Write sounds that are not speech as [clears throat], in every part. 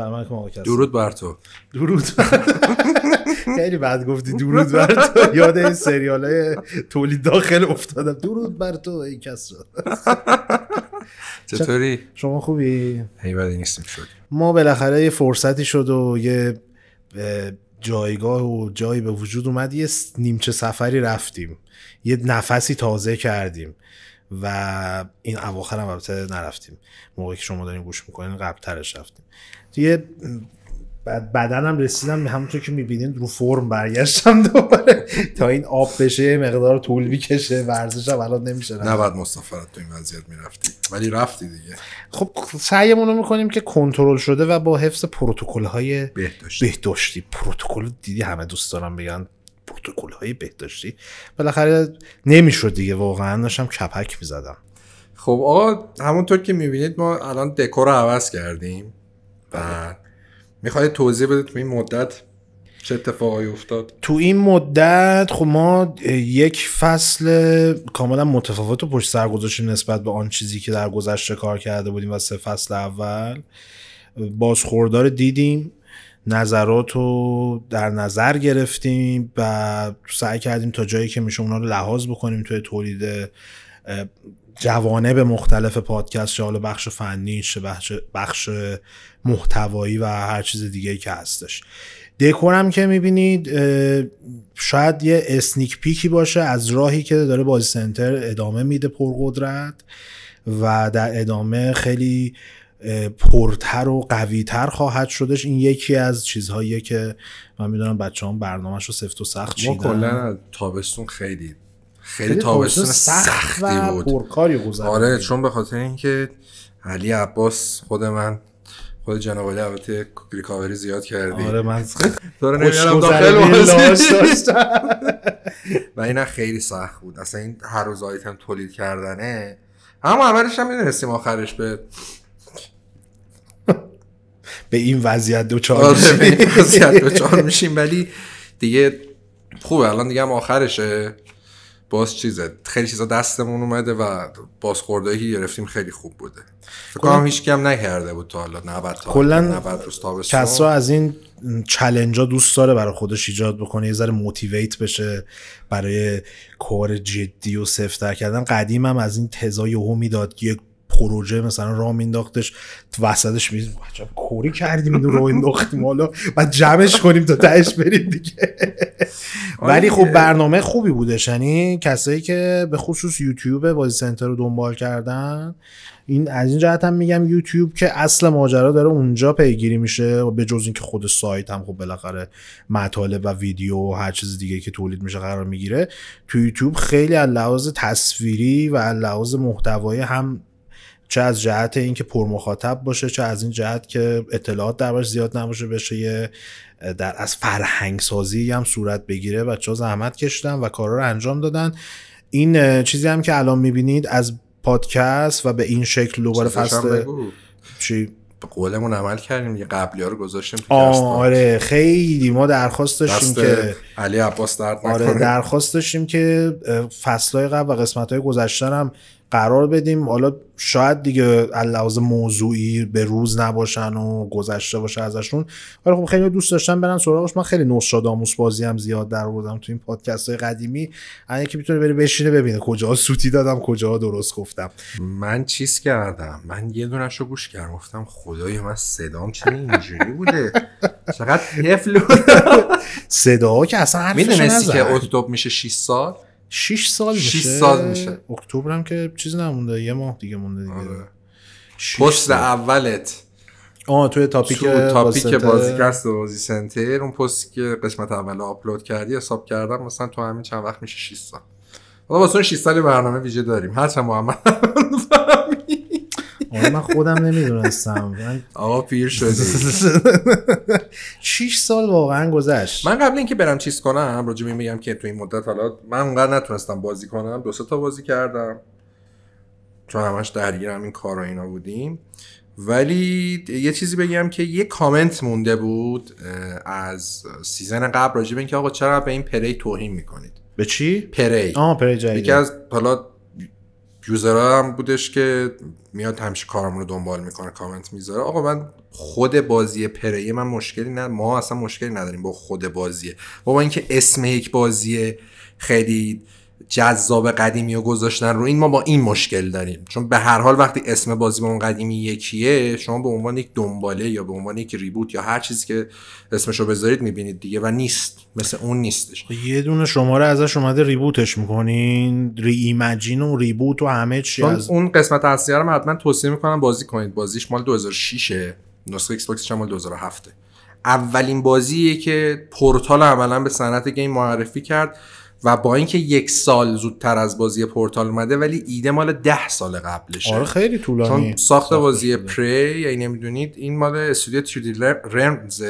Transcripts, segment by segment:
السلام علیکم آقا درود بر تو درود [laughs] خیلی بد گفتی درود بر تو یاد این سریال های تولید داخل افتادم درود بر تو ای کس [laughs] چطوری؟ شما خوبی؟ هی بدی نیستیم شد ما بالاخره یه فرصتی شد و یه جایگاه و جایی به وجود اومد یه نیمچه سفری رفتیم یه نفسی تازه کردیم و این اواخر هم نرفتیم موقعی که شما داریم گوش میکنین ترش رفتیم دیگه بعد بدنم رسیدم همونطور که میبینین رو فرم برگشتم دوباره [laughs] تا این آب بشه مقدار طول بکشه هم الان نمیشه نه بعد مسافرت تو این وضعیت میرفتی ولی رفتی دیگه خب سعیمون رو میکنیم که کنترل شده و با حفظ پروتکل های بهداشتی, بهداشتی. پروتکل دیدی همه دوست دارم بگن پروتکل های بهداشتی بالاخره نمیشد دیگه واقعا داشتم کپک میزدم خب آقا همونطور که میبینید ما الان دکور رو عوض کردیم و بله. میخوای توضیح بده تو این مدت چه اتفاقی افتاد تو این مدت خب ما یک فصل کاملا متفاوت و پشت سر گذاشتیم نسبت به آن چیزی که در گذشته کار کرده بودیم و سه فصل اول بازخوردار دیدیم نظرات رو در نظر گرفتیم و سعی کردیم تا جایی که میشه اونا رو لحاظ بکنیم توی تولید جوانب مختلف پادکست چه حالا بخش فنی چه بخش, محتوایی و هر چیز دیگه که هستش دکورم که میبینید شاید یه اسنیک پیکی باشه از راهی که داره بازی سنتر ادامه میده پرقدرت و در ادامه خیلی پرتر و قویتر خواهد شدش این یکی از چیزهایی که من میدونم بچه هم برنامهش رو سفت و سخت چیدن ما کلا تابستون خیلی خیلی تابستون سختی و بود پرکاری آره چون به خاطر اینکه علی عباس خود من خود جناب علی البته ریکاوری زیاد کردی آره من تو رو داخل [laughs] و اینا خیلی سخت بود اصلا این هر روز آیتم تولید کردنه اما اولش هم میدونستیم آخرش به به این وضعیت دوچار آره، میشیم وضعیت میشیم ولی دیگه خوبه الان دیگه هم آخرشه باز چیزه خیلی چیزا دستمون اومده و خورده که گرفتیم خیلی خوب بوده فکر کنم هیچ کم نکرده بود تا حالا 90 تا کلا 90 روز کسا از این ها دوست داره برای خودش ایجاد بکنه یه ذره موتیویت بشه برای کار جدی و سفتر کردن قدیمم از این تزای هو میداد یه خروجه مثلا راه مینداختش وسطش می عجب کوری کردیم اینو رو انداختیم حالا بعد جمعش کنیم تا تهش بریم دیگه [laughs] ولی آره خب برنامه خوبی بودش یعنی کسایی که به خصوص یوتیوب بازی سنتر رو دنبال کردن این از این جهت هم میگم یوتیوب که اصل ماجرا داره اونجا پیگیری میشه و به جز اینکه خود سایت هم خب بالاخره مطالب و ویدیو هر چیز دیگه که تولید میشه قرار میگیره تو یوتیوب خیلی از لحاظ تصویری و از لحاظ محتوایی هم چه از جهت اینکه پر مخاطب باشه چه از این جهت که اطلاعات دربارش زیاد نباشه بشه یه در از فرهنگ سازی هم صورت بگیره و ها زحمت کشیدن و کارا رو انجام دادن این چیزی هم که الان میبینید از پادکست و به این شکل دوباره فصل چی قولمون عمل کردیم یه قبلی ها رو گذاشتیم آره خیلی ما درخواست داشتیم که علی عباس درد آره درخواست داشتیم که فصلهای قبل و قسمت های گذشته هم قرار بدیم حالا شاید دیگه لحاظ موضوعی به روز نباشن و گذشته باشه ازشون ولی خب خیلی دوست داشتم برن سراغش من خیلی آموز بازی هم زیاد در آوردم تو این پادکست های قدیمی اینکه که میتونه بره بشینه ببینه کجا سوتی دادم کجا درست گفتم من چیز کردم من یه دونش رو گوش کردم گفتم خدای من صدام چه اینجوری بوده چقدر طفل صداها که اصلا میدونستی که اوتوب میشه 6 سال 6 سال میشه 6 سال میشه اکتبر هم که چیز نمونده یه ماه دیگه مونده دیگه آره. پست اولت آه توی تاپیک تو تاپیک بازیکست و بازی سنتر اون پستی که قسمت اول آپلود کردی حساب کردم مثلا تو همین چند وقت میشه 6 سال حالا واسه اون 6 سال برنامه ویژه داریم هر چند محمد [laughs] آره، من خودم نمیدونستم من... آقا پیر شدی چیش [laughs] سال واقعا گذشت من قبل اینکه برم چیز کنم راجع میگم که تو این مدت حالا من اونقدر نتونستم بازی کنم دو سه تا بازی کردم چون همش درگیرم این کار و اینا بودیم ولی یه چیزی بگم که یه کامنت مونده بود از سیزن قبل راجع به اینکه آقا چرا به این پری توهین میکنید به چی پری آه پری یکی از حالا یوزرها بودش که میاد همش کارمون رو دنبال میکنه کامنت میذاره آقا من خود بازی پری من مشکلی نه ما اصلا مشکلی نداریم با خود بازیه با اینکه اسم یک بازیه خیلی جذاب قدیمی رو گذاشتن رو این ما با این مشکل داریم چون به هر حال وقتی اسم بازی با اون قدیمی یکیه شما به عنوان یک دنباله یا به عنوان یک ریبوت یا هر چیزی که اسمش رو بذارید میبینید دیگه و نیست مثل اون نیستش خب یه دونه شماره ازش اومده ریبوتش میکنین ری ایمجین و ریبوت و همه چی از اون قسمت اصلی رو حتما توصیه میکنم بازی کنید بازیش مال 2006 نسخه ایکس باکسش مال 2007 اولین بازیه که پورتال عملا به صنعت گیم معرفی کرد و با اینکه یک سال زودتر از بازی پورتال اومده ولی ایده مال ده سال قبلشه آره خیلی طولانی چون ساخت بازی پری یعنی نمیدونید این مال استودیو تریدی رمز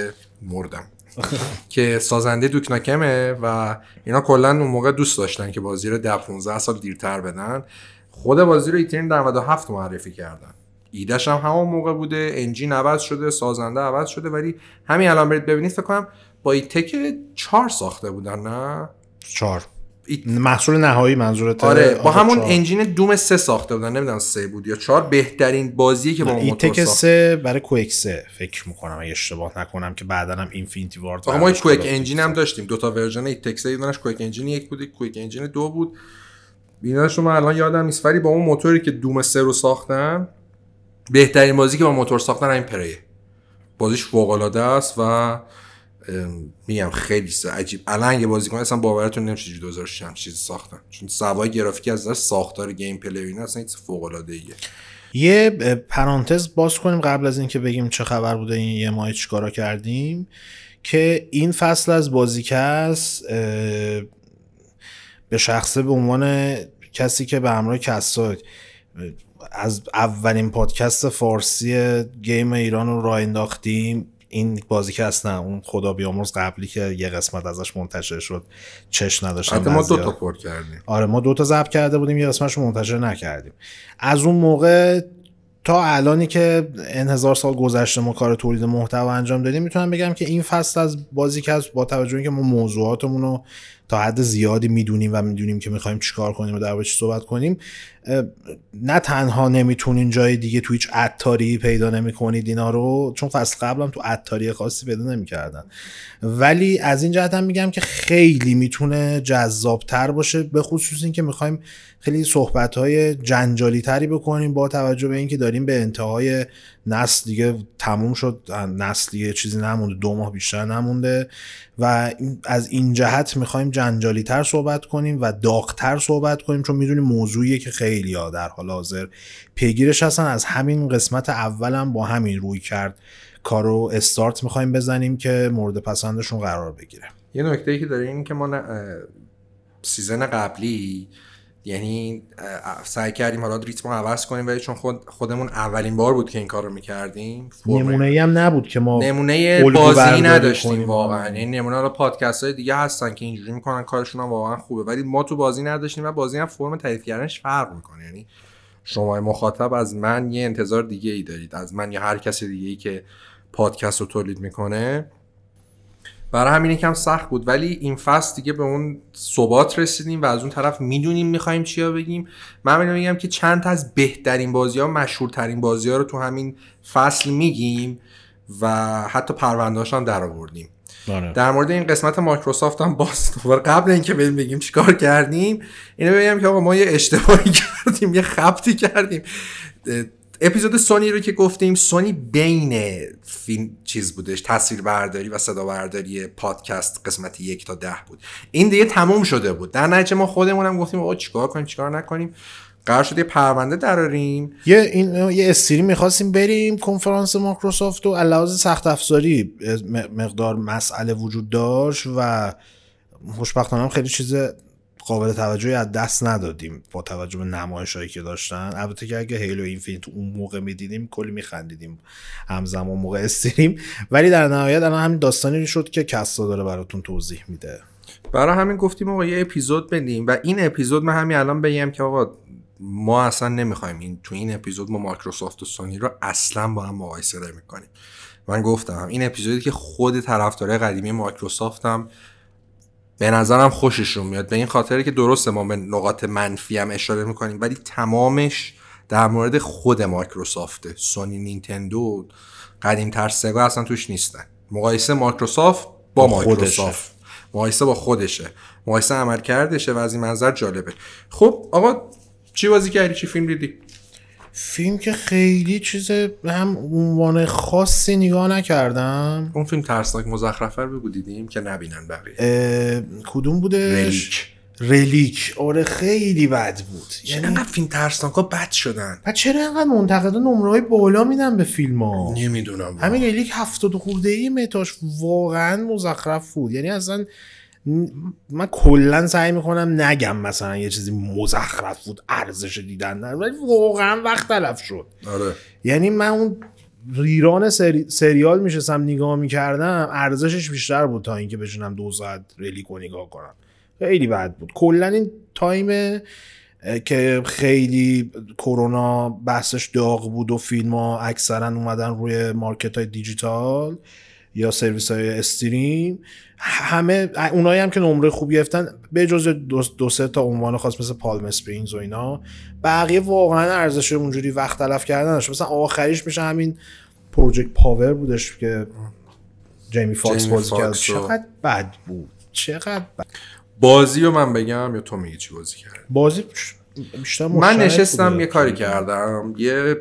مردم [laughs] که سازنده دوکناکمه و اینا کلا اون موقع دوست داشتن که بازی رو ده 15 سال دیرتر بدن خود بازی رو ایترین هفت معرفی کردن ایدهش هم همون موقع بوده انجین عوض شده سازنده عوض شده ولی همین الان برید ببینید فکر کنم با ایتک چهار ساخته بودن نه چهار محصول نهایی منظورت آره با همون چار. انجین دوم سه ساخته بودن نمیدونم سه بود یا چهار بهترین بازی که با اون موتور سه برای کویک سه فکر میکنم اگه اشتباه نکنم که بعدا هم اینفینیتی وارد ما کویک انجین هم داشتیم دو تا ورژن ایتک سه دونش کوک انجین یک بود کویک انجین دو بود بیناش من الان یادم نیست با اون موتوری که دوم سه رو ساختن بهترین بازی که با موتور ساختن این پریه بازیش فوق العاده است و میگم خیلی عجیب الان یه بازیکن اصلا باورتون نمیشه چجوری 2006 چیز ساختن چون سوای گرافیکی از نظر ساختار گیم پلی اینا اصلا فوق العاده ایه یه پرانتز باز کنیم قبل از اینکه بگیم چه خبر بوده این یه ماه چیکارا کردیم که این فصل از بازیکس به شخصه به عنوان کسی که به همراه کساد از اولین پادکست فارسی گیم ایران رو راه انداختیم این بازی که اصلا اون خدا بیامرز قبلی که یه قسمت ازش منتشر شد چش نداشتن ما دو تا پر کردیم آره ما دو تا ضبط کرده بودیم یه قسمتش منتشر نکردیم از اون موقع تا الانی که ان هزار سال گذشته ما کار تولید محتوا انجام دادیم میتونم بگم که این فصل از بازی که با توجه اینکه ما موضوعاتمون رو تا حد زیادی میدونیم و میدونیم که میخوایم چیکار کنیم و در چی صحبت کنیم نه تنها نمیتونین جای دیگه تو هیچ عطاری پیدا نمیکنید اینا رو چون فصل قبلم تو اتاری خاصی پیدا نمیکردن ولی از این جهت هم میگم که خیلی میتونه جذابتر باشه به خصوص اینکه میخوایم خیلی صحبت های جنجالی تری بکنیم با توجه به اینکه داریم به انتهای نسل دیگه تموم شد نسل دیگه چیزی نمونده دو ماه بیشتر نمونده و از این جهت میخوایم جنجالی تر صحبت کنیم و داغتر صحبت کنیم چون میدونیم موضوعیه که خیلی ها در حال حاضر پیگیرش هستن از همین قسمت اولم با همین روی کرد کارو استارت میخوایم بزنیم که مورد پسندشون قرار بگیره یه نکته ای که داره این که ما سیزن قبلی یعنی سعی کردیم حالا ریتم رو عوض کنیم ولی چون خود خودمون اولین بار بود که این کار رو میکردیم نمونه ای هم نبود که ما نمونه بازی نداشتیم واقعا یعنی نمونه رو پادکست های دیگه هستن که اینجوری میکنن کارشون واقعا خوبه ولی ما تو بازی نداشتیم و بازی هم فرم تعریف کردنش فرق میکنه یعنی شما مخاطب از من یه انتظار دیگه ای دارید از من یا هر کس دیگه ای که پادکست رو تولید میکنه برای همین یکم سخت بود ولی این فصل دیگه به اون ثبات رسیدیم و از اون طرف میدونیم میخوایم چیا بگیم من میگم که چند از بهترین بازی ها مشهورترین بازی ها رو تو همین فصل میگیم و حتی پرونده هم در آوردیم آره. در مورد این قسمت مایکروسافت هم باز دوباره قبل اینکه بریم بگیم چیکار کردیم اینو بگم که آقا ما یه اشتباهی [laughs] کردیم یه خبطی کردیم اپیزود سونی رو که گفتیم سونی بین فیلم چیز بودش تصویر برداری و صدا برداری پادکست قسمت یک تا ده بود این دیگه تموم شده بود در نتیجه ما خودمونم گفتیم آقا چیکار کنیم چیکار نکنیم قرار شد یه پرونده دراریم یه این یه میخواستیم بریم کنفرانس مایکروسافت و اللحاظ سخت افزاری مقدار مسئله وجود داشت و خوشبختانه خیلی چیز قابل توجهی از دست ندادیم با توجه به نمایش هایی که داشتن البته که اگه هیلو اینفینیت اون موقع میدیدیم کلی میخندیدیم همزمان موقع استریم ولی در نهایت الان همین داستانی شد که کسا داره براتون توضیح میده برای همین گفتیم آقا یه اپیزود بدیم و این اپیزود من همین الان بگم که آقا ما اصلا نمیخوایم این تو این اپیزود ما مایکروسافت و سونی رو اصلا با هم مقایسه نمیکنیم من گفتم این اپیزودی که خود طرفدارای قدیمی مایکروسافت هم به نظرم خوششون میاد به این خاطر که درست ما به نقاط منفی هم اشاره میکنیم ولی تمامش در مورد خود مایکروسافته سونی نینتندو قدیمتر سگا اصلا توش نیستن مقایسه مایکروسافت با مایکروسافت مقایسه با خودشه مقایسه عمل کردشه و از این منظر جالبه خب آقا چی بازی کردی چی فیلم دیدی فیلم که خیلی چیز هم عنوان خاصی نگاه نکردم اون فیلم ترسناک مزخرفه رو دیدیم که نبینن بقیه کدوم بوده ریلیک ریلیک آره خیلی بد بود یعنی انقدر فیلم ترسناک ها بد شدن بعد چرا انقدر منتقدان نمره های بالا میدن به فیلم ها نمیدونم همین ریلیک هفتاد خورده ای متاش واقعا مزخرف بود یعنی اصلا من کلا سعی میکنم نگم مثلا یه چیزی مزخرف بود ارزش دیدن ولی واقعا وقت تلف شد آره. یعنی من اون ریران سری... سریال میشستم نگاه میکردم ارزشش بیشتر بود تا اینکه بشونم دو ساعت ریلیکو نگاه کنم خیلی بد بود کلا این تایم که خیلی کرونا بحثش داغ بود و فیلم ها اکثرا اومدن روی مارکت های دیجیتال یا سرویس های استریم همه اونایی هم که نمره خوبی گرفتن به جز دو, دو سه تا عنوان خاص مثل پالم اسپرینگز و اینا بقیه واقعا ارزش اونجوری وقت تلف کردنش مثلا آخریش میشه همین پروژکت پاور بودش که جیمی فاکس بازی کرد چقدر بد بود چقدر بد. بازی رو من بگم یا تو میگی چی بازی کرد بازی بیشتر من نشستم یه کاری کردم یه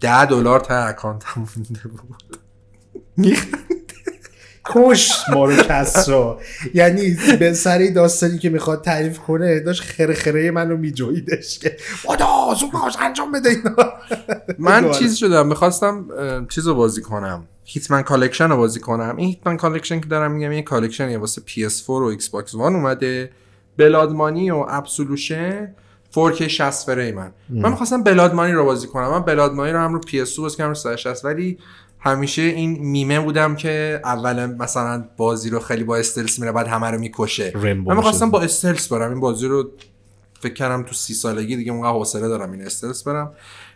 ده دلار تا اکانتم مونده بود [laughs] کش ما رو یعنی به سری داستانی که میخواد تعریف کنه داشت خرخره منو میجویدش که بادا زود انجام بده اینا من بله. چیز شدم میخواستم چیز رو بازی کنم هیتمن کالکشن رو بازی کنم این هیتمن کالکشن که دارم میگم یه کالکشن یه واسه PS4 و Xbox One اومده بلادمانی و ابسولوشن 4K 60 فریم من میخواستم بلادمانی رو بازی کنم من بلادمانی رو هم رو PS2 بازی رو 60 ولی همیشه این میمه بودم که اول مثلا بازی رو خیلی با استرس میره بعد همه رو میکشه من میخواستم با استرس برم این بازی رو فکر کردم تو سی سالگی دیگه اونقدر حوصله دارم این استرس برم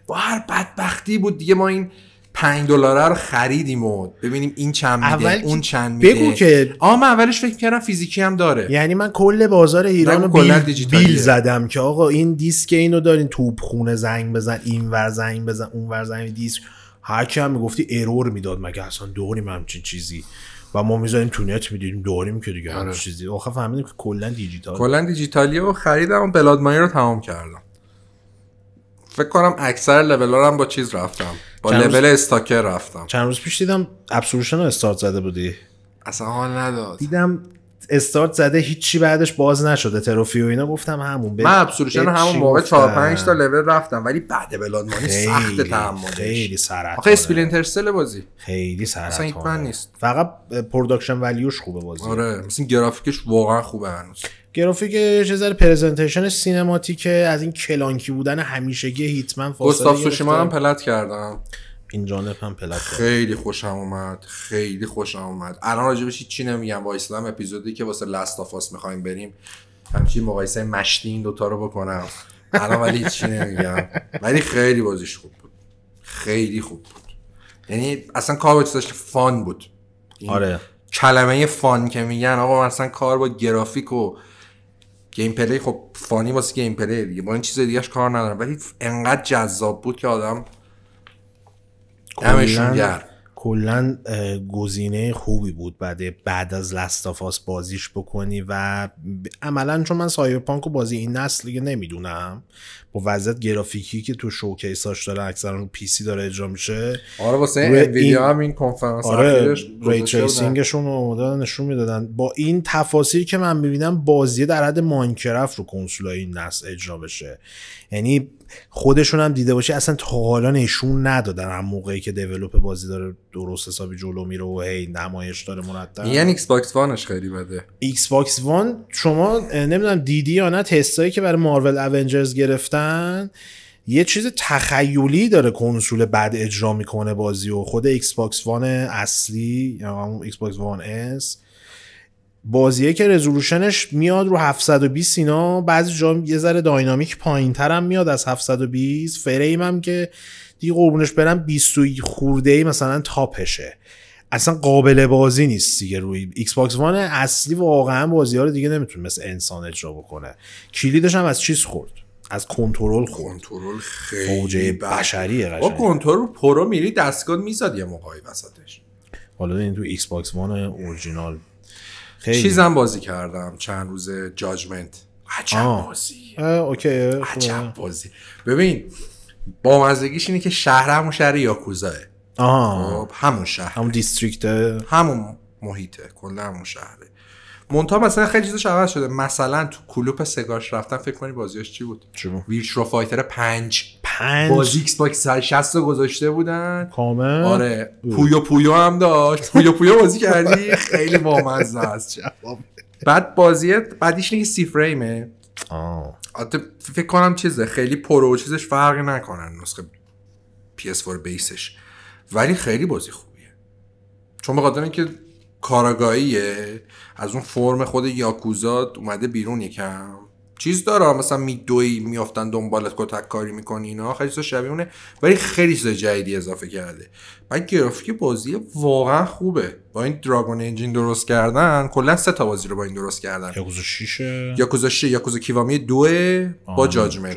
با هر بدبختی بود دیگه ما این 5 دلار رو خریدیم و ببینیم این چند میده اول اون چند میده بگو که آ من اولش فکر کردم فیزیکی هم داره یعنی من کل بازار ایران بیل, بیل زدم که آقا این دیسک اینو دارین توپ خونه زنگ بزن این ور زنگ بزن اون ور زنگ دیسک هر کی هم میگفتی ارور میداد مگه اصلا دوریم همچین چیزی و ما میذاریم تو نت میدیدیم دوریم که دیگه همچین آره. چیزی آخه فهمیدیم که کلا دیجیتال کلا دیجیتالیه و خریدم و بلاد رو تمام کردم فکر کنم اکثر لول هم با چیز رفتم با لول استاکر رفتم چند روز پیش دیدم ابسولوشن رو استارت زده بودی اصلا حال نداد دیدم استارت زده هیچی بعدش باز نشده تروفی و اینا گفتم همون به من ابسولوشن همون موقع 4 5 تا لول رفتم ولی بعد مانی سخت تحملش خیلی سرعت آخه آره. اسپلینتر سل بازی خیلی سرعت اصلا آره. نیست فقط پروداکشن ولیوش خوبه بازی آره مثلا گرافیکش واقعا خوبه هنوز گرافیکش چه ذره پرزنتیشنش سینماتیکه از این کلانکی بودن همیشگی هیتمن فاصله گستاف سوشیما هم پلت کردم این جانب هم پلت خیلی خوشم اومد خیلی خوشم اومد الان راجبش چی نمیگم وایسلام اپیزودی که واسه لاست اف میخوایم بریم همچین مقایسه مشتی این دوتا رو بکنم الان ولی چی نمیگم ولی خیلی بازیش خوب بود خیلی خوب بود یعنی اصلا کار داشت فان بود آره کلمه فان که میگن آقا اصلا کار با گرافیک و گیم پلی خب فانی واسه گیم پلی دیگه با این چیز دیگهش کار ندارم ولی انقدر جذاب بود که آدم دمشون کلا گزینه خوبی بود بعد بعد از لستافاس بازیش بکنی و عملا چون من سایبرپانک رو بازی این نسل دیگه نمیدونم با وضعیت گرافیکی که تو هاش داره اکثرا رو پی سی داره اجرا میشه آره واسه هم این کنفرانس آره رو نشون میدادن با این تفاصیل که من میبینم بازی در حد ماینکرافت رو کنسول این نسل اجرا بشه یعنی خودشون هم دیده باشه اصلا تا حالا نشون ندادن هم موقعی که دیولوپ بازی داره درست حسابی جلو میره و هی نمایش داره مرتب یعنی ایکس باکس وانش خیلی بده ایکس باکس وان شما نمیدونم دیدی یا نه تستایی که برای مارول اونجرز گرفتن یه چیز تخیلی داره کنسول بعد اجرا میکنه بازی و خود ایکس باکس وان اصلی یا یعنی ایکس باکس وان اس بازیه که رزولوشنش میاد رو 720 اینا بعضی جا یه ذره داینامیک پایین ترم میاد از 720 فریم هم که دیگه قربونش برم 20 خورده ای مثلا تاپشه اصلا قابل بازی نیست دیگه روی ایکس باکس وان اصلی واقعا بازی ها رو دیگه نمیتونه مثل انسان اجرا بکنه کلیدش هم از چیز خورد از کنترل خورد کنترل خیلی فوجه بشریه قشنگ با کنترل پرو میری دستگاه میزد یه موقعی وسطش حالا این تو ایکس باکس وان اورجینال چیزم بازی کردم چند روز جاجمنت عجب بازی بازی ببین با اینه که شهر همون شهر یاکوزاه خب، همون شهر همون دیستریکت همون محیطه کلا همون شهره مونتا مثلا خیلی چیزش عوض شده مثلا تو کلوپ سگاش رفتن فکر کنی بازیاش چی بود چی بود فایتر 5 پنج باز ایکس باکس 60 رو گذاشته بودن کامل آره پویو پویو هم داشت پویو پویو بازی کردی [laughs] آره. خیلی بامزه است بعد بازی بعدیش نگه سی فریمه آه. فکر کنم چیزه خیلی پرو چیزش فرق نکنن نسخه PS4 بیسش ولی خیلی بازی خوبیه چون به خاطر اینکه کاراگاهیه از اون فرم خود یاکوزا اومده بیرون یکم چیز داره مثلا می دوی میافتن دنبالت کتک کاری میکنی اینا خیلی چیزا شبیه ولی خیلی چیز جدیدی اضافه کرده و گرافیک بازی واقعا خوبه با این دراگون انجین درست کردن کلا سه تا بازی رو با این درست کردن یاکوزا 6 یاکوزا 6 یاکوزا کیوامی 2 با جاجمنت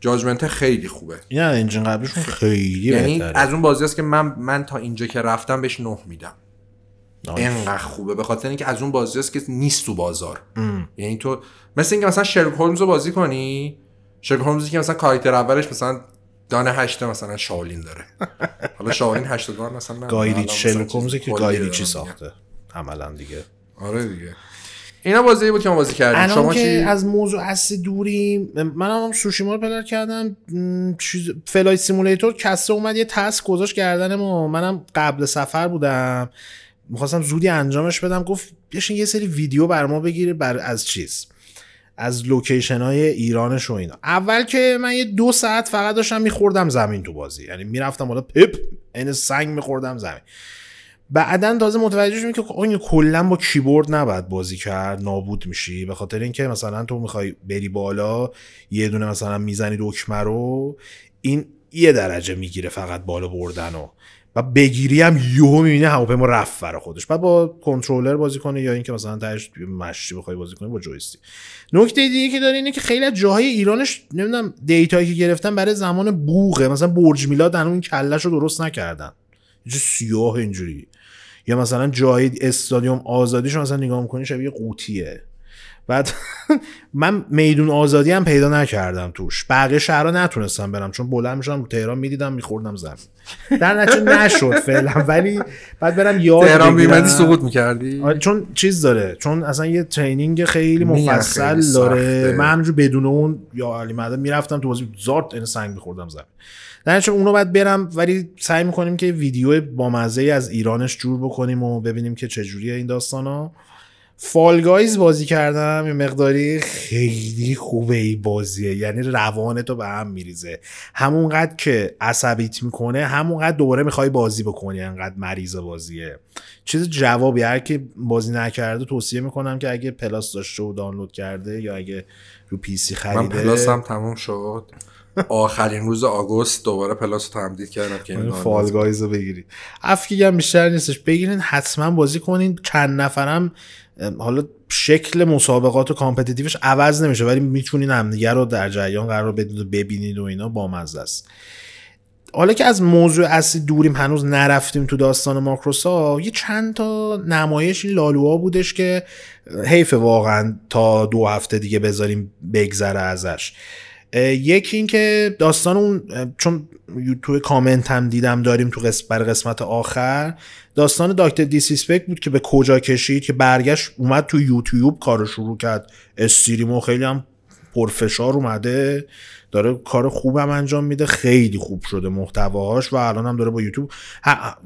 جاجمنت خیلی خوبه این یعنی انجین قبلیشون خیلی یعنی از اون بازی است که من من تا اینجا که رفتم بهش 9 میدم اینقدر خوبه به خاطر اینکه از اون بازی هست که نیست تو بازار یعنی تو مثل اینکه مثلا شرک هولمز رو بازی کنی شرک هولمز که مثلا کاریتر اولش مثلا دانه هشت مثلا شاولین داره [laughs] حالا شاولین دار مثلا گایری شرک که گایری چی ساخته عملا دیگه آره دیگه اینا بازی بود که ما بازی کردیم شما که چی؟ از موضوع اصلی دوری منم هم سوشیما رو پلر کردم چیز فلای سیمولیتور کسه اومد یه تاس گذاشت گردن ما منم قبل سفر بودم میخواستم زودی انجامش بدم گفت بشین یه سری ویدیو بر ما بگیره بر از چیز از لوکیشن های ایرانش و اینا اول که من یه دو ساعت فقط داشتم میخوردم زمین تو بازی یعنی میرفتم حالا پپ این سنگ میخوردم زمین بعدا تازه متوجه شدم که خب، این کلا با کیبورد نباید بازی کرد نابود میشی به خاطر اینکه مثلا تو میخوای بری بالا یه دونه مثلا میزنی دکمه رو این یه درجه میگیره فقط بالا بردن و و بگیری هم یهو میبینه هواپیما رفت برا خودش بعد با کنترلر بازی کنه یا اینکه مثلا تهش مشی بخوای بازی کنی با جویستی نکته دیگه که داره اینه که خیلی از جاهای ایرانش نمیدونم دیتایی که گرفتن برای زمان بوغه مثلا برج میلاد اون کلش رو درست نکردن جو سیاه اینجوری یا مثلا جای استادیوم آزادیش مثلا نگاه میکنی شبیه قوطیه بعد [laughs] من میدون آزادی هم پیدا نکردم توش بقیه شهرها نتونستم برم چون بلند میشدم تو تهران میدیدم میخوردم زمین در نتیجه نشد فعلا ولی بعد برم یاد تهران میمدی سقوط میکردی آره، چون چیز داره چون اصلا یه ترینینگ خیلی مفصل داره من همجور بدون اون یا علی مدد میرفتم تو بازی زارت این یعنی سنگ میخوردم زمین در نتیجه اونو باید برم ولی سعی میکنیم که ویدیو بامزه از ایرانش جور بکنیم و ببینیم که چجوریه این ها؟ فالگایز بازی کردم یه مقداری خیلی خوبه ای بازیه یعنی روانتو تو به هم میریزه همونقدر که عصبیت میکنه همونقدر دوباره میخوای بازی بکنی انقدر مریض بازیه چیز جوابی هر که بازی نکرده توصیه میکنم که اگه پلاس داشته و دانلود کرده یا اگه رو پیسی خریده من پلاس هم تموم شد آخرین روز آگوست دوباره پلاس تمدید کردم که این فالگایز رو بگیرید افکی بیشتر نیستش بگیرین حتما بازی کنین چند نفرم حالا شکل مسابقات و کامپتیتیوش عوض نمیشه ولی میتونین همدیگه رو در جریان قرار بدید و ببینید و اینا است حالا که از موضوع اصلی دوریم هنوز نرفتیم تو داستان ماکروسا یه چند تا نمایش این لالوها بودش که حیف واقعا تا دو هفته دیگه بذاریم بگذره ازش یکی این که داستان اون چون یوتیوب کامنت هم دیدم داریم تو قسمت بر قسمت آخر داستان داکتر دیسیسپک بود که به کجا کشید که برگشت اومد تو یوتیوب کارو شروع کرد استریمو خیلی هم پرفشار اومده داره کار خوبم انجام میده خیلی خوب شده محتواهاش و الان هم داره با یوتیوب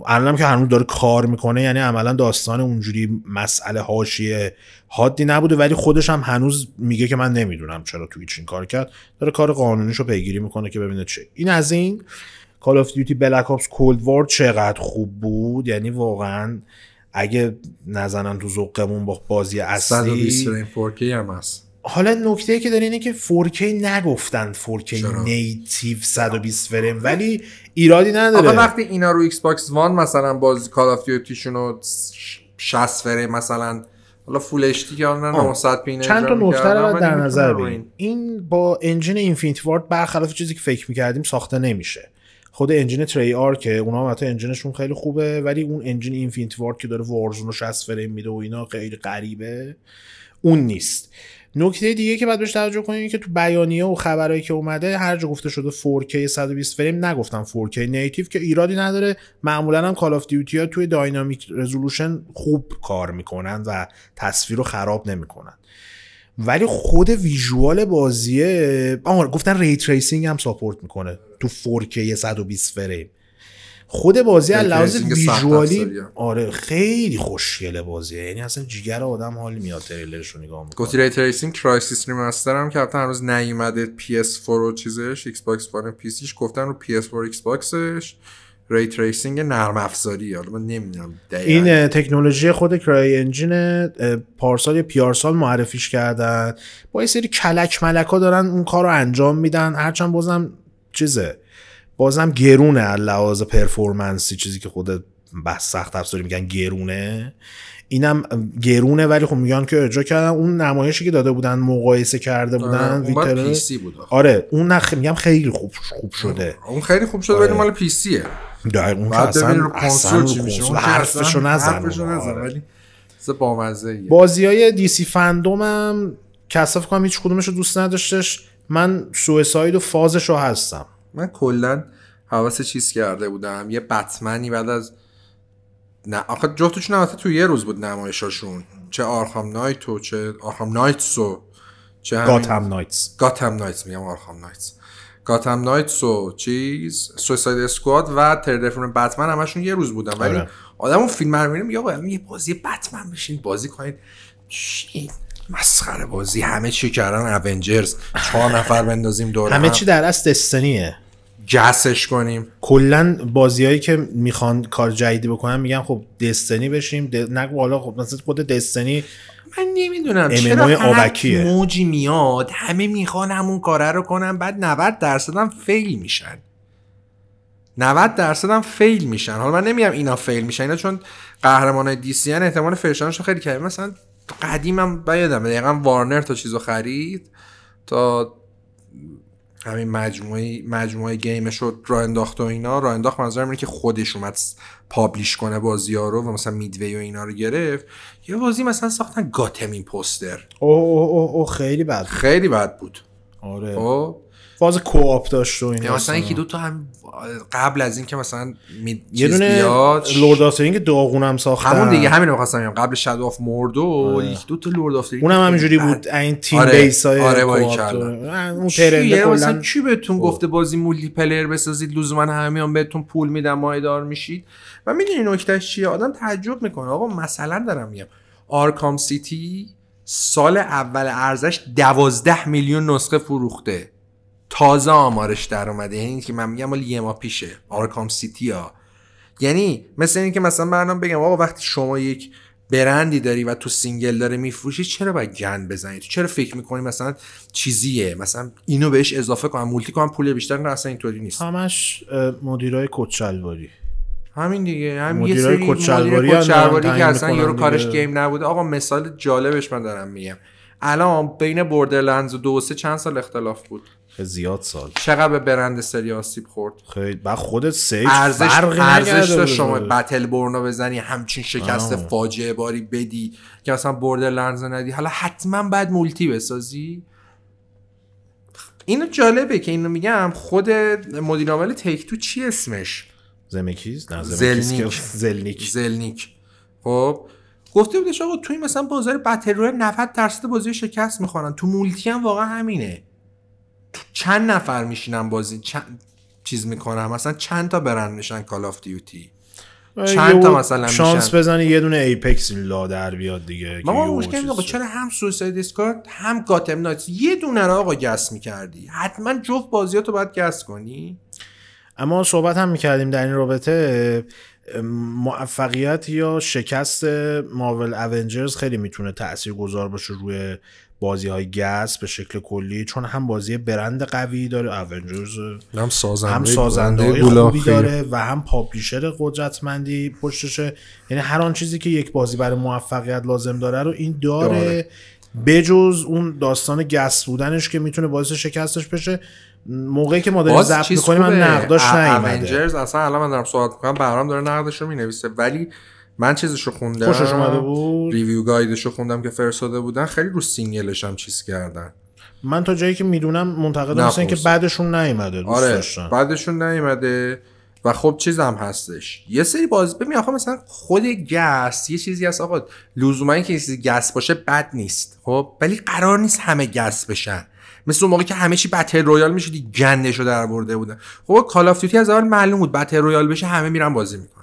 الان هم که هنوز داره کار میکنه یعنی عملا داستان اونجوری مسئله هاشیه حادی نبوده ولی خودش هم هنوز میگه که من نمیدونم چرا تویچ این کار کرد داره کار رو پیگیری میکنه که ببینه چه این از این کال آف دیوتی بلک اپس کولد وار چقدر خوب بود یعنی واقعا اگه نزنن تو ذوقمون با بازی اصلی 120 هم هست حالا نکته که داره اینه که 4K نگفتن 4K نیتیو 120 فریم ولی ایرادی نداره آقا وقتی اینا رو ایکس باکس وان مثلا باز کال آف دیوتیشون رو 60 فریم مثلا حالا فول اچ که الان 900 پی چند تا نکته رو در نظر بگیرید این با انجین اینفینیت وارد برخلاف چیزی که فکر میکردیم ساخته نمیشه خود انجین تری آر که اونا هم حتی انجینشون خیلی خوبه ولی اون انجین اینفینیت وارد که داره وارزون رو 60 فریم میده و اینا خیلی غریبه اون نیست نکته دیگه که باید بهش توجه کنیم که تو بیانیه و خبرهایی که اومده هر جا گفته شده 4K 120 فریم نگفتم 4K نیتیو که ایرادی نداره معمولا هم کال آف دیوتی ها توی داینامیک رزولوشن خوب کار میکنن و تصویر رو خراب نمیکنن ولی خود ویژوال بازیه آه گفتن ریتریسینگ هم ساپورت میکنه تو 4K 120 فریم خود بازی از یعنی لحاظ ویژوالی آره خیلی خوشگله بازی یعنی اصلا جیگر آدم حال میاد تریلرش رو نگاه میکنه گفتی تریسینگ کرایسیس ریمستر هم که البته هنوز نیومده PS4 و چیزش ایکس باکس وان سیش گفتن رو PS4 ایکس باکسش ری تریسینگ نرم افزاری حالا من نمیدونم این تکنولوژی خود کرای انجین پارسال یا پیارسال معرفیش کردن با یه سری کلک ملکا دارن اون کار رو انجام میدن هرچند بازم چیزه بازم گرونه لحاظ پرفورمنسی چیزی که خود بس سخت افزاری میگن گرونه اینم گرونه ولی خب میگن که اجرا کردن اون نمایشی که داده بودن مقایسه کرده آره، بودن سی بود آره اون نخ... میگم خیلی خوب خوب شده آره، اون خیلی خوب شده ولی آره. مال پی سیه دقیق اون که اصلا اصلا حرفشو نزن بازی های دی سی فندوم هم کساف کنم هیچ کدومش رو دوست نداشتش من سویساید و فازش رو هستم من کلا حواس چیز کرده بودم یه بتمنی بعد از نه آخه جفتشون البته تو یه روز بود نمایشاشون چه آرخام نایت و چه آرخام نایتس و چه همین... گاتم نایتس گاتم نایتس میگم آرخام نایتس گاتم نایتس و چیز سویساید اسکواد و تردفرون بتمن همشون یه روز بودن ولی آره. آدم اون فیلم رو یا یه بازی بتمن بشین بازی کنید چی مسخره بازی همه چی کردن اونجرز چهار نفر بندازیم دور همه چی در اصل دستنیه جسش کنیم کلا بازیایی که میخوان کار جدیدی بکنن میگن خب دستنی بشیم نگو حالا خب مثلا خود دستنی من نمیدونم چرا آبکیه موجی میاد همه میخوان همون کاره رو کنن بعد 90 درصد هم فیل میشن 90 درصد هم فیل میشن حالا من نمیگم اینا فیل میشن اینا چون قهرمان دیسیان احتمال فرشانش خیلی کمه مثلا قدیمم بیادم دقیقا وارنر تا چیزو خرید تا همین مجموعه مجموعه گیمش رو را انداخت و اینا را انداخت منظورم اینه که خودش اومد پابلیش کنه بازی ها رو و مثلا میدوی و اینا رو گرفت یه بازی مثلا ساختن گاتم این پوستر او, او, او, او خیلی بد خیلی بد بود آره خب فاز کوآپ داشت و اینا مثلا یکی دو تا هم قبل از اینکه مثلا یه دونه لورد اف داغون داغونم ساختن همون دیگه همین می‌خواستم قبل شادو آف موردو یک دو تا لورد اف اونم همینجوری بود این تیم آره. بیس های آره اون کلا مثلا چی بهتون خب. گفته بازی مولی پلیر بسازید لزوما همه بهتون پول میدم مایدار میشید و میدونی نکتهش چیه آدم تعجب میکنه آقا مثلا دارم میگم آرکام سیتی سال اول ارزش دوازده میلیون نسخه فروخته تازه آمارش در اومده یعنی این که من میگم ولی یه ما پیشه آرکام سیتی ها یعنی مثل اینکه مثلا برنامه بگم آقا وقتی شما یک برندی داری و تو سینگل داره میفروشی چرا باید گند بزنی تو چرا فکر میکنی مثلا چیزیه مثلا اینو بهش اضافه کنم مولتی کنم پول بیشتر نه اصلا اینطوری نیست همش مدیرای کچلواری همین دیگه هم یه سری کچلواری که اصلا یورو کارش گیم نبوده آقا مثال جالبش من دارم میگم الان بین بوردرلندز و دو سه چند سال اختلاف بود زیاد سال چقدر به برند سری آسیب خورد خیلی بعد خودت سیف ارزش ارزش شما بتل برنو بزنی همچین شکست فاجعه باری بدی که مثلا بردر لرز ندی حالا حتما بعد مولتی بسازی اینو جالبه که اینو میگم خود مدیر عامل تیک تو چی اسمش زمکیز نه زلنیک زلنیک خب گفته بودش آقا توی مثلا بازار بتل رویال 90 درصد بازی شکست میخوان، تو مولتی هم واقعا همینه چند نفر میشینم بازی چند چیز میکنن مثلا چند تا برند میشن کال آف دیوتی چند تا مثلا شانس بزنی یه دونه ایپکس لا در بیاد دیگه ما مشکل چرا هم سوسید هم گاتم نایتس یه دونه رو آقا گس میکردی حتما جفت بازیاتو باید گس کنی اما صحبت هم میکردیم در این رابطه موفقیت یا شکست مارول اونجرز خیلی میتونه تاثیرگذار گذار باشه روی بازی های گس به شکل کلی چون هم بازی برند قوی داره اونجرز هم سازنده هم سازنده خوبی آره، داره و هم پاپیشر قدرتمندی پشتشه یعنی هر آن چیزی که یک بازی برای موفقیت لازم داره رو این داره, داره. بجز اون داستان گس بودنش که میتونه باعث شکستش بشه موقعی که ما داریم ضبط میکنیم من نقداش نیومده اونجرز اصلا الان من دارم صحبت میکنم برام داره نقدش رو مینویسه ولی من چیزش رو خوندم خوشش اومده بود ریویو گایدش رو خوندم که فرستاده بودن خیلی رو سینگلش هم چیز کردن من تا جایی که میدونم منتقد هستن که بعدشون نیومده دوست آره داشتن. بعدشون نیومده و خب چیزم هستش یه سری باز ببین آخه مثلا خود گس یه چیزی هست آقا لزوما که چیزی گس باشه بد نیست خب ولی قرار نیست همه گس بشن مثل اون موقع که همه چی بتل رویال میشدی گندش رو در برده بودن خب کال آف دیوتی از اول معلوم بود بتل رویال بشه همه میرن بازی میکنن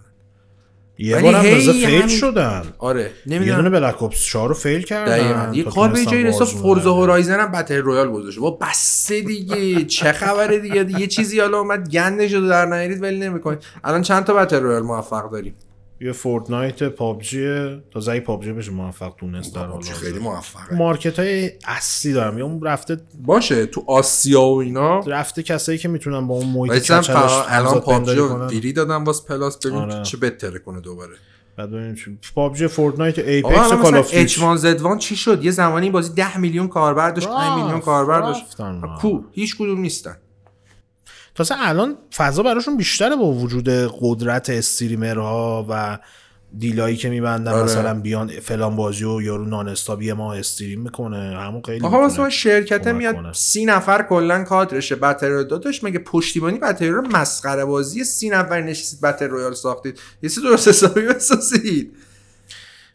یه هم فیل شدن آره نمیدونم یه بلک اپس 4 رو فیل کردن یه کار به جای رسا فورزا هورایزن هم بتل رویال گذاشته با بسه دیگه چه خبره دیگه یه چیزی حالا اومد گندش رو در نیارید ولی نمیکنید الان چند تا بتل رویال موفق داریم یه فورتنایت پابجی تا زای پابجی بشه موفق دونست در حال خیلی موفقه مارکت های اصلی دارم اون رفته باشه تو آسیا و اینا رفته کسایی که میتونن با اون محیط الان پابجی رو دیری دادم واس پلاس ببین آره. چه بهتره کنه دوباره بعد ببینیم پابجی فورتنایت ایپکس و کال اف 1 چی شد یه زمانی بازی 10 میلیون کاربر داشت 5 میلیون کاربر داشت کو هیچ کدوم نیستن تازه الان فضا براشون بیشتره با وجود قدرت استریمرها و دیلایی که میبندن آره. مثلا بیان فلان بازی و یارو نان ما استریم میکنه همون خیلی آخه مثلا شرکته میاد سی نفر کلا کادرشه بتل رو مگه پشتیبانی بتل رو مسخره بازی سی نفر نشستید بتل رویال ساختید یه سی درست حسابی بسازید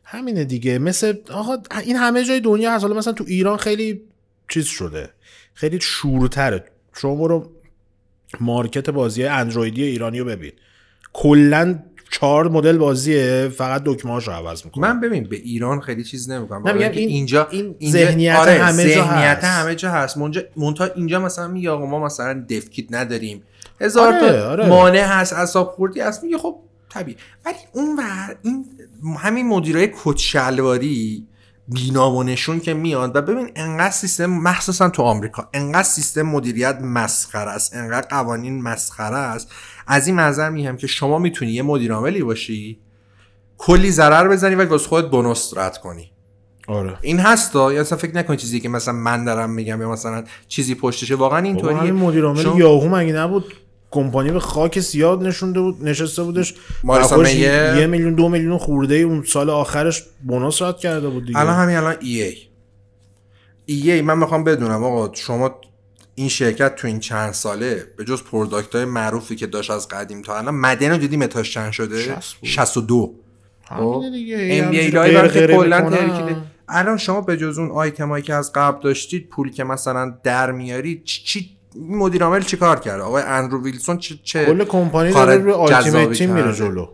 همینه دیگه مثل آقا این همه جای دنیا هست حالا مثلا تو ایران خیلی چیز شده خیلی شورتره شما برو مارکت بازی اندرویدی ایرانی رو ببین کلا چهار مدل بازیه فقط دکمه رو عوض میکنه من ببین به ایران خیلی چیز نمیکنم نه آره، این اینجا این ذهنیت آره، همه جا هست همه جا هست منجا اینجا مثلا میگه آقا ما مثلا دفکیت نداریم هزار تا آره. آره. مانع هست اصاب خوردی هست میگه خب طبیعی ولی اون این همین مدیرای کت بینامونشون که میاد و ببین انقدر سیستم مخصوصا تو آمریکا انقدر سیستم مدیریت مسخره است انقدر قوانین مسخره است از این منظر میگم که شما میتونی یه مدیر عاملی باشی کلی ضرر بزنی و گاز خودت بونوس رد کنی آره این هستا یا یعنی اصلا فکر نکن چیزی که مثلا من دارم میگم یا مثلا چیزی پشتشه واقعا اینطوریه مدیر عامل شما... یاهو مگه نبود کمپانی به خاک سیاد نشونده بود نشسته بودش یه, یه میلیون دو میلیون خورده ای اون سال آخرش بونوس رد کرده بود دیگه الان همین الان ای ای ای, ای من میخوام بدونم آقا شما این شرکت تو این چند ساله به جز پروداکت های معروفی که داشت از قدیم تا الان مدن رو دیدی متاش چند شده 62 خب. ام بی ای الان شما به جز اون آیتمایی که از قبل داشتید پول که مثلا در میارید چی مدیر عامل چیکار کرد آقای اندرو ویلسون چه چه کل کمپانی داره آلتیمیت تیم میره جلو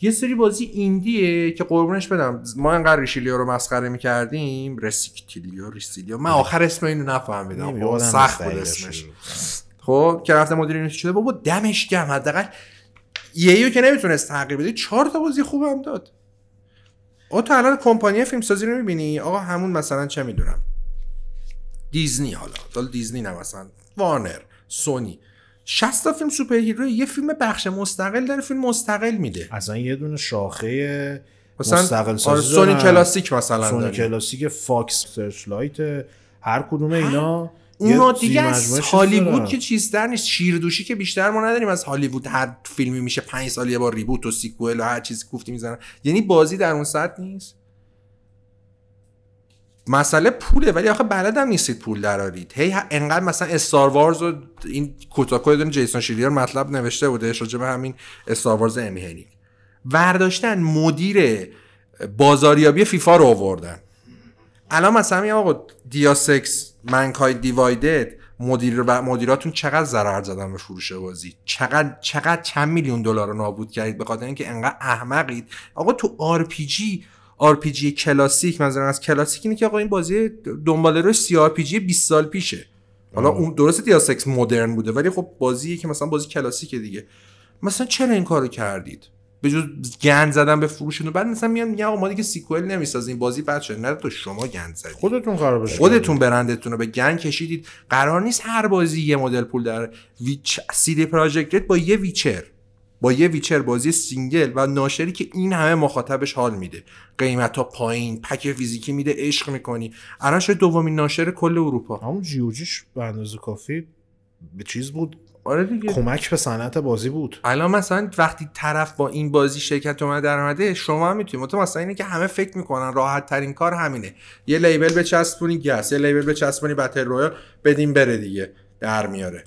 یه سری بازی ایندیه که قربونش بدم ما انقدر ریشیلیا رو مسخره میکردیم رسیکتیلیا ریسیلیا من آخر اسم اینو نفهمیدم خب، سخت بود اسمش خب که رفته مدیر این شده بابا دمش گرم حداقل یهیو که نمیتونست تغییر بده چهار تا بازی خوبم داد او تا الان کمپانی فیلم سازی رو میبینی آقا همون مثلا چه می‌دونم؟ دیزنی حالا دل دیزنی نه مثلا وارنر سونی 60 تا فیلم سوپر هیرو یه فیلم بخش مستقل داره فیلم مستقل میده اصلا یه دونه شاخه مستقل آره، سازی آره سونی کلاسیک مثلا سونی کلاسیک فاکس لایت، هر کدوم اینا اونا دیگه از هالیوود که چیز در نیست شیردوشی که بیشتر ما نداریم از هالیوود هر فیلمی میشه پنج سال یه بار ریبوت و سیکوئل و هر چیزی گفتی میزنن یعنی بازی در اون سطح نیست مسئله پوله ولی آخه بلدم نیستید پول درارید هی انقدر مثلا استاروارز و این کوتاکو دون جیسون شیلیر مطلب نوشته بوده راجع به همین استار وارز امی ورداشتن مدیر بازاریابی فیفا رو آوردن الان مثلا میگم آقا دیاسکس منکای دیوایدد مدیر و مدیراتون چقدر ضرر زدن به فروش بازی چقدر چقدر چند میلیون دلار رو نابود کردید به خاطر اینکه انقدر احمقید آقا تو آر RPG کلاسیک مثلا از کلاسیک اینه که آقا این بازی دنباله روش سی آر 20 سال پیشه حالا اون درست سکس مدرن بوده ولی خب بازی که مثلا بازی کلاسیکه دیگه مثلا چرا این کارو کردید به جز گند زدن به فروشون بعد مثلا میان میگن آقا ما دیگه سیکوئل نمیسازیم بازی بچه نه تو شما گند زدید خودتون قرار بشه خودتون برندتون رو به گند کشیدید قرار نیست هر بازی یه مدل پول در ویچ سیدی پراجکت با یه ویچر با یه ویچر بازی سینگل و ناشری که این همه مخاطبش حال میده قیمت ها پایین پک فیزیکی میده عشق میکنی الان شد دومین ناشر کل اروپا همون جیوجیش به اندازه کافی به چیز بود آره دیگه کمک به صنعت بازی بود الان مثلا وقتی طرف با این بازی شرکت اومد در اومده شما هم میتونید مثلا اینه که همه فکر میکنن راحت ترین کار همینه یه لیبل بچسبونی گس یه لیبل بچسبونی بتل رویال بدین بره دیگه در میاره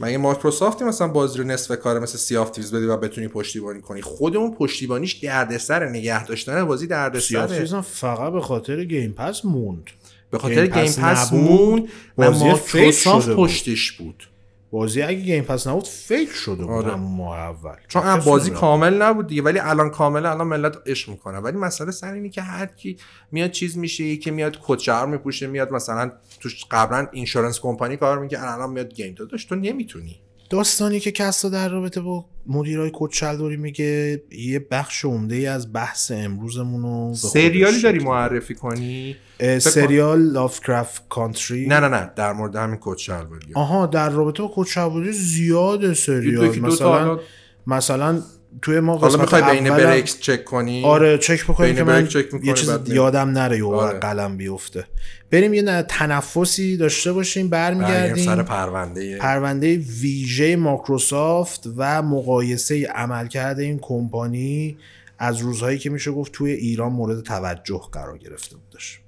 مگه مایکروسافتی مثلا بازی رو نصف کار مثل سی تیز بدی و بتونی پشتیبانی کنی خودمون پشتیبانیش دردسر نگه داشتن بازی دردسر فقط به خاطر گیم موند به خاطر گیم پس, گیم موند و مایکروسافت پشتش بود بازی اگه گیم پس نبود فکر شده بود آره. ماه اول چون هم بازی کامل نبود دیگه ولی الان کامل الان ملت عشق میکنه ولی مسئله سر اینه که هر کی میاد چیز میشه یکی میاد کچر میپوشه میاد مثلا توش قبلا اینشورنس کمپانی کار میکنه الان میاد گیم داشت تو نمیتونی داستانی که کسا در رابطه با مدیرای کوچلدوری میگه یه بخش عمده ای از بحث امروزمون رو سریالی داری معرفی کنی سریال لاف کرافت کانتری نه نه نه در مورد همین کوچلدوری آها در رابطه با کوچلدوری زیاد سریال مثلا مثلا توی ما حالا میخوای بین بریکس چک کنی آره چک بکنی که من یه چیز یادم نره یه آره آره. قلم بیفته بریم یه تنفسی داشته باشیم برمیگردیم سر پرونده پرونده ویژه ماکروسافت و مقایسه عملکرد این کمپانی از روزهایی که میشه گفت توی ایران مورد توجه قرار گرفته بودش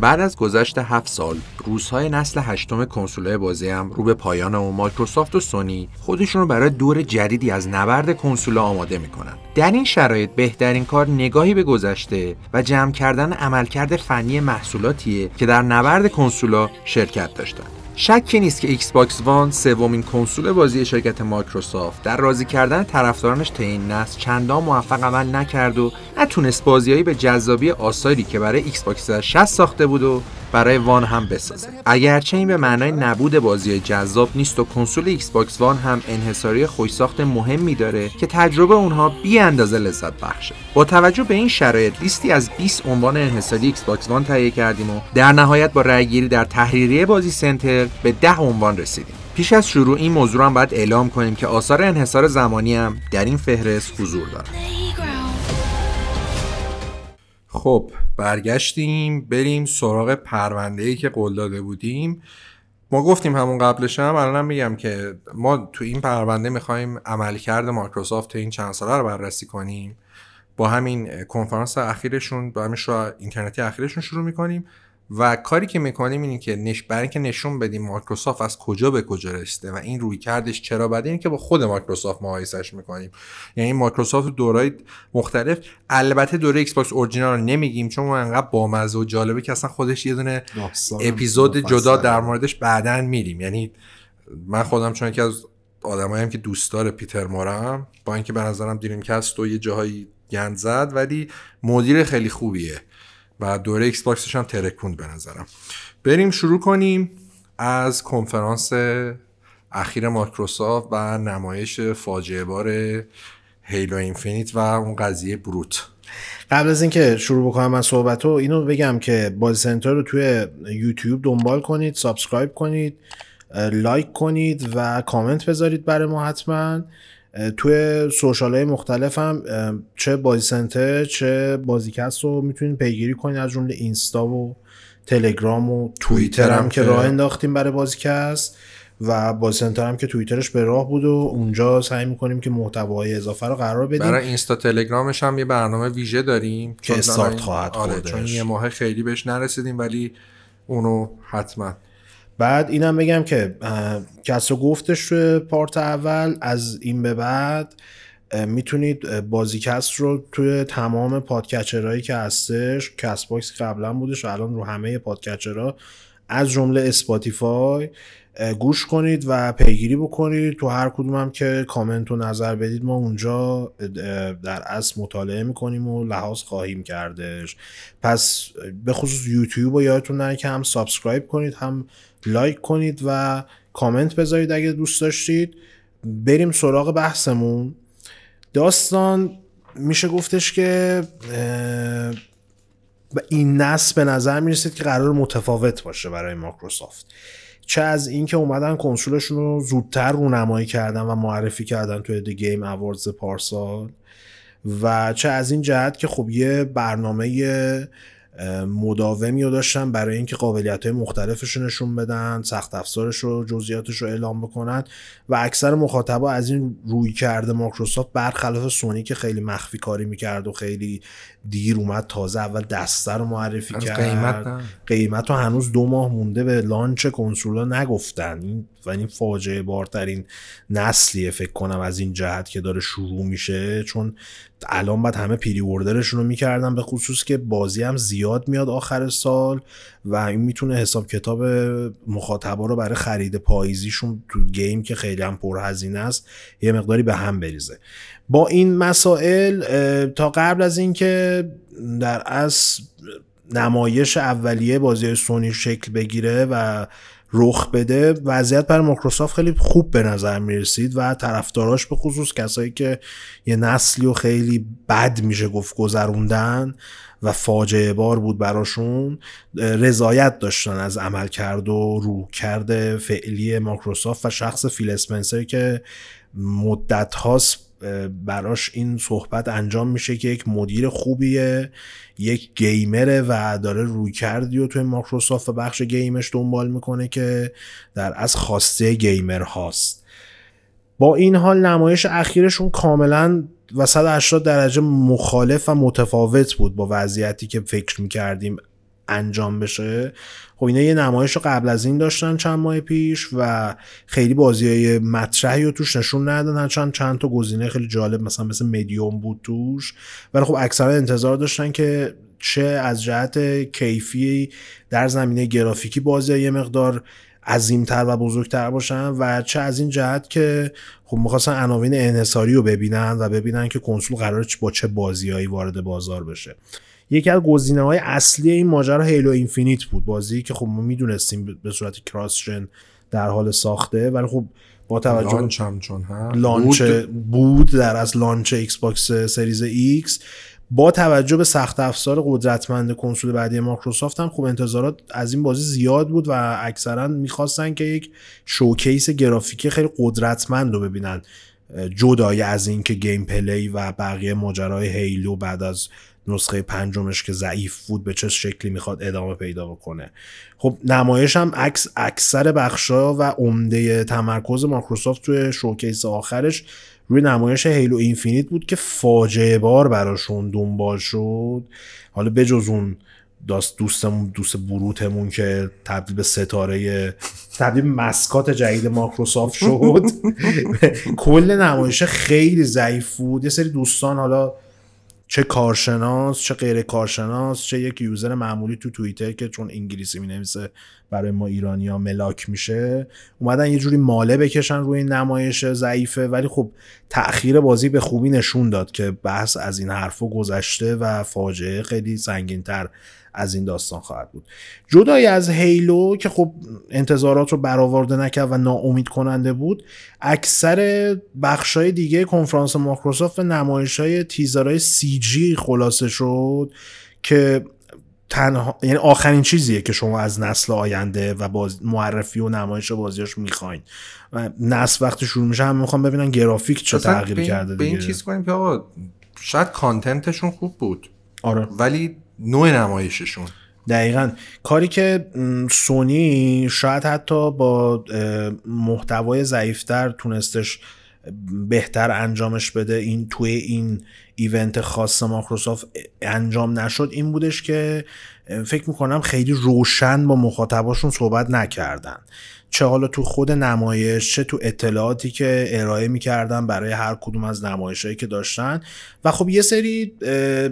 بعد از گذشت 7 سال روزهای نسل هشتم کنسولای بازی هم رو به پایان و مایکروسافت و سونی خودشون رو برای دور جدیدی از نبرد کنسولا آماده میکنن در این شرایط بهترین کار نگاهی به گذشته و جمع کردن عملکرد فنی محصولاتیه که در نبرد کنسولا شرکت داشتند شکی نیست که ایکس باکس وان سومین کنسول بازی شرکت مایکروسافت در راضی کردن طرفدارانش تا این نسل چندان موفق عمل نکرد و نتونست بازیهایی به جذابی آثاری که برای ایکس باکس 60 ساخته بود و برای وان هم بسازه اگرچه این به معنای نبود بازی جذاب نیست و کنسول ایکس باکس وان هم انحصاری خوشساخت مهمی داره که تجربه اونها بی اندازه لذت بخشه با توجه به این شرایط لیستی از 20 عنوان انحصاری ایکس باکس وان تهیه کردیم و در نهایت با رأیگیری در تحریریه بازی سنتر به ده عنوان رسیدیم پیش از شروع این موضوع هم باید اعلام کنیم که آثار انحصار زمانی هم در این فهرست حضور دارد خب برگشتیم بریم سراغ پرونده ای که قول داده بودیم ما گفتیم همون قبلش هم الان میگم که ما تو این پرونده میخوایم عملکرد مایکروسافت این چند ساله رو بررسی کنیم با همین کنفرانس اخیرشون با همین شو اینترنتی اخیرشون شروع میکنیم و کاری که میکنیم اینه که نش... برای اینکه نشون بدیم مایکروسافت از کجا به کجا رسیده و این روی کردش چرا بده اینه که با خود مایکروسافت مقایسش میکنیم یعنی مایکروسافت دورای مختلف البته دوره ایکس باکس اورجینال رو نمیگیم چون انقدر بامزه و جالبه که اصلا خودش یه دونه اپیزود جدا در موردش بعدا میریم یعنی من خودم چون یکی از آدمایی که دوستدار پیتر مورم با اینکه به نظرم دیریم کست و یه جاهایی گند زد ولی مدیر خیلی خوبیه و دوره ایکس باکسش هم ترکوند به نظرم بریم شروع کنیم از کنفرانس اخیر مایکروسافت و نمایش فاجعه بار هیلو اینفینیت و اون قضیه بروت قبل از اینکه شروع بکنم من صحبت رو اینو بگم که بازی سنتر رو توی یوتیوب دنبال کنید سابسکرایب کنید لایک کنید و کامنت بذارید برای ما حتما توی سوشال های مختلف هم چه بازی سنتر چه بازیکست رو میتونید پیگیری کنید از جمله اینستا و تلگرام و توییتر هم که راه انداختیم برای بازیکست و بازی سنتر هم که توییترش به راه بود و اونجا سعی میکنیم که محتوای اضافه رو قرار بدیم برای اینستا تلگرامش هم یه برنامه ویژه داریم که استارت خواهد آره چون یه ماه خیلی بهش نرسیدیم ولی اونو حتما بعد اینم بگم که کس گفتش توی پارت اول از این به بعد میتونید بازیکست رو توی تمام پادکچرهایی که هستش کس باکس قبلا بودش و الان رو همه پادکچرها از جمله اسپاتیفای گوش کنید و پیگیری بکنید تو هر کدوم هم که کامنت و نظر بدید ما اونجا در اصل مطالعه میکنیم و لحاظ خواهیم کردش پس به خصوص یوتیوب و یادتون نره که هم سابسکرایب کنید هم لایک کنید و کامنت بذارید اگه دوست داشتید بریم سراغ بحثمون داستان میشه گفتش که این نصب به نظر میرسید که قرار متفاوت باشه برای مایکروسافت چه از اینکه اومدن کنسولشون رو زودتر رونمایی کردن و معرفی کردن توی دی game اواردز پارسال و چه از این جهت که خب یه برنامه مداومی رو داشتن برای اینکه قابلیت های مختلفش نشون بدن سخت افزارش رو جزئیاتش رو اعلام بکنن و اکثر مخاطبا از این روی کرده مایکروسافت برخلاف سونی که خیلی مخفی کاری میکرد و خیلی دیر اومد تازه اول دسته رو معرفی کرد قیمت, قیمت رو هنوز دو ماه مونده به لانچ کنسولا نگفتن این و این فاجعه بارترین نسلیه فکر کنم از این جهت که داره شروع میشه چون الان بعد همه پیری وردرشون رو میکردن به خصوص که بازی هم زیاد میاد آخر سال و این میتونه حساب کتاب مخاطبا رو برای خرید پاییزیشون تو گیم که خیلی هم پرهزینه است یه مقداری به هم بریزه با این مسائل تا قبل از اینکه در اصل نمایش اولیه بازی سونی شکل بگیره و رخ بده وضعیت برای مایکروسافت خیلی خوب به نظر میرسید و طرفداراش به خصوص کسایی که یه نسلی و خیلی بد میشه گفت گذروندن و فاجعه بار بود براشون رضایت داشتن از عمل کرد و رو کرده فعلی مایکروسافت و شخص فیل اسپنسر که مدت هاست براش این صحبت انجام میشه که یک مدیر خوبیه یک گیمره و داره روی کردی و توی مایکروسافت و بخش گیمش دنبال میکنه که در از خواسته گیمر هاست با این حال نمایش اخیرشون کاملا و 180 درجه مخالف و متفاوت بود با وضعیتی که فکر میکردیم انجام بشه خب اینا یه نمایش رو قبل از این داشتن چند ماه پیش و خیلی بازی های مطرحی رو توش نشون ندادن چند چند تا گزینه خیلی جالب مثلا مثل میدیوم بود توش ولی خب اکثرا انتظار داشتن که چه از جهت کیفی در زمینه گرافیکی بازی یه مقدار عظیمتر و بزرگتر باشن و چه از این جهت که خب میخواستن عناوین انحصاری رو ببینن و ببینن که کنسول قرار با چه بازیهایی وارد بازار بشه یکی از گزینه های اصلی این ماجرا هیلو اینفینیت بود بازی که خب ما میدونستیم به صورت جن در حال ساخته ولی خب با توجه لانچ هم چون لانچ بود. در از لانچ ایکس باکس سریز ایکس با توجه به سخت افزار قدرتمند کنسول بعدی مایکروسافت هم خب انتظارات از این بازی زیاد بود و اکثرا میخواستن که یک شوکیس گرافیکی خیلی قدرتمند رو ببینن جدای از اینکه گیم پلی و بقیه ماجرای هیلو بعد از نسخه پنجمش که ضعیف بود به چه شکلی میخواد ادامه پیدا بکنه خب نمایش هم عکس اکثر بخشا و عمده تمرکز مایکروسافت توی شوکیس آخرش روی نمایش هیلو اینفینیت بود که فاجعه بار براشون دنبال شد حالا بجز اون داست دوستمون دوست بروتمون که تبدیل به ستاره تبدیل مسکات جدید مایکروسافت شد [laughs] کل نمایش خیلی ضعیف بود یه سری دوستان حالا چه کارشناس چه غیر کارشناس چه یک یوزر معمولی تو توییتر که چون انگلیسی می نویسه برای ما ایرانی ها ملاک میشه اومدن یه جوری ماله بکشن روی این نمایش ضعیفه ولی خب تاخیر بازی به خوبی نشون داد که بحث از این حرفو گذشته و فاجعه خیلی سنگینتر از این داستان خواهد بود جدای از هیلو که خب انتظارات رو برآورده نکرد و ناامید کننده بود اکثر بخشای دیگه کنفرانس مایکروسافت نمایش های تیزرهای سی جی خلاصه شد که تنها یعنی آخرین چیزیه که شما از نسل آینده و باز... معرفی و نمایش و بازیاش میخواین و نسل وقتی شروع میشه هم میخوام ببینن گرافیک چه تغییر کرده دیگه به این شاید کانتنتشون خوب بود آره ولی نوع نمایششون دقیقا کاری که سونی شاید حتی با محتوای ضعیفتر تونستش بهتر انجامش بده این توی این ایونت خاص ماکروسافت انجام نشد این بودش که فکر میکنم خیلی روشن با مخاطباشون صحبت نکردن چه حالا تو خود نمایش چه تو اطلاعاتی که ارائه میکردن برای هر کدوم از هایی که داشتن و خب یه سری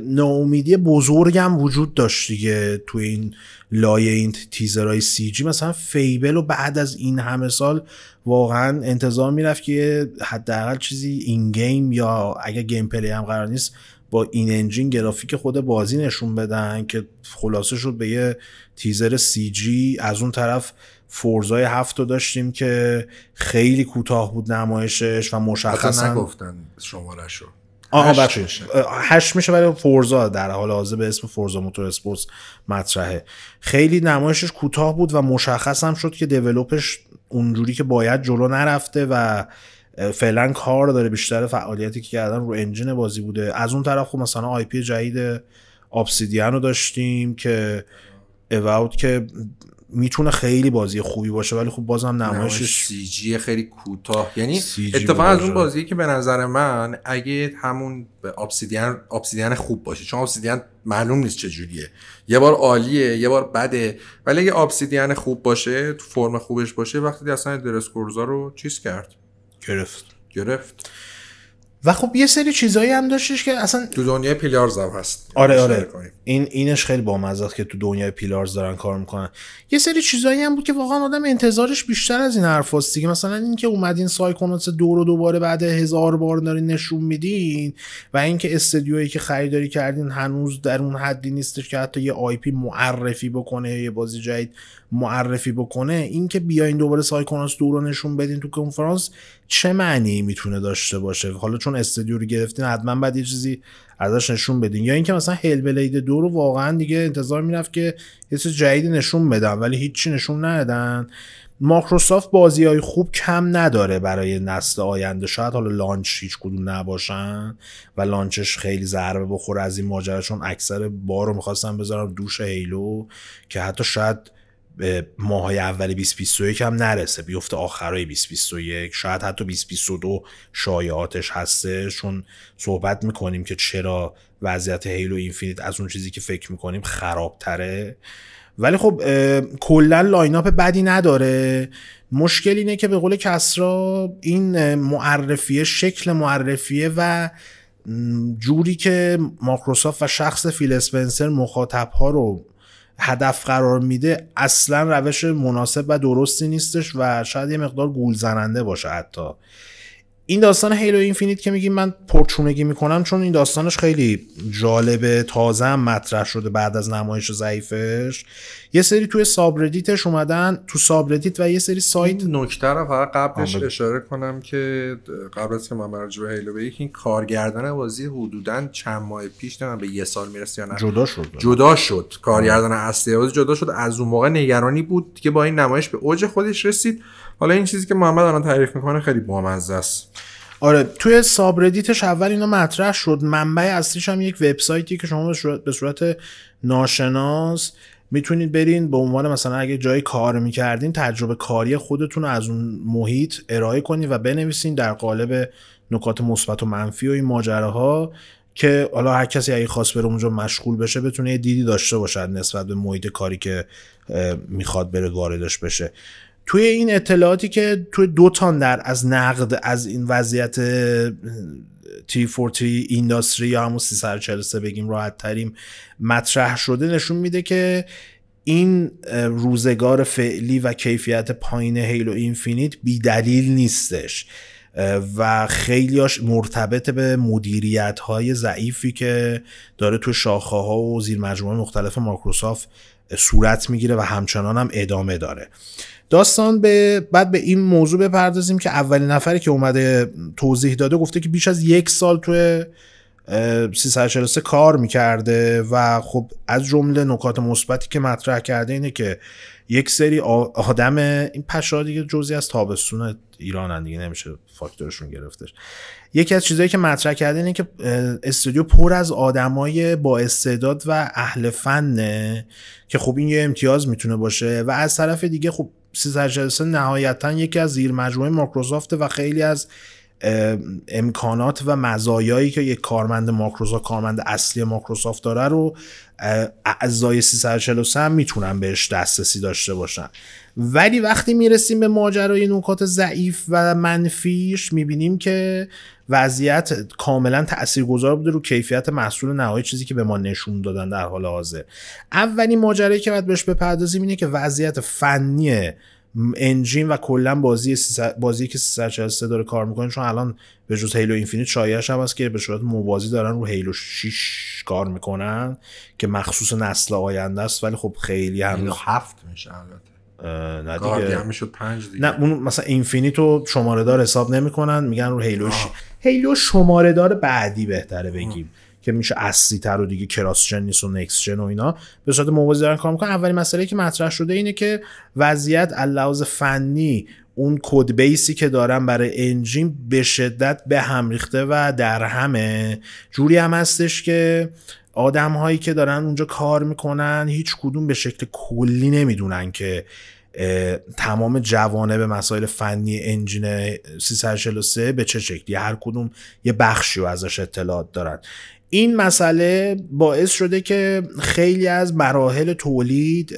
ناامیدی بزرگم وجود داشت دیگه تو این لایه این تیزرهای سی جی مثلا فیبل و بعد از این همه سال واقعا انتظار میرفت که حداقل چیزی این گیم یا اگه گیم پلی هم قرار نیست با این انجین گرافیک خود بازی نشون بدن که خلاصه شد به یه تیزر سی جی از اون طرف فورزای هفت رو داشتیم که خیلی کوتاه بود نمایشش و مشخصا نگفتن شمارش رو آها بخشش بله. هش میشه ولی فورزا در حال حاضر به اسم فورزا موتور اسپورتس مطرحه خیلی نمایشش کوتاه بود و مشخص هم شد که دیولوپش اونجوری که باید جلو نرفته و فعلا کار داره بیشتر فعالیتی که کردن رو انجین بازی بوده از اون طرف خب مثلا آی پی جدید رو داشتیم که اوت که میتونه خیلی بازی خوبی باشه ولی خب بازم نمایشش سی جی خیلی کوتاه یعنی اتفاقا از اون بازی که به نظر من اگه همون ابسیدین ابسیدین خوب باشه چون ابسیدین معلوم نیست چجوریه یه بار عالیه یه بار بده ولی اگه ابسیدین خوب باشه تو فرم خوبش باشه وقتی اصلا درس رو چیز کرد گرفت گرفت و خب یه سری چیزایی هم داشتش که اصلا تو دنیای پیلارز هم هست آره آره این اینش خیلی بامزه که تو دنیای پیلارز دارن کار میکنن یه سری چیزایی هم بود که واقعا آدم انتظارش بیشتر از این هستی دیگه مثلا اینکه اومدین سایکونوتس دو رو دوباره بعد هزار بار دارین نشون میدین و اینکه استدیویی که خریداری کردین هنوز در اون حدی نیستش که حتی یه آی پی معرفی بکنه یه بازی جدید معرفی بکنه اینکه بیاین دوباره سایکونوتس دو رو نشون بدین تو کنفرانس چه معنی میتونه داشته باشه حالا چون استدیو رو گرفتین حتما بعد یه چیزی ازش نشون بدین یا اینکه مثلا هیل بلید دو رو واقعا دیگه انتظار میرفت که یه چیز جدیدی نشون بدن ولی هیچی نشون ندادن ماکروسافت بازی های خوب کم نداره برای نسل آینده شاید حالا لانچ هیچ کدوم نباشن و لانچش خیلی ضربه بخوره از این ماجرا چون اکثر بار رو میخواستم بذارم دوش هیلو که حتی شاید به ماهای اول 2021 هم نرسه بیفته آخرهای 2021 شاید حتی 2022 شایعاتش هسته چون صحبت میکنیم که چرا وضعیت هیلو اینفینیت از اون چیزی که فکر میکنیم خرابتره ولی خب کلا اپ بدی نداره مشکل اینه که به قول کسرا این معرفیه شکل معرفیه و جوری که مایکروسافت و شخص فیل اسپنسر مخاطب ها رو هدف قرار میده اصلا روش مناسب و درستی نیستش و شاید یه مقدار گول زننده باشه حتی این داستان هیلو اینفینیت که میگیم من پرچونگی میکنم چون این داستانش خیلی جالبه تازه مطرح شده بعد از نمایش ضعیفش یه سری توی سابردیتش اومدن تو سابردیت و یه سری سایت نکته رو فقط قبلش آره. اشاره کنم که قبل از که من برای هیلو بگیم این کارگردان بازی حدودا چند ماه پیش نه به یه سال میرسی یا نه جدا شد جدا شد کارگردان آره. اصلی بازی جدا شد از اون موقع نگرانی بود که با این نمایش به اوج خودش رسید حالا این چیزی که محمد الان تعریف میکنه خیلی بامزه است آره توی سابردیتش اول اینو مطرح شد منبع اصلیش هم یک وبسایتی که شما به صورت ناشناس میتونید برین به عنوان مثلا اگه جای کار میکردین تجربه کاری خودتون از اون محیط ارائه کنید و بنویسین در قالب نکات مثبت و منفی و این ها که حالا هر کسی اگه خواست بره اونجا مشغول بشه بتونه یه دیدی داشته باشد نسبت به محیط کاری که میخواد بره واردش بشه توی این اطلاعاتی که توی دو تان در از نقد از این وضعیت تی 43 اینداستری یا همون 343 بگیم راحت تریم مطرح شده نشون میده که این روزگار فعلی و کیفیت پایین هیلو اینفینیت بی دلیل نیستش و خیلیاش مرتبط به مدیریت های ضعیفی که داره تو شاخه ها و زیر مجموعه مختلف مایکروسافت صورت میگیره و همچنان هم ادامه داره داستان به بعد به این موضوع بپردازیم که اولین نفری که اومده توضیح داده گفته که بیش از یک سال توی 343 کار میکرده و خب از جمله نکات مثبتی که مطرح کرده اینه که یک سری آدم این پشا دیگه جزی از تابستون ایرانن دیگه نمیشه فاکتورشون گرفتش یکی از چیزهایی که مطرح کرده اینه که استودیو پر از آدمای با استعداد و اهل فنه که خب این یه امتیاز میتونه باشه و از طرف دیگه خب 300 نهایتاً نهایتا یکی از زیر مجموعه مایکروسافت و خیلی از امکانات و مزایایی که یک کارمند مایکروسافت کارمند اصلی مایکروسافت داره رو اعضای 343 هم میتونن بهش دسترسی داشته باشن ولی وقتی میرسیم به ماجرای نکات ضعیف و منفیش میبینیم که وضعیت کاملا تاثیرگذار بوده رو کیفیت محصول نهایی چیزی که به ما نشون دادن در حال حاضر اولین ماجرایی که باید بهش بپردازیم اینه که وضعیت فنی انجین و کلا بازی بازی که 343 داره کار میکنه چون الان به جز هیلو اینفینیت شایعش هم هست که به صورت موازی دارن رو هیلو 6 کار میکنن که مخصوص نسل آینده است ولی خب خیلی هم هفت میشه نه دیگه شد پنج دیگه. نه اون مثلا اینفینیتو شماره دار حساب نمیکنن میگن رو هیلوش هیلو شماره دار بعدی بهتره بگیم که میشه اصلی تر و دیگه کراس جن نیست و نکس جن و اینا به صورت موازی دارن کار میکنن اولین مسئله که مطرح شده اینه که وضعیت اللحاظ فنی اون کد بیسی که دارن برای انجین به شدت به هم ریخته و همه جوری هم هستش که آدم هایی که دارن اونجا کار میکنن هیچ کدوم به شکل کلی نمیدونن که تمام جوانه به مسائل فنی انجین 343 به چه شکلی هر کدوم یه بخشی و ازش اطلاعات دارن این مسئله باعث شده که خیلی از مراحل تولید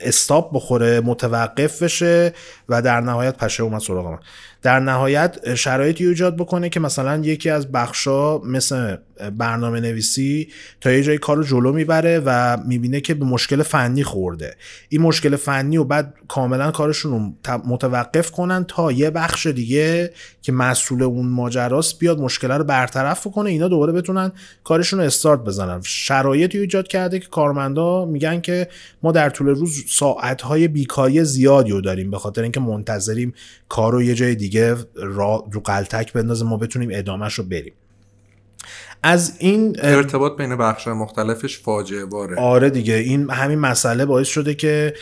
استاب بخوره متوقف بشه و در نهایت پشه اومد سراغ من در نهایت شرایطی ایجاد بکنه که مثلا یکی از بخشا مثل برنامه نویسی تا یه جایی کار رو جلو میبره و میبینه که به مشکل فنی خورده این مشکل فنی و بعد کاملا کارشون رو متوقف کنن تا یه بخش دیگه که مسئول اون ماجراست بیاد مشکل رو برطرف کنه اینا دوباره بتونن کارشون رو استارت بزنن شرایطی ایجاد کرده که کارمندا میگن که ما در طول روز ساعتهای بیکاری زیادی رو داریم به خاطر اینکه منتظریم کارو یه جای دیگه را رو قلتک بندازه ما بتونیم ادامهش رو بریم از این ارتباط بین بخش مختلفش فاجعه باره آره دیگه این همین مسئله باعث شده که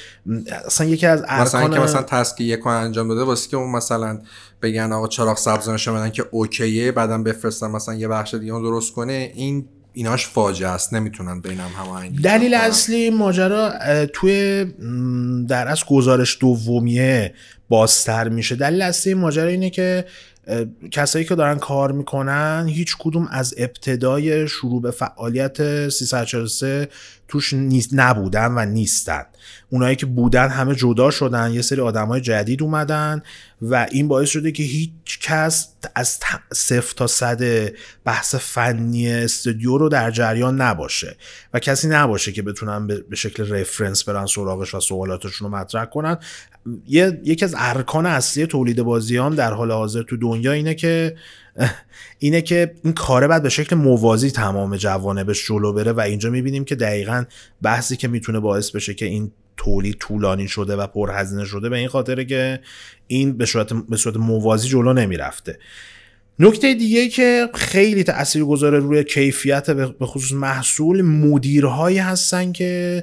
اصلا یکی از ارکان مثلا که مثلا تسکیه انجام داده واسه که اون مثلا بگن آقا چراغ سبز نشون بدن که اوکیه بعدم بفرستن مثلا یه بخش دیگه اون درست کنه این ایناش فاجعه است نمیتونن بینم هماهنگی دلیل اصلی ماجرا توی در از گزارش دومیه بازتر میشه دلیل اصلی ماجرا اینه که کسایی که دارن کار میکنن هیچ کدوم از ابتدای شروع به فعالیت 343 توش نبودن و نیستن اونایی که بودن همه جدا شدن یه سری های جدید اومدن و این باعث شده که هیچ کس از صفر تا صد بحث فنی استودیو رو در جریان نباشه و کسی نباشه که بتونن به شکل رفرنس برن سراغش و سوالاتشون رو مطرح کنن یکی از ارکان اصلی تولید بازی در حال حاضر تو دنیا اینه که [laughs] اینه که این کاره بعد به شکل موازی تمام جوانبش جلو بره و اینجا میبینیم که دقیقا بحثی که میتونه باعث بشه که این تولید طولانی شده و پرهزینه شده به این خاطره که این به صورت, به صورت موازی جلو نمیرفته نکته دیگه که خیلی تاثیر گذاره روی کیفیت به خصوص محصول مدیرهایی هستن که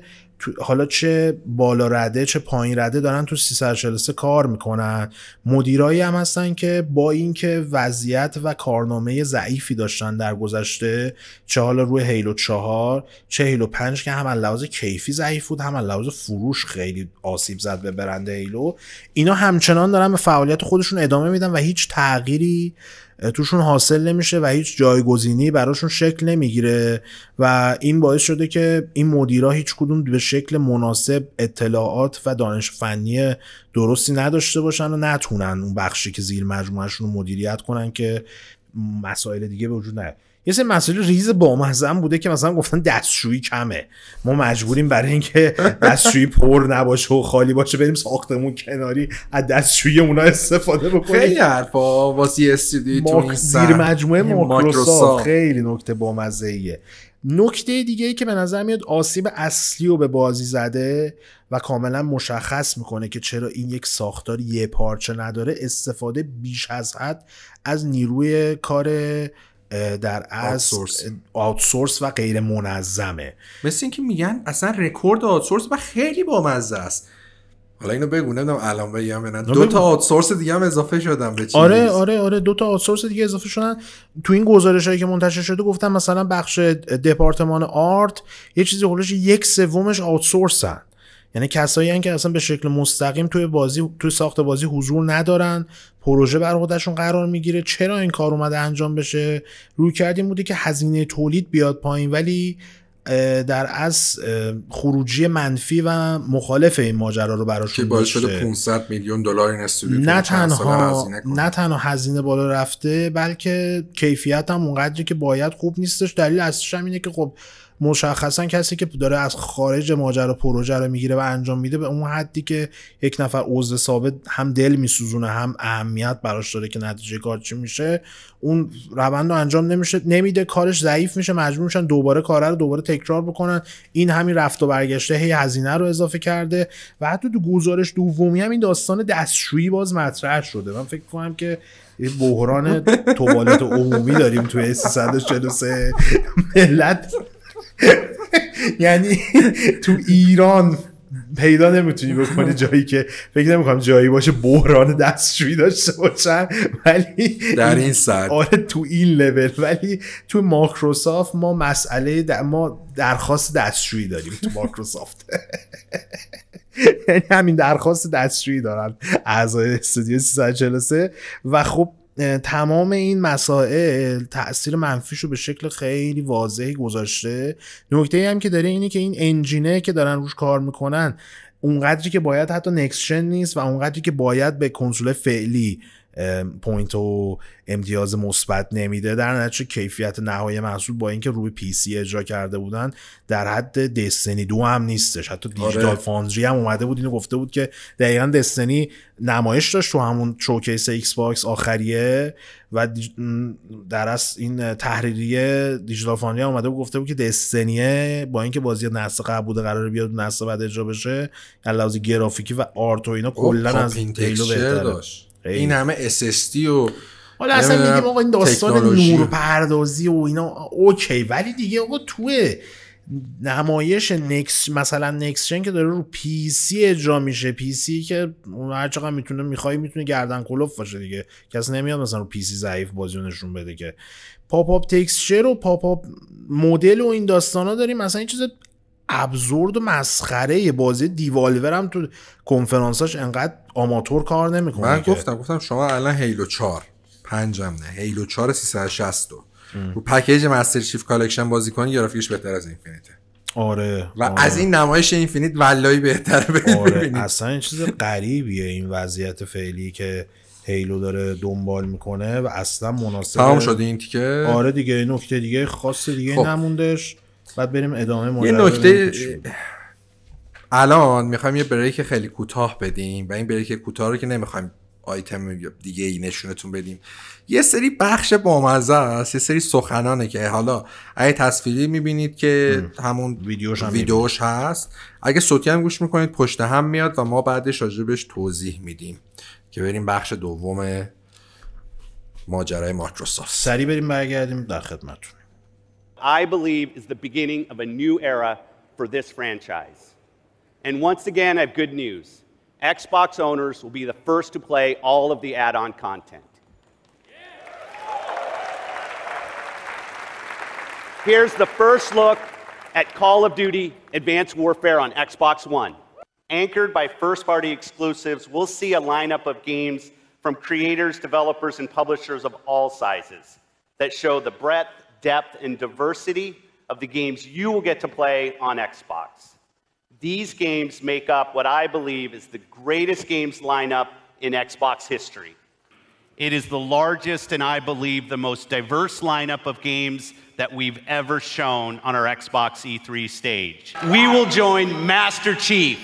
حالا چه بالا رده چه پایین رده دارن تو 343 کار میکنن مدیرایی هم هستن که با اینکه وضعیت و کارنامه ضعیفی داشتن در گذشته چه حالا روی هیلو چهار چه هیلو پنج که هم لحاظ کیفی ضعیف بود هم لحاظ فروش خیلی آسیب زد به برند هیلو اینا همچنان دارن به فعالیت خودشون ادامه میدن و هیچ تغییری توشون حاصل نمیشه و هیچ جایگزینی براشون شکل نمیگیره و این باعث شده که این مدیرها هیچ کدوم به شکل مناسب اطلاعات و دانش فنی درستی نداشته باشن و نتونن اون بخشی که زیر مجموعهشون رو مدیریت کنن که مسائل دیگه به وجود نیاد یه سری مسئله ریز بامزه بوده که مثلا گفتن دستشویی کمه ما مجبوریم برای اینکه دستشویی پر نباشه و خالی باشه بریم ساختمون کناری از دستشویی اونا استفاده بکنیم خیلی حرفا واسه زیر ماکروسافت خیلی نکته با نکته دیگه ای که به نظر میاد آسیب اصلی رو به بازی زده و کاملا مشخص میکنه که چرا این یک ساختار یه پارچه نداره استفاده بیش از حد از نیروی کار در از آوتسورس و غیر منظمه مثل اینکه میگن اصلا رکورد آوتسورس و خیلی بامزه است حالا اینو بگو نمیدونم الان بگم نه دو تا آوتسورس دیگه هم اضافه شدن به چیز. آره آره آره دو تا آوتسورس دیگه اضافه شدن تو این گزارش هایی که منتشر شده گفتم مثلا بخش دپارتمان آرت یه چیزی هولش یک سومش آوتسورسن یعنی کسایی هن که اصلا به شکل مستقیم توی بازی توی ساخت بازی حضور ندارن پروژه بر خودشون قرار میگیره چرا این کار اومده انجام بشه روی کردیم بوده که هزینه تولید بیاد پایین ولی در از خروجی منفی و مخالف این ماجرا رو براشون که باید شده 500 میلیون دلار این نه تنها نه تنها هزینه بالا رفته بلکه کیفیت هم اونقدری که باید خوب نیستش دلیل اصلیش اینه که خب مشخصا کسی که داره از خارج ماجرا پروژه رو میگیره و انجام میده به اون حدی که یک نفر عضو ثابت هم دل میسوزونه هم اهمیت براش داره که نتیجه کار چی میشه اون روند رو انجام نمیشه نمیده کارش ضعیف میشه مجبور میشن دوباره کاره رو دوباره تکرار بکنن این همین رفت و برگشته هی هزینه رو اضافه کرده و حتی تو گزارش دومی هم این داستان دستشویی باز مطرح شده من فکر کنم که بحران توالت عمومی داریم توی 343 ملت [laughs] یعنی تو ایران پیدا نمیتونی بکنی [laughs] جایی که فکر نمیکنم جایی باشه بحران دستشویی داشته باشن ولی در این سطح آره تو این لول ولی تو ماکروسافت ما مسئله ما درخواست دستشویی داریم تو ماکروسافت [laughs] یعنی همین درخواست دستشویی دارن اعضای استودیو 343 و خب تمام این مسائل تاثیر منفیش رو به شکل خیلی واضحی گذاشته نکته هم که داره اینه که این انجینه که دارن روش کار میکنن اونقدری که باید حتی نکسشن نیست و اونقدری که باید به کنسول فعلی پوینت و امتیاز مثبت نمیده در نتیجه کیفیت نهایی محصول با اینکه روی پی سی اجرا کرده بودن در حد دستنی دو هم نیستش حتی آره. دیجیتال آره. هم اومده بود اینو گفته بود که دقیقا دستنی نمایش داشت تو همون چوکیس ایکس باکس آخریه و در از این تحریریه دیجیتال فانی هم اومده بود گفته بود که دستنیه با اینکه بازی نسل قبل بوده قرار بیاد نسل بعد اجرا بشه یعنی لحاظ گرافیکی و آرت و اینا خب، کلا از بهتره داشت. این همه SSD و حالا اصلا میگیم آقا این داستان پردازی و اینا اوکی ولی دیگه آقا توه نمایش نکس مثلا نکسچن که داره رو پی سی اجرا میشه پی سی که هر چقدر میتونه میخوای میتونه گردن کلوف باشه دیگه کسی نمیاد مثلا رو پی سی ضعیف بازی نشون بده که پاپ اپ تکسچر و پاپ اپ مدل و این ها داریم مثلا این چیز ابزورد و مسخره بازی دیوالور هم تو کنفرانساش انقدر آماتور کار نمیکنه من گفتم گفتم شما الان هیلو 4 پنجم نه هیلو 4 360 رو پکیج مستر چیف کالکشن بازیکن گرافیکش بهتر از اینفینیت. آره و آره. از این نمایش اینفینیت بهتر بهتره آره. ببینید اصلا این چیز غریبیه این وضعیت فعلی که هیلو داره دنبال میکنه و اصلا مناسب تمام شده این تیکه آره دیگه نکته دیگه خاص دیگه خب. نموندش بعد بریم ادامه یه نکته الان میخوایم یه بریک خیلی کوتاه بدیم و این بریک کوتاه رو که نمیخوایم آیتم دیگه ای نشونتون بدیم یه سری بخش بامزه است یه سری سخنانه که حالا اگه تصویری میبینید که همون ویدیوش, ویدیوش هست اگه صوتی هم گوش میکنید پشت هم میاد و ما بعدش راجبش توضیح میدیم که بریم بخش دوم ماجرای مایکروسافت سری بریم برگردیم در خدمتتون I believe is the beginning of a new era for this franchise. And once again, I have good news. Xbox owners will be the first to play all of the add on content. Here's the first look at Call of Duty Advanced Warfare on Xbox One. Anchored by first party exclusives, we'll see a lineup of games from creators, developers, and publishers of all sizes that show the breadth depth, and diversity of the games you will get to play on Xbox. These games make up what I believe is the greatest games lineup in Xbox history. It is the largest and I believe the most diverse lineup of games that we've ever shown on our Xbox E3 stage. We will join Master Chief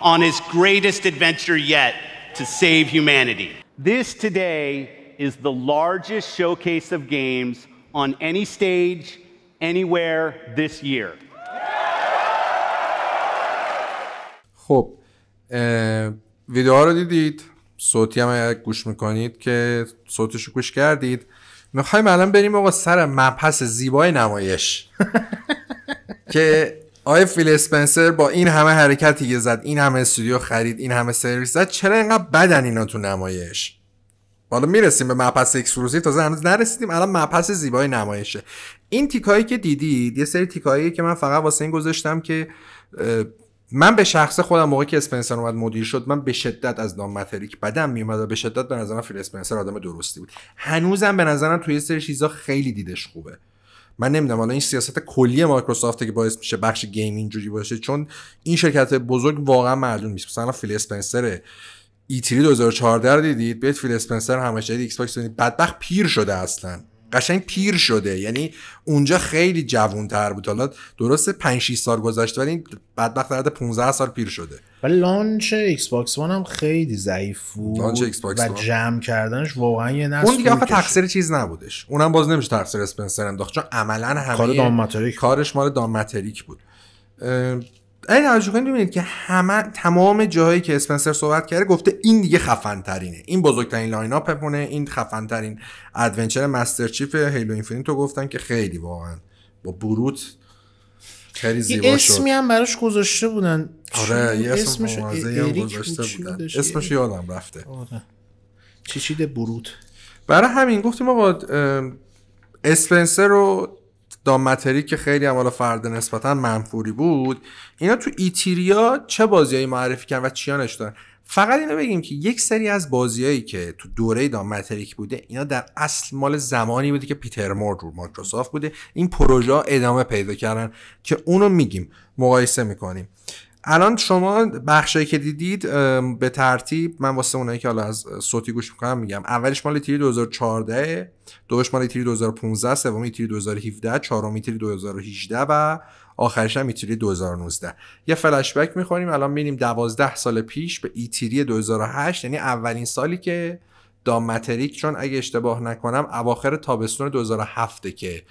on his greatest adventure yet to save humanity. This today is the largest showcase of games on any stage, anywhere this year. خب ویدیوها رو دیدید صوتی هم گوش میکنید که صوتش رو گوش کردید میخوایم الان بریم آقا سر مبحث زیبای نمایش [laughs] که آقای فیل اسپنسر با این همه حرکتی که زد این همه استودیو خرید این همه سرویس زد چرا اینقدر بدن اینا تو نمایش حالا میرسیم به مپس اکسکلوزیو تازه هنوز نرسیدیم الان مبحث زیبای نمایشه این تیکایی که دیدید یه سری تیکایی که من فقط واسه این گذاشتم که من به شخص خودم موقعی که اسپنسر اومد مدیر شد من به شدت از دام متریک بدم میومد و به شدت به نظرم فیل اسپنسر آدم درستی بود هنوزم به نظرم توی سری چیزا خیلی دیدش خوبه من نمیدونم حالا این سیاست کلی مایکروسافت که باعث میشه بخش گیم اینجوری باشه چون این شرکت بزرگ واقعا معلوم نیست مثلا فیل ایتری 2014 رو دیدید بیت فیل اسپنسر همشهری ایکس باکس بدبخت پیر شده اصلا قشنگ پیر شده یعنی اونجا خیلی جوان تر بود حالا درسته 5 6 سال گذشت ولی بدبخت در 15 سال پیر شده ولی لانچ ایکس باکس هم خیلی ضعیف بود لانچ ایکس باکس و جمع کردنش واقعا یه نسل اون دیگه اصلا تقصیر چیز نبودش اونم باز نمیشه تقصیر اسپنسر انداخت چون عملا همه کار دام کارش مال دام بود این توجه کنید ببینید که همه تمام جاهایی که اسپنسر صحبت کرده گفته این دیگه خفن ترینه این بزرگترین لاین اپ این خفن ترین ادونچر مستر چیف هیلو اینفینیتو گفتن که خیلی واقعا با بروت خیلی زیبا اسمی هم براش گذاشته بودن آره یه اسم اسمش یادم رفته آره. چیده بروت برای همین گفتیم آقا اسپنسر رو دامتری که خیلی هم حالا فرد نسبتا منفوری بود اینا تو ایتیریا چه بازیایی معرفی کردن و چیا دارن فقط اینو بگیم که یک سری از بازیایی که تو دوره متریک بوده اینا در اصل مال زمانی بوده که پیتر مور رو مایکروسافت بوده این پروژه ادامه پیدا کردن که اونو میگیم مقایسه میکنیم الان شما بخشی که دیدید به ترتیب من واسه اونایی که حالا از صوتی گوش میکنم میگم اولش مال تیری 2014 دومش مال تیری 2015 سومی تیری 2017 چهارمی تیری 2018 و آخرش هم ایتری 2019 یه فلش بک میخوریم الان میریم 12 سال پیش به ایتری 2008 یعنی اولین سالی که دا متریک چون اگه اشتباه نکنم اواخر تابستون 2007 که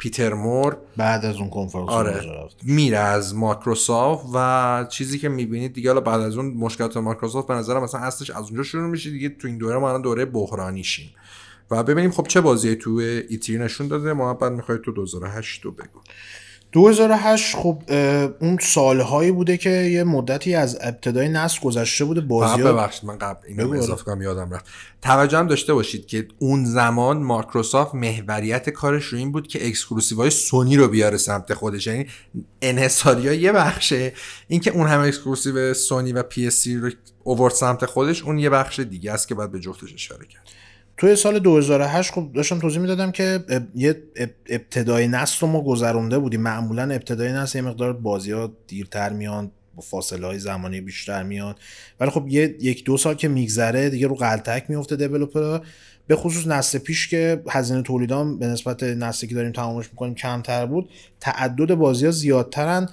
پیتر مور بعد از اون کنفرانس آره میره از مایکروسافت و چیزی که میبینید دیگه حالا بعد از اون مشکلات مایکروسافت به نظرم مثلا اصلش از اونجا شروع میشه دیگه تو این دوره ما الان دوره شیم و ببینیم خب چه بازی تو ایتری نشون داده ما بعد میخواید تو 2008 تو بگو 2008 خب اون سالهایی بوده که یه مدتی از ابتدای نسل گذشته بوده بازی ببخشید من قبل اینو اضافه کنم یادم رفت توجه هم داشته باشید که اون زمان مایکروسافت محوریت کارش رو این بود که اکسکلوسیوهای سونی رو بیاره سمت خودش یعنی انحصاریا یه بخشه اینکه اون همه اکسکلوسیو سونی و پی اس رو اوورد سمت خودش اون یه بخش دیگه است که باید به جفتش اشاره کرد توی سال 2008 خب داشتم توضیح میدادم که یه ابتدای نسل رو ما گذرونده بودیم معمولا ابتدای نسل یه مقدار بازی ها دیرتر میان با فاصله های زمانی بیشتر میان ولی خب یه یک دو سال که میگذره دیگه رو قلتک میفته دیولپر به خصوص نسل پیش که هزینه تولیدام به نسبت نسلی که داریم تمامش میکنیم کمتر بود تعدد بازی ها زیادترن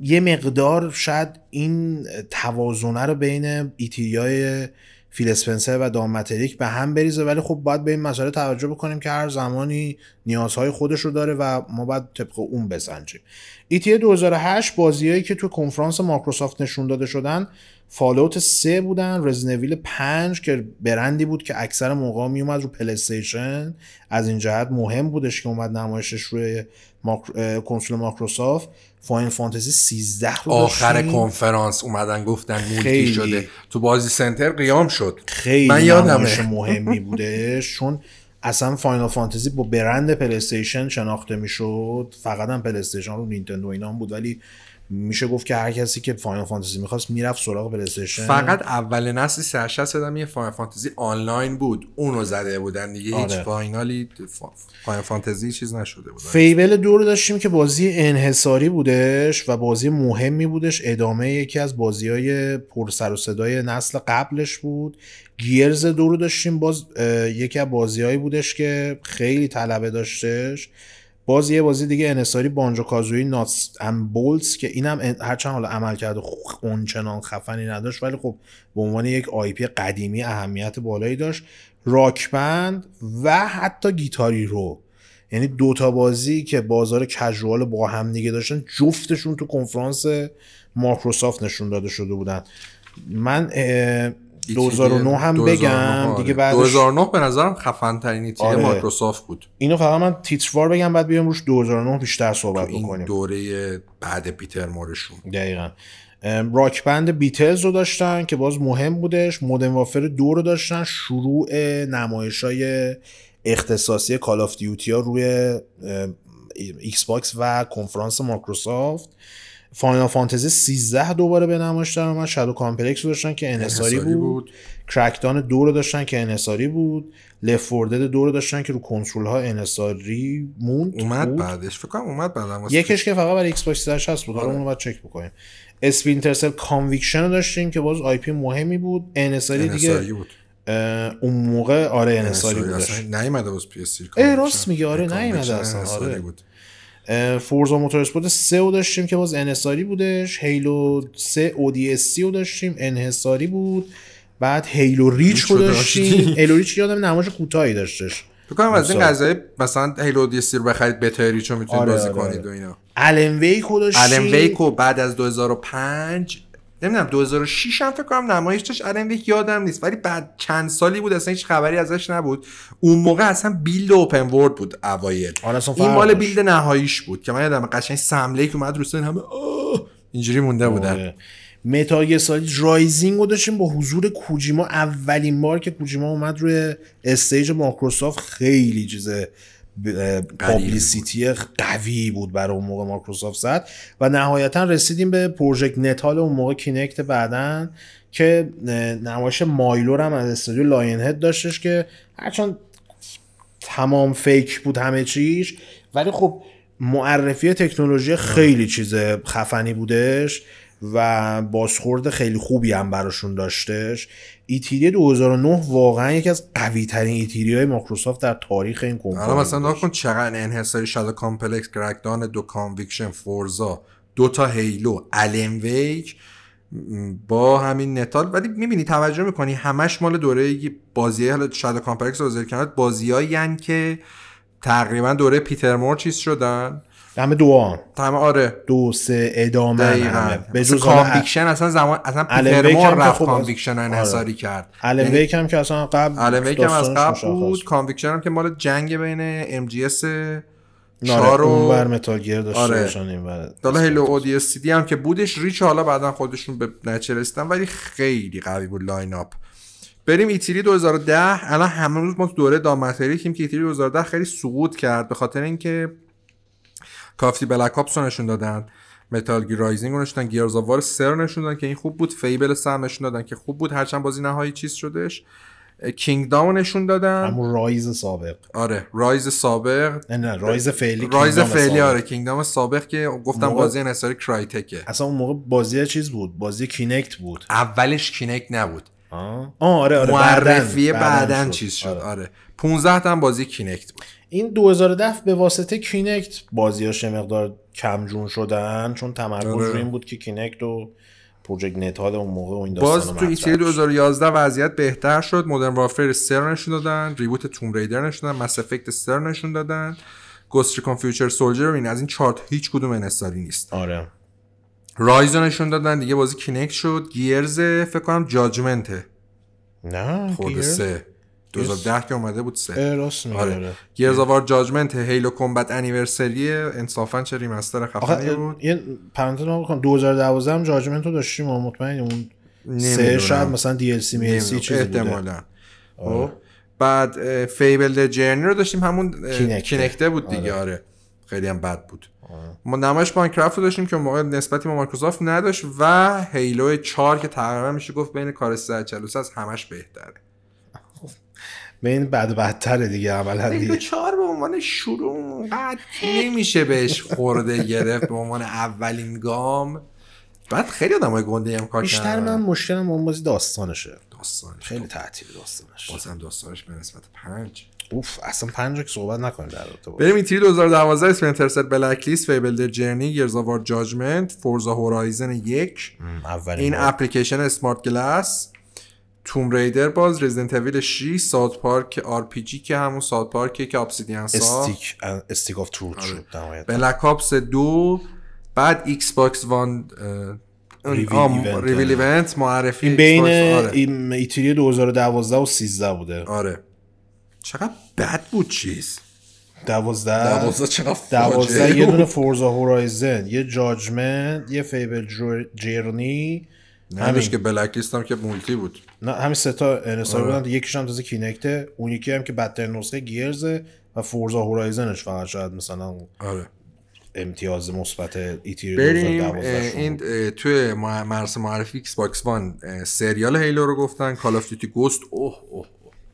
یه مقدار شاید این توازنه رو بین ایتیای فیل اسپنسر و دام متریک به هم بریزه ولی خب باید به این مسئله توجه بکنیم که هر زمانی نیازهای خودش رو داره و ما باید طبق اون بسنجیم ایتی 2008 بازیایی که تو کنفرانس مایکروسافت نشون داده شدن فالوت 3 بودن رزنویل 5 که برندی بود که اکثر موقع می اومد رو پلیستیشن از این جهت مهم بودش که اومد نمایشش روی کنسول مایکروسافت فاین فانتزی 13 رو آخر کنفرانس اومدن گفتن مولتی شده تو بازی سنتر قیام شد خیلی من یادمه مهمی بوده چون اصلا فاینال فانتزی با برند پلیستیشن شناخته میشد فقط هم پلیستیشن رو نینتندو اینا هم بود ولی میشه گفت که هر کسی که فاینال فانتزی میخواست میرفت سراغ پلیستشن فقط اول نسل سرشست دادم یه فاینال فانتزی آنلاین بود اونو زده بودن دیگه آره. هیچ فاینالی فاینال فانتزی چیز نشده بود فیبل دور داشتیم که بازی انحصاری بودش و بازی مهمی بودش ادامه یکی از بازی های پر سر و صدای نسل قبلش بود گیرز دور داشتیم باز یکی از بازیهایی بودش که خیلی طلبه داشتش باز یه بازی دیگه انصاری بانجو کازوی ناتس ام بولز که اینم هرچند حالا عمل کرد اون خفنی نداشت ولی خب به عنوان یک آی پی قدیمی اهمیت بالایی داشت راکبند و حتی گیتاری رو یعنی دوتا بازی که بازار کژوال با هم دیگه داشتن جفتشون تو کنفرانس مایکروسافت نشون داده شده بودن من 2009 هم بگم آره. دیگه بعدش 2009 به نظرم خفن ترین تیم آره. مایکروسافت بود اینو فقط من تیتروار بگم بعد بیام روش 2009 بیشتر صحبت این بکنیم دوره بعد پیتر مورشون دقیقاً راک بند بیتلز رو داشتن که باز مهم بودش مودن وافر دو رو داشتن شروع نمایش های اختصاصی کال آف دیوتی ها روی ایکس باکس و کنفرانس مایکروسافت فاینال فانتزی 13 دوباره به نمایش در اومد شادو کامپلکس رو داشتن که انحصاری بود. بود کرکدان دو رو داشتن که انحصاری بود لفوردد دو رو داشتن که رو کنسول ها انحصاری موند اومد بود. بعدش فکر کنم اومد بعد یکش که فقط برای ایکس باکس 360 بود حالا آره. اون رو باید چک بکنیم اسپینتر سل کانویکشن رو داشتیم که باز آی پی مهمی بود انحصاری دیگه بود. اون موقع آره انحصاری بود نیومده بود پی اس راست میگه آره نیومده اصلا آره بود فورزا اسپورت 3 رو داشتیم که باز انحصاری بودش هیلو 3 سی رو داشتیم انحصاری بود بعد هیلو ریچ رو داشتیم [laughs] هیلو ریچ یادم نمایش کوتاهی داشتش تو کنم از این قضیه مثلا هیلو سی رو بخرید ریچ چون میتونید آره، بازی آره، کنید آره. و اینا الان رو داشتیم الان رو بعد از 2005 نمیدونم 2006 هم فکر کنم نمایشش الان آره، یادم نیست ولی بعد چند سالی بود اصلا هیچ خبری ازش نبود اون موقع اصلا بیلد اوپن ورد بود اوایل آره، این مال بیلد نهاییش بود که من یادم قشنگ سمله که اومد روسن همه اینجوری مونده آره. بودن متاگه سالی رایزینگ رو داشتیم با حضور کوجیما اولین بار که کوجیما اومد روی استیج مایکروسافت خیلی چیزه پابلیسیتی قوی بود برای اون موقع مایکروسافت زد و نهایتا رسیدیم به پروژکت نتال اون موقع کینکت بعدن که نمایش مایلور هم از استودیو لاین هد داشتش که هرچند تمام فیک بود همه چیش ولی خب معرفی تکنولوژی خیلی چیز خفنی بودش و بازخورد خیلی خوبی هم براشون داشتش ایتیری 2009 واقعا یکی از قوی ترین ایتیری های مایکروسافت در تاریخ این کمپانی الان مثلا نکن چقدر انحصاری شاد کامپلکس کرکدان دو کانویکشن فورزا دو تا هیلو الن با همین نتال ولی میبینی توجه میکنی همش مال دوره بازیه حالا شاد کامپلکس رو ذکر کرد بازیایی که تقریبا دوره پیتر مور چیز شدن همه دو هم تمام آره دو سه ادامه به جز کانویکشن اصلا زمان اصلا پیترمور رفت کانویکشن رو آره. انحصاری کرد الان یعنی ویک هم که اصلا قبل الان ویک هم از قبل بود کانویکشن هم که مال جنگ بین ام جی اس آره، چارو اون بر متال گیر داشته آره. این بر حالا هلو اودی دی هم که بودش ریچ حالا بعدا خودشون به نچه رسیدن ولی خیلی قوی بود لاین اپ بریم ایتری 2010 الان همه روز ما دوره تیم که ایتری 2010 خیلی سقوط کرد به خاطر اینکه کافتی بلک آپس رو نشون دادن متال گیر رایزینگ رو نشوندن گیرز سر رو دادن که این خوب بود فیبل سم نشون دادن که خوب بود هرچند بازی نهایی چیز شدش کینگدام رو نشون دادن همون رایز سابق آره رایز سابق نه نه رایز فعلی رایز فعلی آره کینگدام سابق که گفتم موقع... بازی انصاری کرایتکه اصلا اون موقع بازی چیز بود بازی کینکت بود اولش کینکت نبود آه, آه آره آره معرفی بعدن, بعدن, بعدن چیز شد آره, آره. 15 تا بازی کینکت بود این 2010 به واسطه کینکت بازیاش مقدار جون شدن چون تمرکز آره. روی این بود که کینکت و پروژکت نتال اون موقع و این باز تو ایتی 2011 وضعیت بهتر شد مدرن وافر سر نشون دادن ریبوت توم ریدر نشون دادن مس افکت سر نشون دادن گوست ریکون سولجر این از این چارت هیچ کدوم انحصاری نیست آره رایز نشون دادن دیگه بازی کینکت شد گیرز فکر کنم جاجمنته نه خود 2010 که اومده بود سه راست میگه آره. گیرز آره. آوار جاجمنت هیلو کمبت انیورسری انصافا چه ریمستر خفنی بود یه پرانتز ما بکنم 2012 هم جاجمنت رو داشتیم و مطمئن اون سه شاید مثلا دی ال سی سی چیزی بوده آره. خب. بعد فیبل جرنی رو داشتیم همون کینکته, بود آره. دیگه آره. خیلی هم بد بود ما نمایش ماینکرافت رو داشتیم که موقع نسبتی با مایکروسافت نداشت و هیلو 4 که تقریبا میشه گفت بین کار از همش بهتره به این بد بدتره دیگه عملا دیگه چهار به عنوان شروع اونقدر نمیشه بهش خورده گرفت به عنوان اولین گام بعد خیلی آدمای گنده هم کار بیشتر من مشکلم اون بازی داستانشه داستانش خیلی تعطیل داستانش بازم داستانش به نسبت پنج اوف اصلا پنج رو صحبت نکنیم در رابطه بریم این تیری 2012 اسپلینتر فیبل در جرنی گرزاوار جاجمنت فورزا هورایزن یک این اپلیکیشن اسمارت گلاس توم ریدر باز رزیدنت اویل 6 ساوت پارک آر پی جی که همون ساوت پارک که آبسیدیان ساخت استیک استیک اف تروت آره. شد بلک اپس 2 بعد ایکس باکس وان ریویل ایونت معرفی این بین آره. ایتری 2012 و 13 بوده آره چقدر بد بود چیز دوازده دوازده چقدر دوازده یه دونه فورزا هورایزن یه جاجمنت یه فیبل جرنی نمیش که بلک لیست هم که مولتی بود نه همین سه تا انحصار آره. بودن یکیش هم تازه کینکته اون یکی هم که بدترین نسخه گیرزه و فورزا هورایزنش فقط شاید مثلا آره. امتیاز مثبت ایتی بریم این توی مرس معرفی ایکس باکس وان سریال هیلو رو گفتن کال اف دیوتی گوست اوه اوه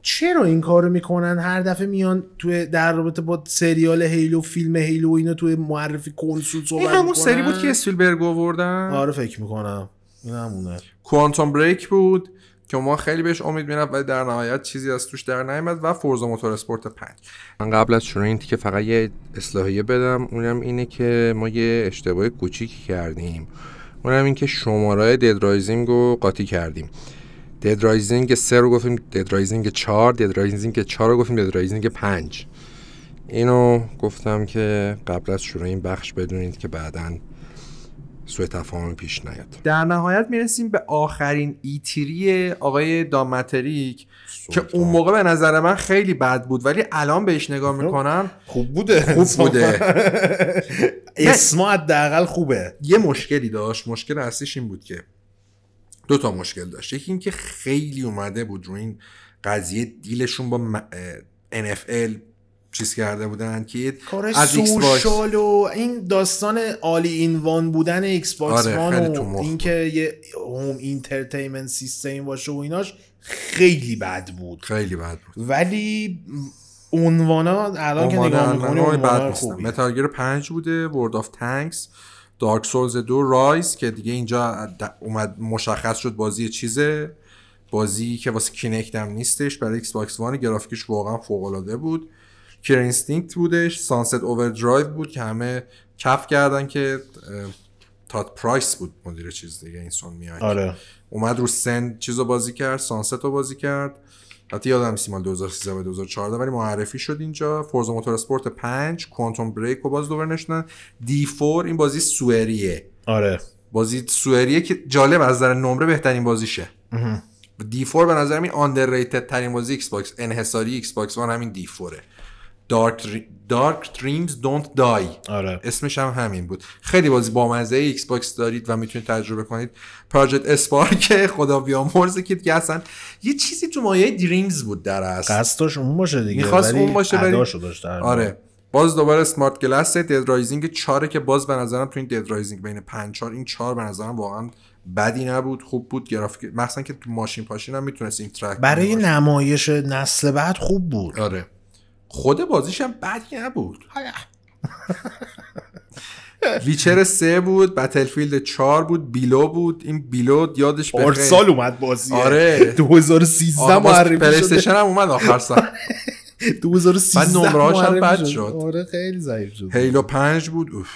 چرا این کارو میکنن هر دفعه میان توی در رابطه با سریال هیلو فیلم هیلو اینا توی معرفی کنسول صحبت این همون سری بود که اسپیلبرگ آوردن آره فکر میکنم این همونه کوانتوم بریک بود که ما خیلی بهش امید میرفت ولی در نهایت چیزی از توش در نیامد و فورزا موتور اسپورت 5 من قبل از شروع این که فقط یه اصلاحیه بدم اونم اینه که ما یه اشتباه کوچیکی کردیم اونم این که شماره دد رایزینگ رو قاطی کردیم دد رایزینگ 3 رو گفتیم دد رایزینگ 4 دد رایزینگ 4 رو گفتیم دد رایزینگ 5 اینو گفتم که قبل از شروع این بخش بدونید که بعدا سوء تفاهم پیش نیاد در نهایت میرسیم به آخرین ایتیری آقای دامتریک که اون موقع به نظر من خیلی بد بود ولی الان بهش نگاه خب، میکنم خوب بوده خوب بوده اسما حداقل خوبه یه مشکلی داشت مشکل اصلیش این بود که دوتا مشکل داشت یکی اینکه خیلی اومده بود رو این قضیه دیلشون با NFL چیز کرده بودن که از ایکس و این داستان عالی وان بودن ایکس باکس آره، و اینکه یه هوم اینترتینمنت سیستم باشه و ایناش خیلی بد بود خیلی بد بود ولی عنوانا الان که نگاه بد متالگیر 5 بوده ورد اف تانکس دارک سولز دو رایز که دیگه اینجا اومد مشخص شد بازی چیزه بازی که واسه کینکت نیستش برای ایکس باکس وان گرافیکش واقعا فوق العاده بود کیر اینستینکت بودش سانست اووردرایو بود که همه کف کردن که تات پرایس بود مدیر چیز دیگه این سون میاد آره. اومد رو سن چیزو بازی کرد سانست رو بازی کرد حتی یادم نیست مال 2013 و 2014 ولی معرفی شد اینجا فورزا موتور اسپورت 5 کوانتوم بریک رو باز دوباره نشدن دی 4 این بازی سوئریه آره بازی سوئریه که جالب از نظر نمره بهترین بازیشه دی 4 به نظر من آندرریتد ترین بازی ایکس باکس انحصاری ایکس باکس وان همین دی 4 دارک Dark دریمز دونت دای آره. اسمش هم همین بود خیلی بازی بامزه ایکس باکس دارید و میتونید تجربه کنید پراجت اسپارک [laughs] خدا بیامرزه که دیگه اصلا یه چیزی تو مایه دریمز بود در اصل قصدش اون باشه دیگه میخواست اون باشه بری... آره باز دوباره سمارت گلاس دد رایزینگ 4 که باز به نظرم تو این دد رایزینگ بین 5 4 این 4 به نظرم واقعا بدی نبود خوب بود گرافیک مخصوصا که تو ماشین پاشین هم میتونست این ترک برای نمایش نسل بعد خوب بود آره خود بازیش هم بد نبود [laughs] ویچر سه بود بتلفیلد چار بود بیلو بود این بیلو یادش بخیر سال اومد بازی آره 2013 معرفی شده پلیستشن هم اومد آخر سال 2013 [laughs] هاش هم بد شد آره خیلی ضعیف شد هیلو پنج بود اوف.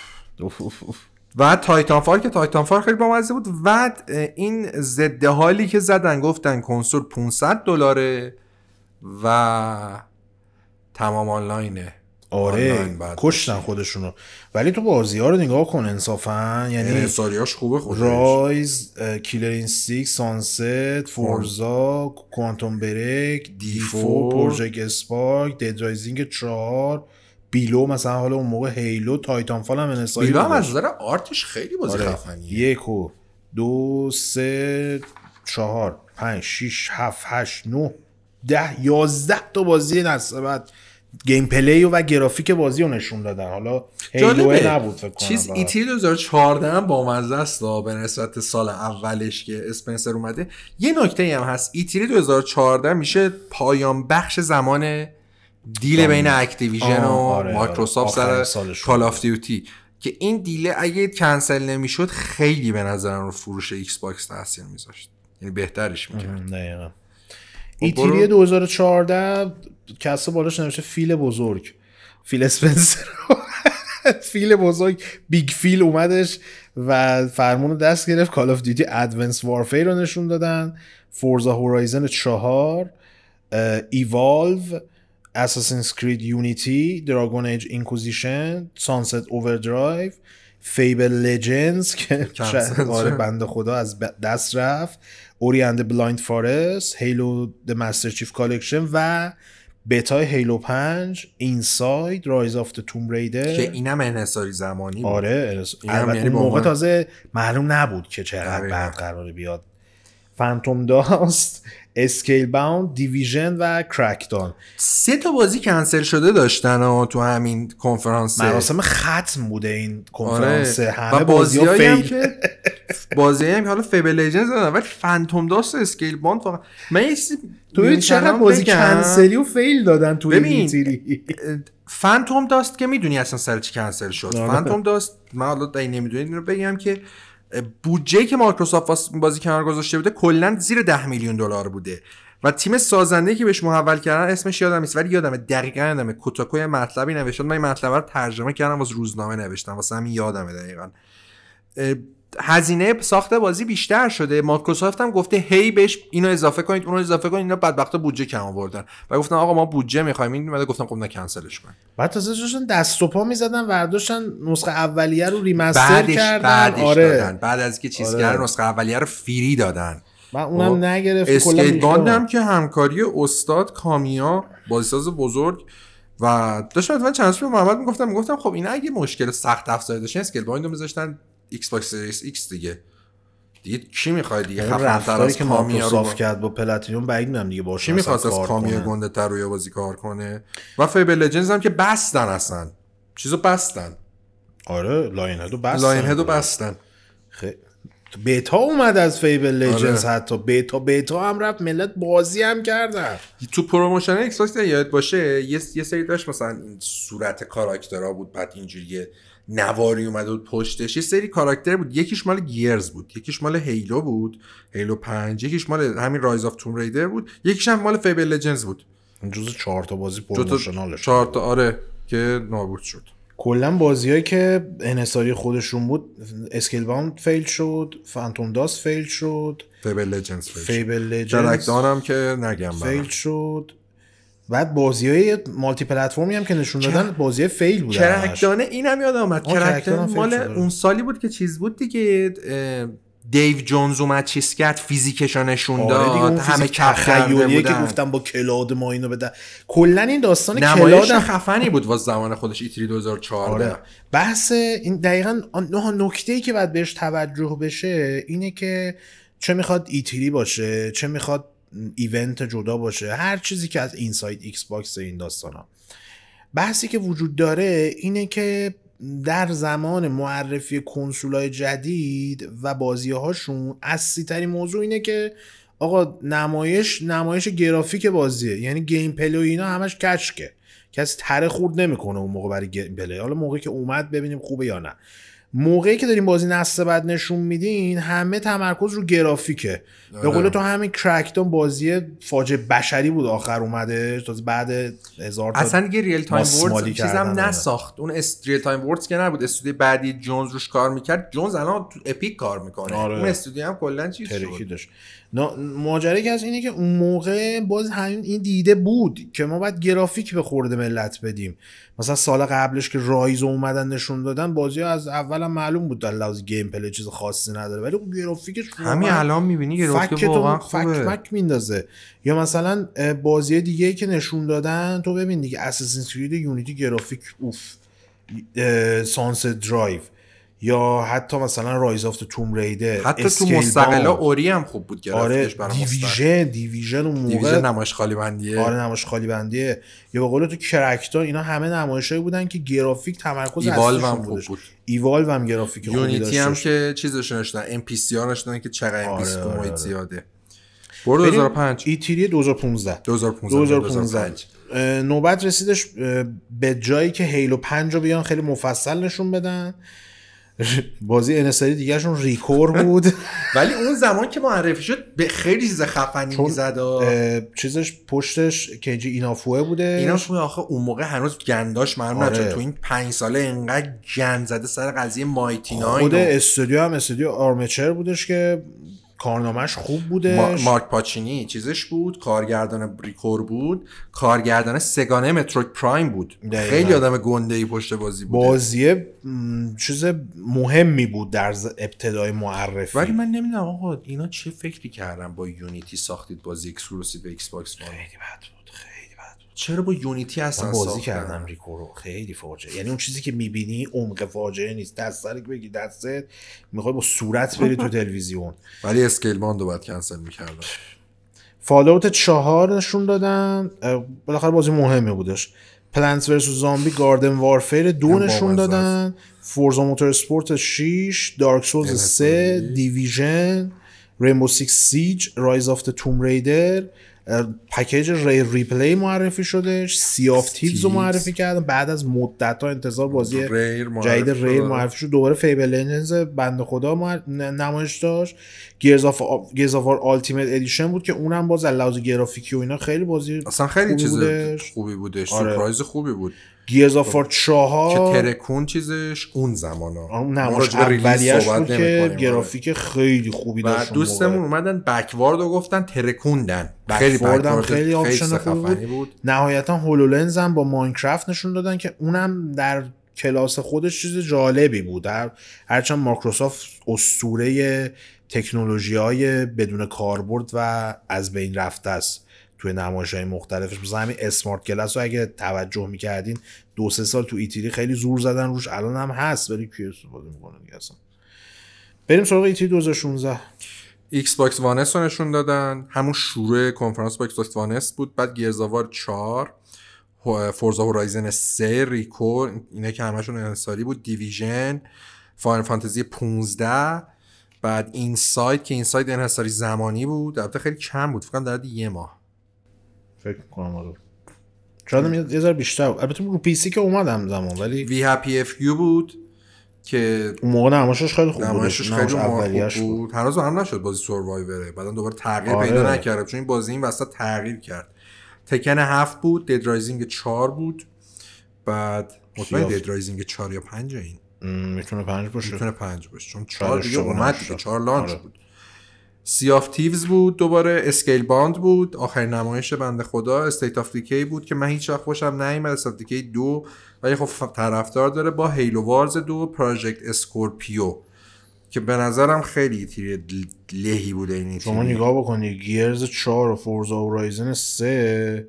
اوف, اوف, و تایتان فال که تایتان فال خیلی بامزه بود و این زده حالی که زدن گفتن کنسول 500 دلاره و تمام آنلاینه آره آنلاین کشتن خودشونو ولی تو بازی ها رو نگاه کن انصافا یعنی انصاریاش خوبه خودش رایز کیلر این سیک، سانست فورزا کوانتوم بریک دیفو پروژکت اسپارک دید رایزینگ چهار بیلو مثلا حالا اون موقع هیلو تایتان فال هم انصاری بیلو هم از نظر آرتش خیلی بازی آره. خفنیه یک و دو سه چهار پنج شیش هفت هشت نه ده یازده تا بازی نسبت گیم پلی و گرافیک بازی رو نشون دادن حالا هیلوه نبود فکر کنم چیز ایتی 2014 با مزه است به نسبت سال اولش که اسپنسر اومده یه نکته هم هست ایتی 2014 میشه پایان بخش زمان دیل بین اکتیویژن و آره, آره. مایکروسافت سر کال آف دیوتی که این دیله اگه کنسل نمیشد خیلی به نظرم رو فروش ایکس باکس تاثیر میذاشت یعنی بهترش میکرد خب ایتیلی 2014 کسا بالاش نوشته فیل بزرگ فیل اسپنسر [laughs] فیل بزرگ بیگ فیل اومدش و فرمون رو دست گرفت کال آف دیوتی ادونس وارفی رو نشون دادن فورزا هورایزن چهار ایوالو اساسین کرید یونیتی دراگون ایج اینکوزیشن سانست اووردرایو فیبل لجنز که آره بند خدا از دست رفت اوری اند بلایند فارست هیلو د مستر چیف کالکشن و بتای هیلو 5 اینساید رایز آف توم ریدر که اینم انحصاری زمانی بود. آره اینم یعنی موقع تازه معلوم نبود که چقدر بعد قرار بیاد فانتوم داست اسکیل باوند دیویژن و کرکدان سه تا بازی کنسل شده داشتن و تو همین کنفرانس مراسم ختم بوده این کنفرانس آره. همه بازی, بازی ها فیل که بازی هم حالا فبل لژندز دادن ولی فانتوم داست اسکیل باند واقعا من یه تو چقدر بازی کنسلی و فیل دادن تو این فانتوم داست که میدونی اصلا سر چی کنسل شد فانتوم آره. داست من حالا دیگه نمیدونید اینو بگم که بودجه که مایکروسافت بازی کنار گذاشته بوده کلا زیر 10 میلیون دلار بوده و تیم سازنده که بهش محول کردن اسمش یادم نیست ولی یادمه دقیقا یادمه کوتاکو مطلبی نوشتن من این مطلب رو ترجمه کردم واسه روزنامه نوشتم واسه همین یادمه دقیقا هزینه ساخت بازی بیشتر شده مایکروسافت هم گفته هی بهش اینو اضافه کنید اونو اضافه کنید اینا بدبختا بودجه کم آوردن و گفتن آقا ما بودجه میخوایم این بعد گفتم خب نه کنسلش کن بعد تازه دست و پا میزدن ورداشتن نسخه اولیه رو ریمستر بعدش، کردن بعدش آره. دادن. بعد از که چیز آره. نسخه اولیه رو فری دادن من اونم خب، نگرفت اسکیت هم که همکاری استاد کامیا بازیساز بزرگ و داشتم چند محمد میگفتم میگفتم خب اینا اگه مشکل سخت افزاری داشتن اسکیل باند میذاشتن ایکس سریس ایکس دیگه دیگه چی میخواد دیگه خفن‌تر از که صاف کرد با پلاتینوم بعید میدونم دیگه باشه چی میخواد از کامیا گنده تر روی بازی کار کنه و فیبل لجندز هم که بستن اصلا چیزو بستن آره لاین هدو بستن لاین هدو بستن خیلی بتا اومد از فیبل لجنز آره. حتی بیتا بیتا هم رفت ملت بازی هم کردن تو پروموشن ایکس باکس یاد باشه یه, یه سری داشت مثلا این صورت کاراکترها بود بعد اینجوریه. نواری اومده بود پشتش یه سری کاراکتر بود یکیش مال گیرز بود یکیش مال هیلو بود هیلو پنج، یکیش مال همین رایز آف توم ریدر بود یکیش هم مال فیبل لجنز بود جز چهار تا بازی پروموشنالش چهار تا آره که نابود شد کلا بازیایی که انحصاری خودشون بود اسکیل باوند فیل شد فانتوم داس فیل شد فیبل لجنز فیل, فیبل لجنز که نگم فیل شد بعد بازی های مالتی پلتفرمی هم که نشون دادن بازی فیل بود کرکدانه هم یاد آمد مال اون سالی بود که چیز بود دیگه دیو جونز اومد چیز کرد فیزیکشو نشون آره داد آره همه تخیلیه که گفتم با کلاد ما اینو بده کلا این داستان کلاد خفنی بود واسه زمان خودش ایتری 2014 آره. بحث این دقیقا نکته ای که باید بهش توجه بشه اینه که چه میخواد ایتری باشه چه میخواد ایونت جدا باشه هر چیزی که از اینساید ایکس باکس این داستان ها بحثی که وجود داره اینه که در زمان معرفی های جدید و بازی هاشون اصلی ترین موضوع اینه که آقا نمایش نمایش گرافیک بازیه یعنی گیم پلی و اینا همش کچکه کسی تره خورد نمیکنه اون موقع برای گیم پلی حالا موقعی که اومد ببینیم خوبه یا نه موقعی که داریم بازی نسل بعد نشون میدین همه تمرکز رو گرافیکه به آره. قول تو همین کرکتون بازی فاجعه بشری بود آخر اومده تازه بعد هزار تا اصلا دیگه ریل تایم وردز چیزم نساخت اون اس ریل تایم وردز که نبود استودیو بعدی جونز روش کار میکرد جونز الان تو اپیک کار میکنه آره. اون استودیو هم کلا چیز شد ماجره که از اینه که اون موقع باز همین این دیده بود که ما باید گرافیک به خورده ملت بدیم مثلا سال قبلش که رایز اومدن نشون دادن بازی از اول هم معلوم بود در لحاظ گیم پلی چیز خاصی نداره ولی اون گرافیکش همین الان میبینی گرافیک واقعا خوبه فک فک میندازه یا مثلا بازی دیگه که نشون دادن تو ببین دیگه اساسین کرید یونیتی گرافیک اوف سانس درایو یا حتی مثلا رایز آف توم ریدر حتی تو مستقلا اوری هم خوب بود گرفتش آره دیویژن دیویژن اون موقع دیویژن نمایش خالی بندیه آره نمایش خالی بندیه یا به قول تو کرکتا اینا همه نمایشایی بودن که گرافیک تمرکز ایوالو هم خوب بود ایوالو هم گرافیک یونیتی هم که چیزش نشدن ام پی سی ها که چقدر ام پی سی آره زیاده برو 2005 ایتری 2015 2015 2015 نوبت رسیدش به جایی که هیلو 5 رو بیان خیلی مفصل نشون بدن [laughs] بازی دیگه دیگهشون ریکور بود [laughs] ولی اون زمان که معرفی شد به خیلی چیز خفنی میزد چیزش پشتش کنجی اینافوه بوده اینافوه آخه اون موقع هنوز گنداش معلوم آره. تو این پنج ساله انقدر گند زده سر قضیه مایتی بوده استودیو هم استودیو آرمچر بودش که کارنامهش خوب بوده مارک پاچینی چیزش بود کارگردان بریکور بود کارگردان سگانه متروک پرایم بود خیلی آدم گنده ای پشت بازی بود بازی چیز مهمی بود در ابتدای معرفی ولی من نمیدونم آقا اینا چه فکری کردن با یونیتی ساختید بازی اکسکلوسیو ایکس باکس خیلی بد بود چرا با یونیتی اصلا بازی کردم ریکو رو خیلی فاجعه یعنی اون چیزی که میبینی عمق فاجعه نیست دست که بگی دستت میخوای با صورت بری تو [laughs] تلویزیون ولی اسکیل باندو بعد کنسل میکردم فالوت چهار نشون دادن بالاخره بازی مهمه بودش پلنتس vs زامبی گاردن وارفیر دو نشون دادن فورزا موتور سپورت 6 دارک سولز 3 دیویژن ریمبو سیکس سیج رایز آف توم ریدر پکیج ری ریپلی معرفی شده، سی آف رو معرفی کردن بعد از مدت ها انتظار بازی جدید ری معرفی شد دوباره فیبل انجنز بند خدا نمایش داشت گیرز آف آلتیمیت ادیشن بود که اونم باز از لحاظ گرافیکی و اینا خیلی بازی اصلا خیلی چیز خوبی بودش آره. خوبی بود گیرز آفار خب، چهار ترکون چیزش اون زمانا نه اولیش بود که آره. گرافیک خیلی خوبی داشت دوست دوستمون اومدن بکوارد رو گفتن ترکوندن خیلی بکوارد خیلی آپشن خوبی بود. بود نهایتا هولولنز هم با ماینکرافت نشون دادن که اونم در کلاس خودش چیز جالبی بود هرچند مایکروسافت اسطوره تکنولوژی های بدون کاربرد و از بین رفته است توی نمایش های مختلفش مثلا همین اسمارت کلاس رو اگه توجه میکردین دو سه سال تو ایتری خیلی زور زدن روش الان هم هست ولی کی استفاده میکنه دیگه اصلا بریم سراغ ایتری 2016 ایکس باکس وانس رو نشون دادن همون شروع کنفرانس با باکس وانس بود بعد گیرزاوار 4 فورزا هورایزن 3 ریکو اینه که همشون انصاری بود دیویژن فاین فانتزی 15 بعد سایت که سایت انحصاری زمانی بود البته خیلی کم بود فکر کنم در یه ماه فکر کنم آره شاید یه ذره بیشتر البته رو پی سی که اومدم زمان ولی وی هپی اف کیو بود که اون موقع نمایشش خیلی خوب بود نمایشش خیلی خوب بود. بود هم نشد بازی سوروایوره بعدا دوباره تغییر آره. پیدا نکرد چون این بازی این وسط تغییر کرد تکن هفت بود دد رایزینگ 4 بود بعد مطمئن دد رایزینگ 4 یا 5 این میتونه 5 باشه میتونه 5 باشه چون 4 دیگه اومد 4 لانچ آره. بود سیاف تیوز بود دوباره اسکیل باند بود آخر نمایش بنده خدا استیت آف دیکی بود که من هیچ وقت خوشم نیومد استیت دیکی دو ولی خب طرفدار داره با هیلو وارز دو پراجکت اسکورپیو که به نظرم خیلی تیر لهی بوده این شما نگاه بکنی گیرز 4 و سه رایزن 3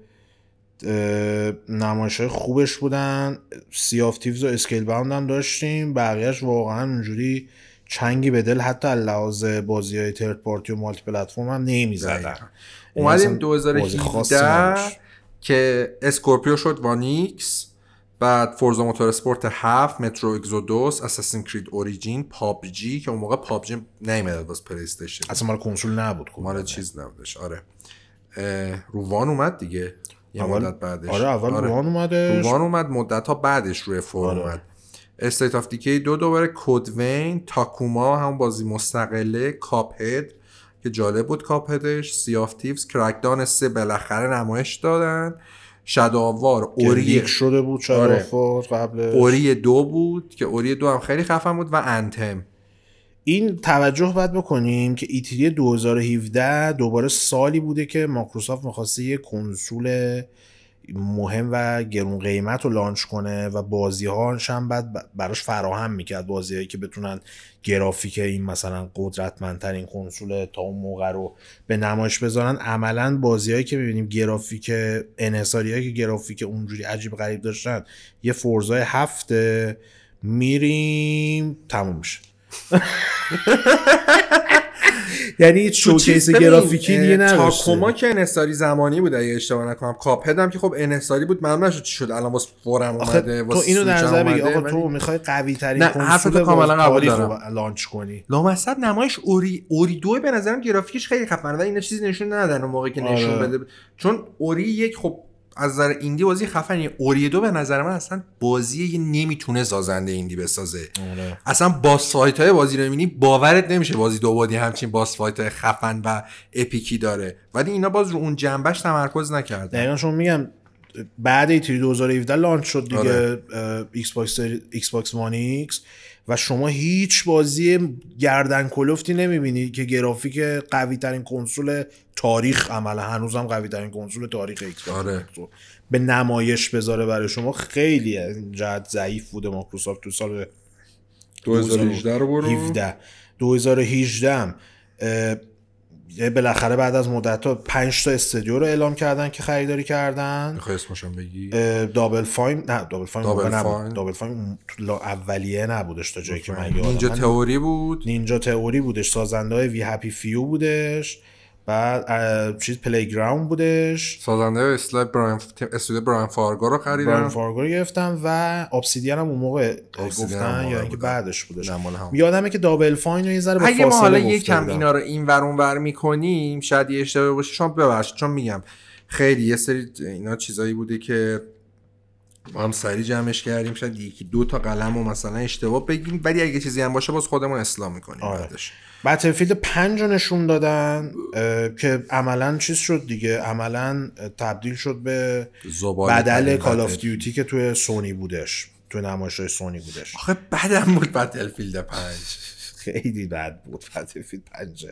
نمایش های خوبش بودن سی آف تیوز و اسکیل باوند هم داشتیم بقیهش واقعا اونجوری چنگی به دل حتی لحاظ بازی های ترد پارتی و مالتی پلتفرم هم نمیزدن یعنی اومدیم 2017 که اسکورپیو شد وانیکس بعد فورزا موتور اسپورت 7 مترو اگزودوس اساسین کرید اوریجین پابجی که اون موقع پابجی نمیاد واس پلی استیشن اصلا مال کنسول نبود خب مال چیز نبودش آره روان اومد دیگه یه مدت بعدش آره اول آره. روان اومدش روان اومد مدت ها بعدش روی فور آره. استیت آف دیکی دو دوباره کودوین تاکوما هم بازی مستقله کاپهد که جالب بود کاپدش سی آف تیفز کرکدان سه بالاخره نمایش دادن شداوار اوری شده بود آره. قبلش اوری دو بود که اوری دو هم خیلی خفن بود و انتم این توجه باید بکنیم که ایتری 2017 دوباره سالی بوده که ماکروسافت میخواسته یه کنسول مهم و گرون قیمت رو لانچ کنه و بازی هاش هم بعد براش فراهم میکرد بازی هایی که بتونن گرافیک این مثلا قدرتمندترین کنسول تا اون موقع رو به نمایش بذارن عملا بازی هایی که میبینیم گرافیک انحصاری هایی که گرافیک اونجوری عجیب غریب داشتن یه فرزای هفته میریم تموم میشه [laughs] یعنی شوکیس گرافیکی دیگه نداشت تاکوما که انستاری زمانی بود اگه اشتباه نکنم کاپد هم که خب انستاری بود معلوم نشد چی شد الان واسه فورم اومده تو اینو در نظر بگی آقا تو میخوای قوی ترین نه حرف کاملا قبول دارم لانچ کنی لامصب نمایش اوری اوری دو به نظرم گرافیکش خیلی خفنه ولی اینا چیزی نشون ندادن اون موقعی که آره. نشون بده چون اوری یک خب از نظر ایندی بازی خفنی یعنی اوریدو به نظر من اصلا بازی یه نمیتونه سازنده ایندی بسازه آره. اصلا با سایت های بازی رو میبینی باورت نمیشه بازی دو همچین با های خفن و اپیکی داره ولی اینا باز رو اون جنبش تمرکز نکرده دقیقا شما میگم بعد ای 2017 لانچ شد دیگه ایکس باکس ایکس باکس وان ایکس و شما هیچ بازی گردن کلفتی نمیبینی که گرافیک قوی ترین کنسول تاریخ هنوز هم قوی ترین کنسول تاریخ آره. به نمایش بذاره برای شما خیلی جهت ضعیف بوده ماکروسافت تو سال 2018 رو برو 2018 بالاخره بعد از مدت ها 5 تا استودیو رو اعلام کردن که خریداری کردن اسمشون بگی دابل فایم نه دابل فایم دابل فایم, دابل اولیه نبودش تا جایی که من یادم نینجا تئوری بود نینجا تئوری بودش سازنده های وی هپی فیو بودش بعد چیز پلی گراوند بودش سازنده اسلاید براین استودیو براین فارگو رو خریدم براین فارگو رو گرفتم و ابسیدین هم اون موقع گفتن یا اینکه بعدش بودش یادمه که دابل فاین رو یه ذره به فاصله ما حالا یکم اینا رو این ور اون میکنیم شاید یه اشتباه باشه چون ببخشید چون میگم خیلی یه سری اینا چیزایی بوده که ما هم سری جمعش کردیم شاید یکی دو تا قلم مثلا اشتباه بگیم ولی اگه چیزی هم باشه باز خودمون اصلاح میکنیم آره. بتلفیلد پنج رو نشون دادن که عملا چیز شد دیگه عملا تبدیل شد به بدل کال آف دیوتی که توی سونی بودش توی نمایش سونی بودش آخه بدم بود بتلفیلد 5 خیلی بد بود بتلفیلد 5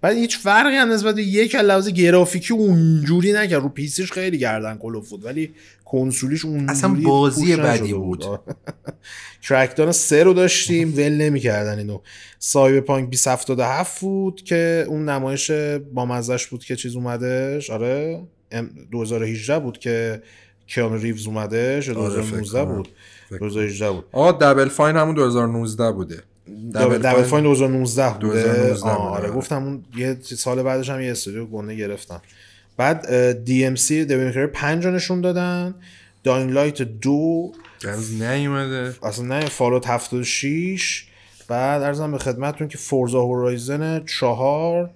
بعد هیچ فرقی هم نسبت به یک لحظه گرافیکی اونجوری نکرد رو پیسیش خیلی گردن کلوف بود ولی کنسولیش اون اصلا بازی بدی بود, ترکدان [laughs] سه رو داشتیم ول نمیکردن اینو سایب پانک 2077 بود که اون نمایش با مزدش بود که چیز اومدش آره 2018 بود که کیان ریوز اومدش 2019 آره، بود 2018 بود آقا دبل فاین همون 2019 بوده دبل, فاین 2019 بوده آره، گفتم اون یه سال بعدش هم یه استودیو گنده گرفتم بعد DMC دیوین پنج رو نشون دادن داین لایت دو از نیومده اصلا نه فالوت 76 بعد ارزم به خدمتتون که فورزا هورایزن چهار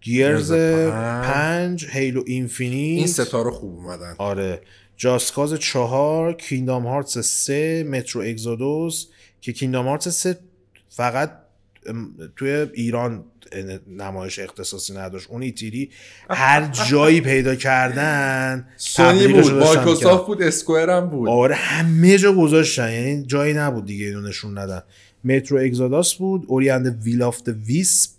گیرز پنج هیلو اینفینیت این ستاره خوب اومدن آره جاسکاز چهار کیندام هارتس سه مترو اگزادوس که کیندام هارتس سه فقط توی ایران نمایش اختصاصی نداشت اون تیری هر جایی پیدا کردن سونی بود مایکروسافت بود اسکوئر هم بود آره همه جا گذاشتن یعنی جایی نبود دیگه اینو نشون ندن مترو اگزاداس بود اوریند ویل آف ویسپ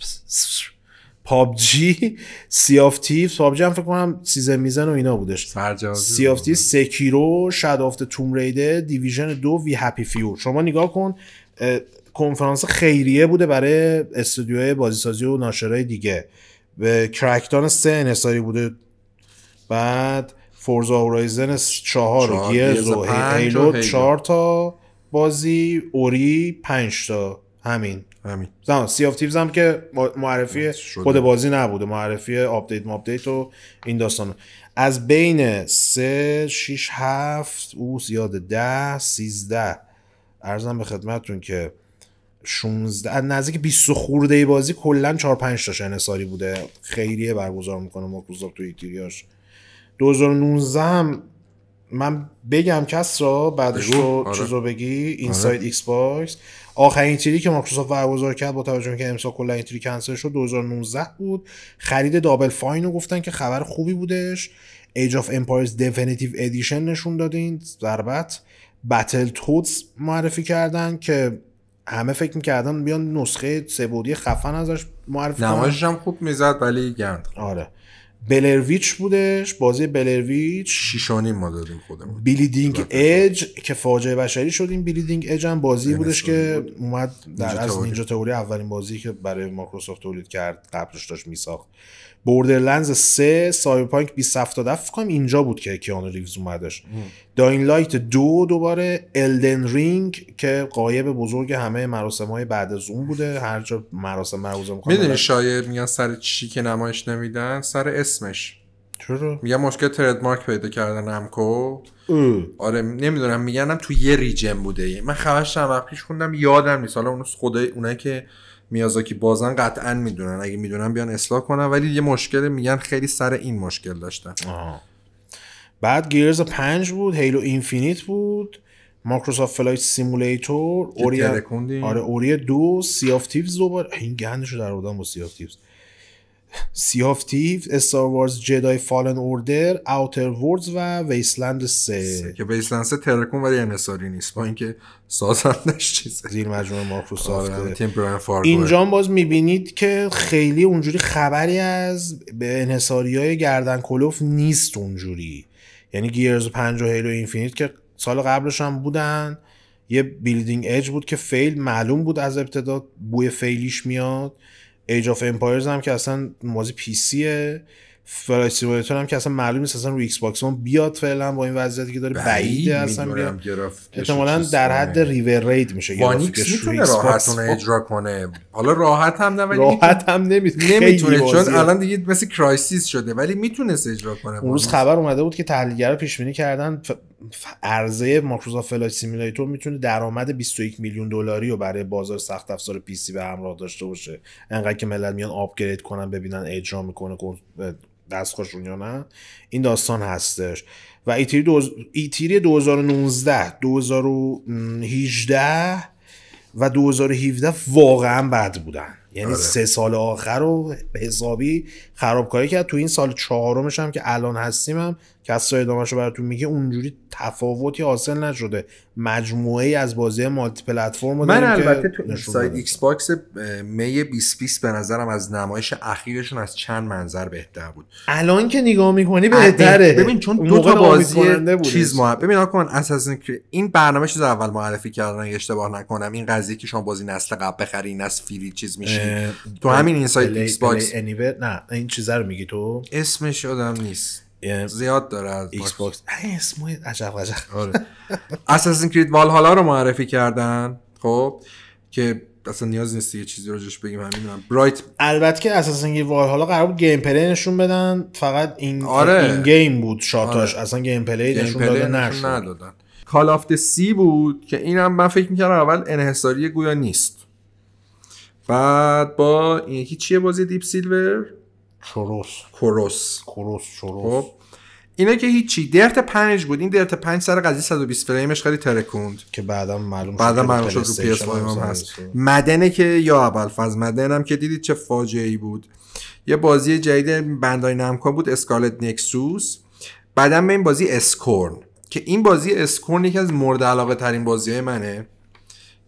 پابجی سی آف تیفز پابجی هم فکر کنم سیزن میزن و اینا بودش سی آف تیفز سکیرو شد آفت توم ریده دیویژن دو وی هپی فیور شما نگاه کن کنفرانس خیریه بوده برای استودیوهای بازیسازی و ناشرهای دیگه به کرکتان سه انحصاری بوده بعد فورزا هورایزن 4 و گیرز و هیلو 4 تا بازی اوری 5 تا همین همین زمان سی آف تیوز هم که معرفی خود بازی نبوده معرفی اپدیت مابدیت و این داستان از بین 3 6 7 او زیاد 10 13 ارزم به خدمتتون که 16 نزدیک 20 خورده بازی کلا 4 5 تاش سالی بوده خیریه برگزار میکنه ماکروزاف تو ایتریاش 2019 هم من بگم کس را بعد آره. رو آره. چیزو بگی اینساید ایکس باکس آخرین تیری که مایکروسافت برگزار کرد با توجه اینکه امسال کلا این تیری کنسل شد 2019 بود خرید دابل فاین رو گفتن که خبر خوبی بودش ایج آف امپایرز دیفینیتیو ادیشن نشون دادین ضربت بتل تودز معرفی کردن که همه فکر میکردن بیان نسخه سبودی خفن ازش معرفی کنن نمایشش هم خوب میزد ولی گند آره بلرویچ بودش بازی بلرویچ شیشانی ما دادیم خودمون بیلیدینگ اج که فاجعه بشری شدیم بیلیدینگ اج هم بازی بودش که اومد در از نینجا تئوری اولین بازی که برای مایکروسافت تولید کرد قبلش داشت میساخت بوردرلنز 3 سایبرپانک 2077 فکر کنم اینجا بود که کیانو ریوز اومدش داین لایت دو دوباره الدن رینگ که قایب بزرگ همه مراسم های بعد از اون بوده هر جا مراسم برگزار می‌کنه میدونی شاید میگن سر چی که نمایش نمیدن سر اسمش چرا میگن مشکل ترید مارک پیدا کردن او آره نمیدونم میگنم تو یه ریجن بوده من خبرش هم پیش خوندم یادم نیست حالا اون خدای اونایی که میازاکی بازن قطعا میدونن اگه میدونن بیان اصلاح کنن ولی یه مشکل میگن خیلی سر این مشکل داشتن آه. بعد گیرز 5 بود هیلو اینفینیت بود مایکروسافت فلایت سیمولیتور اوریا آره دو سی آف تیوز دوباره این گندشو در آوردن با سی آف سی آف تیف، استار وارز جدای فالن اوردر، اوتر وردز و ویسلند 3 که ویسلند 3 ترکون ولی انحصاری نیست با اینکه سازندش چیزه زیر مجموعه ماکرو آره، اینجا باز میبینید که خیلی اونجوری خبری از به انحصاری های گردن کلوف نیست اونجوری یعنی گیرز 5 و هیلو اینفینیت که سال قبلش هم بودن یه بیلدینگ اج بود که فیل معلوم بود از ابتدا بوی فیلیش میاد ایج آف امپایرز هم که اصلا موازی پی سیه فلایت سیمولیتور هم که اصلا معلوم نیست اصلا روی ایکس باکس اون بیاد فعلا با این وضعیتی که داره بعیده اصلا بیاد احتمالاً در حد ریور رید میشه یعنی وانیکس میتونه راحت اجرا کنه حالا راحت هم نه راحت هم نمیتونه نمیتونه چون الان دیگه مثل کرایسیس شده ولی میتونه اجرا کنه اون روز خبر اومده بود که تحلیلگرا پیش بینی کردن عرضه مایکروسافت فلایت سیمولیتور میتونه درآمد 21 میلیون دلاری رو برای بازار سخت افزار پی سی به همراه داشته باشه انقدر که ملت میان آپگرید کنن ببینن اجرا میکنه دستخوشون یا نه این داستان هستش و ایتری, 2019 2018 و 2017 واقعا بد بودن یعنی آره. سه سال آخر رو حسابی خرابکاری کرد تو این سال چهارمش هم که الان هستیم هم کسا ادامه رو براتون میگه اونجوری تفاوتی حاصل نشده مجموعه ای از بازی مالتی پلتفرم رو من البته تو سایت ایکس باکس می 2020 به نظرم از نمایش اخیرشون از چند منظر بهتر بود الان که نگاه میکنی بهتره ببین چون دو تا بازی چیز ما ببین ها کن این برنامه چیز اول معرفی کردن اشتباه نکنم این قضیه که شما بازی نسل قبل بخری نسل فیلی چیز میشه تو همین این سایت ایکس باکس نه این چیزا رو میگی تو اسمش یادم نیست یعنی زیاد داره ایکس باکس اسمو عجب عجب آره اساسین کرید والهالا رو معرفی کردن خب که اصلا نیاز نیست یه چیزی راجش بگیم همین هم. برایت البته که اساسا وال حالا قرار بود گیم پلی نشون بدن فقط این آره. این گیم بود شاتاش آره. اصلا گیم پلی نشون داده ندادن کال اف سی بود که اینم من فکر میکردم اول انحصاری گویا نیست بعد با این یکی چیه بازی دیپ سیلور چروس کروس کروس چروس خب. اینا که هیچی درت پنج بود این درت پنج سر قضیه 120 فریمش خیلی ترکوند که بعدا معلوم بعدا معلوم شد رو پیس هم هست مدنه که یا اول فاز مدنم که دیدید چه فاجعه ای بود یه بازی جدید بندای نمکان بود اسکالت نکسوس بعدا به این بازی اسکورن که این بازی اسکورن یکی از مورد علاقه ترین بازی های منه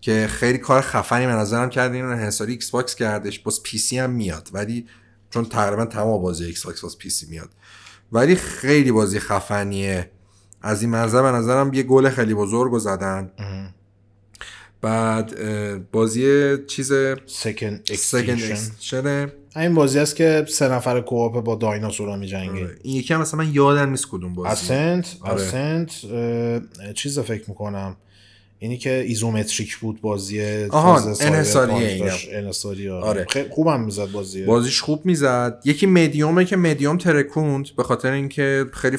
که خیلی کار خفنی من نظرم کردین اون حساری ایکس باکس کردش باز پی سی هم میاد ولی چون تقریبا تمام بازی ایکس باکس باز پی سی میاد ولی خیلی بازی خفنیه از این منظر به نظرم یه گل خیلی بزرگ رو زدن بعد بازی چیز سکن این بازی است که سه نفر کوپ با دایناسورا میجنگه آره. این یکی هم مثلا من یادم نیست کدوم بازی اسنت اسنت چیز فکر میکنم اینی که ایزومتریک بود بازی آها اینا آره. آره. خیلی خوبم میزد بازی بازیش خوب میزد یکی مدیومه که مدیوم ترکوند به خاطر اینکه خیلی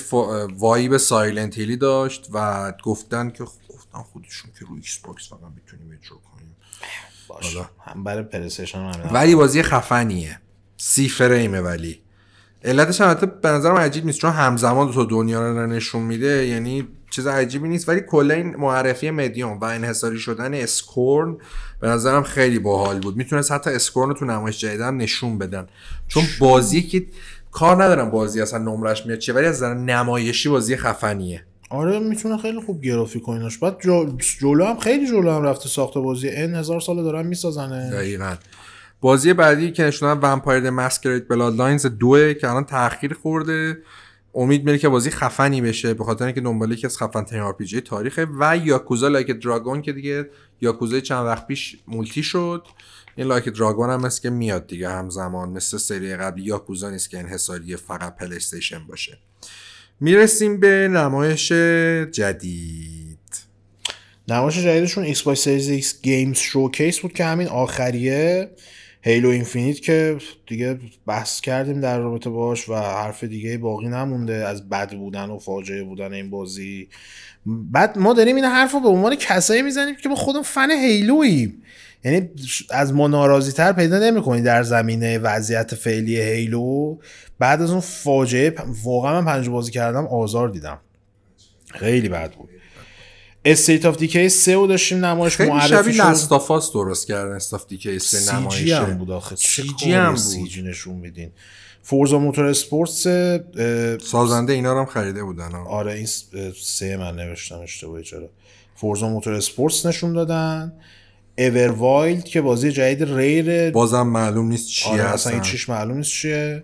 وایب سایلنت هیلی داشت و گفتن که خب، گفتن خودشون که روی ایکس باکس فقط میتونیم اجرا کنیم هم برای هم ولی بازی خفنیه سی فریمه ولی علتش البته به نظرم عجیب نیست چون همزمان دو تا دنیا رو نشون میده یعنی چیز عجیبی نیست ولی کلا این معرفی مدیوم و انحصاری شدن اسکورن به نظرم خیلی باحال بود میتونست حتی اسکورن رو تو نمایش هم نشون بدن چون بازی که کار ندارم بازی اصلا نمرش میاد چه ولی از نمایشی بازی خفنیه آره میتونه خیلی خوب گرافیک و بعد جلو هم خیلی جلو هم رفته ساخته بازی این هزار ساله دارن میسازنه دقیقا بازی بعدی که نشون ومپایر د ماسکرید بلاد لاینز دو که الان تاخیر خورده امید میره که بازی خفنی بشه به خاطر اینکه دنبال یکی از خفن ترین آر تاریخه و یاکوزا لایک دراگون که دیگه یاکوزا چند وقت پیش مولتی شد این لایک دراگون هم هست که میاد دیگه همزمان مثل سری قبلی یاکوزا نیست که انحصاری فقط پلی باشه میرسیم به نمایش جدید نمایش جدیدشون ایکس باکس سریز ایکس گیمز شوکیس بود که همین آخریه هیلو اینفینیت که دیگه بحث کردیم در رابطه باش و حرف دیگه باقی نمونده از بد بودن و فاجعه بودن این بازی بعد ما داریم این حرف رو به عنوان کسایی میزنیم که ما خودم فن هیلوییم یعنی از ما ناراضی تر پیدا نمیکنی در زمینه وضعیت فعلی هیلو بعد از اون فاجعه واقعا من پنج بازی کردم آزار دیدم خیلی بد بود استیت آف دیکی 3 رو داشتیم نمایش خیلی معرفی شد لستافاس درست کردن استیت آف دیکی 3 نمایشه سی جی هم بود آخه سی جی هم بود سی جی نشون میدین فورزا موتور اسپورتس سازنده اینا رو هم خریده بودن آره این سه من نوشتم اشتباهی چرا فورزا موتور اسپورتس نشون دادن ایور وایلد که بازی جدید ریر بازم معلوم نیست چیه آره اصلا این چیش معلوم نیست چیه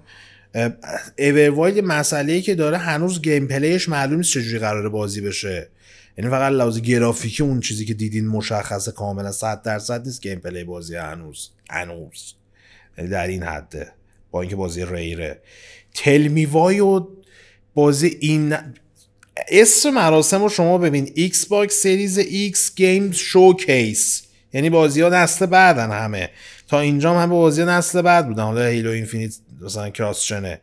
ایور وایلد مسئله ای که داره هنوز گیم پلیش معلوم نیست چجوری قراره بازی بشه یعنی فقط لحاظ گرافیکی اون چیزی که دیدین مشخص کاملا 100 درصد نیست گیم پلی بازی هنوز هنوز یعنی در این حده با اینکه بازی ریره وای و بازی این اسم مراسم رو شما ببین ایکس باکس سریز ایکس گیمز شوکیس یعنی بازی ها نسل بعدن همه تا اینجا هم همه بازی نسل بعد بودن حالا هیلو اینفینیت مثلا کراس چنه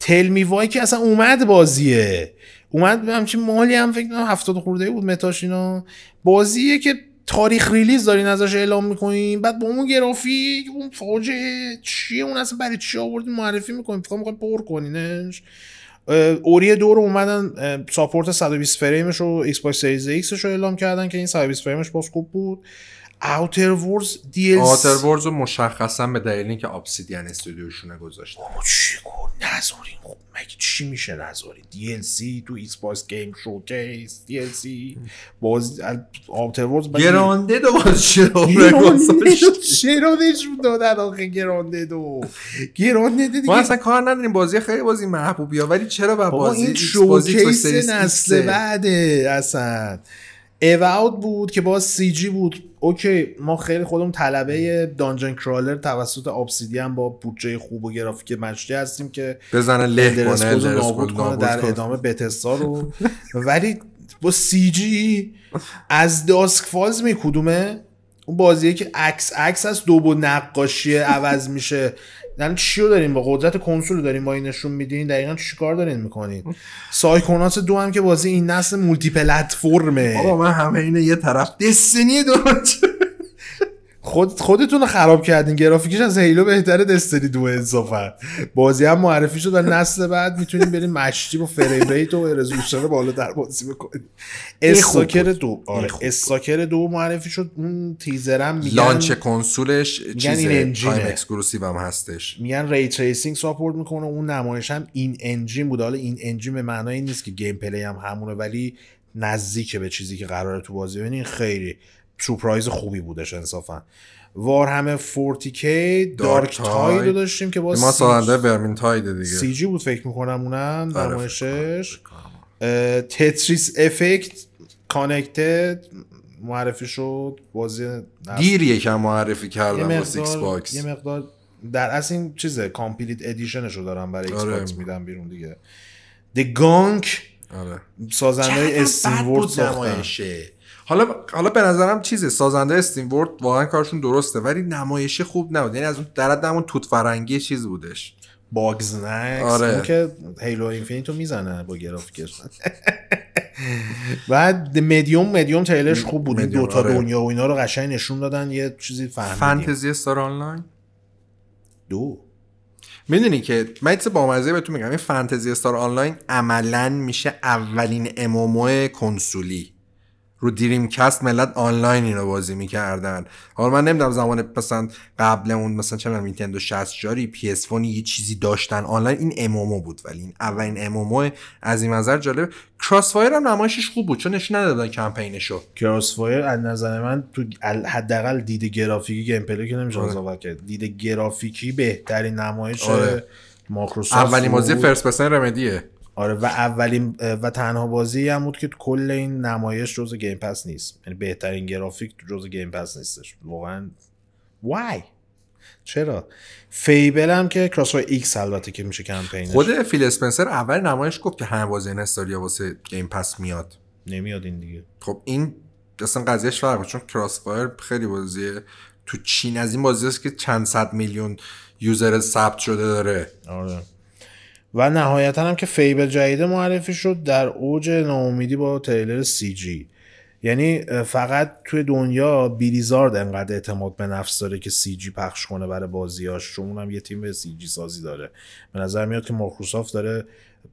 تل وای که اصلا اومد بازیه اومد به همچین مالی هم فکر کنم هفتاد خورده بود متاش اینا بازیه که تاریخ ریلیز دارین ازش اعلام میکنین بعد با اون گرافیک اون فاجعه چیه اون اصلا برای چی آوردین معرفی میکنین فکر میکنین پر کنینش اوری دو رو اومدن ساپورت 120 فریمش و ایکس باکس سریز ایکسش رو اعلام کردن که این 120 فریمش باز خوب بود آوتر وورز دی ال آوتر وورز رو مشخصا به دلیل اینکه آبسیدین استودیوشونه گذاشته آقا چی گفت نذارین خب مگه چی میشه نذارین دی تو ایکس باکس گیم شوکیس دی ال سی باز آوتر وورز گرانده دو باز چرا چرا نشون دادن آخه گرانده دو گرانده دیگه ما اصلا کار نداریم بازی خیلی بازی محبوبیه ولی چرا با بازی این شوکیس نسل بعده اصلا اواد بود که باز سی جی بود اوکی ما خیلی خودمون طلبه دانجن کرالر توسط هم با بودجه خوب و گرافیک مجدی هستیم که بزنه له کنه در ادامه بتسا رو [laughs] ولی با سی جی از داسک فاز می کدومه اون بازیه که عکس عکس از دو نقاشی عوض میشه یعنی چی رو داریم با قدرت کنسول داریم با این نشون میدین دقیقا کار دارین میکنین سایکونات دو هم که بازی این نسل مولتی پلتفرمه بابا من همه اینه یه طرف دسنی دو خود خودتون رو خراب کردین گرافیکش از هیلو بهتره دستری دو انصافا بازی هم معرفی شد و نسل بعد میتونیم بریم مشتی با فریم ریت و رزولوشن بالا در بازی بکنیم استاکر دو آره استاکر دو معرفی شد اون تیزرم میگن لانچ کنسولش چیز تایم اکسکلوسیو هم هستش میگن ری تریسینگ ساپورت میکنه اون نمایش هم این انجین بود حالا این انجین به نیست که گیم پلی هم همونه ولی نزدیک به چیزی که قراره تو بازی ببینین خیلی سورپرایز خوبی بودش انصافا وار همه 40k دارک تاید رو داشتیم که باز ما سازنده برمین تاید دیگه سی جی بود فکر میکنم اونم آره، نمایشش تتریس افکت کانکتد معرفی شد بازی دیر یکم معرفی کردم با سیکس باکس یه مقدار در اصل این چیزه کامپلیت ادیشنش رو دارم برای ایکس آره. باکس میدم بیرون دیگه دی گانک آره. سازنده استیوارد ساختن حالا حالا به نظرم چیزه سازنده استیم ورد واقعا کارشون درسته ولی نمایشی خوب نبود یعنی از اون درد توت فرنگی چیز بودش باگز نکس آره. اون که هیلو اینفینیتو میزنه با گرافیکش [laughs] بعد مدیوم مدیوم تریلرش خوب بود دو تا آره. دنیا و اینا رو قشنگ نشون دادن یه چیزی فهمیدیم فانتزی استار آنلاین دو میدونی که من با بامزه بهتون میگم این فانتزی استار آنلاین عملا میشه اولین امومو کنسولی رو دریم کست ملت آنلاین اینو بازی میکردن حالا من نمیدونم زمان مثلا قبل اون مثلا چه نینتندو 60 جاری پی اس یه چیزی داشتن آنلاین این امومو بود ولی این اولین امومو از این نظر جالب کراس فایر هم نمایشش خوب بود چون نشون ندادن کمپینشو کراس فایر از نظر من تو حداقل دید گرافیکی گیم پلی که نمیشه آره. قضاوت کرد دید گرافیکی بهترین نمایش آره. مایکروسافت اولین بازی فرست رمدیه آره و اولین و تنها بازی هم بود که کل این نمایش روز گیم پس نیست یعنی بهترین گرافیک جز گیم پس نیستش واقعا وای چرا فیبل هم که کراس ایکس البته که میشه کمپینش خود فیل اسپنسر اول نمایش گفت که همه بازی نستاریا واسه گیم پس میاد نمیاد این دیگه خب این اصلا قضیهش فرق چون کراس فایر خیلی بازیه تو چین از این بازی است که چند صد میلیون یوزر ثبت شده داره آره و نهایتا هم که فیبر جدید معرفی شد در اوج ناامیدی با تریلر سی جی یعنی فقط توی دنیا بیلیزارد انقدر اعتماد به نفس داره که سی جی پخش کنه برای بازیاش چون هم یه تیم به سی جی سازی داره به نظر میاد که مایکروسافت داره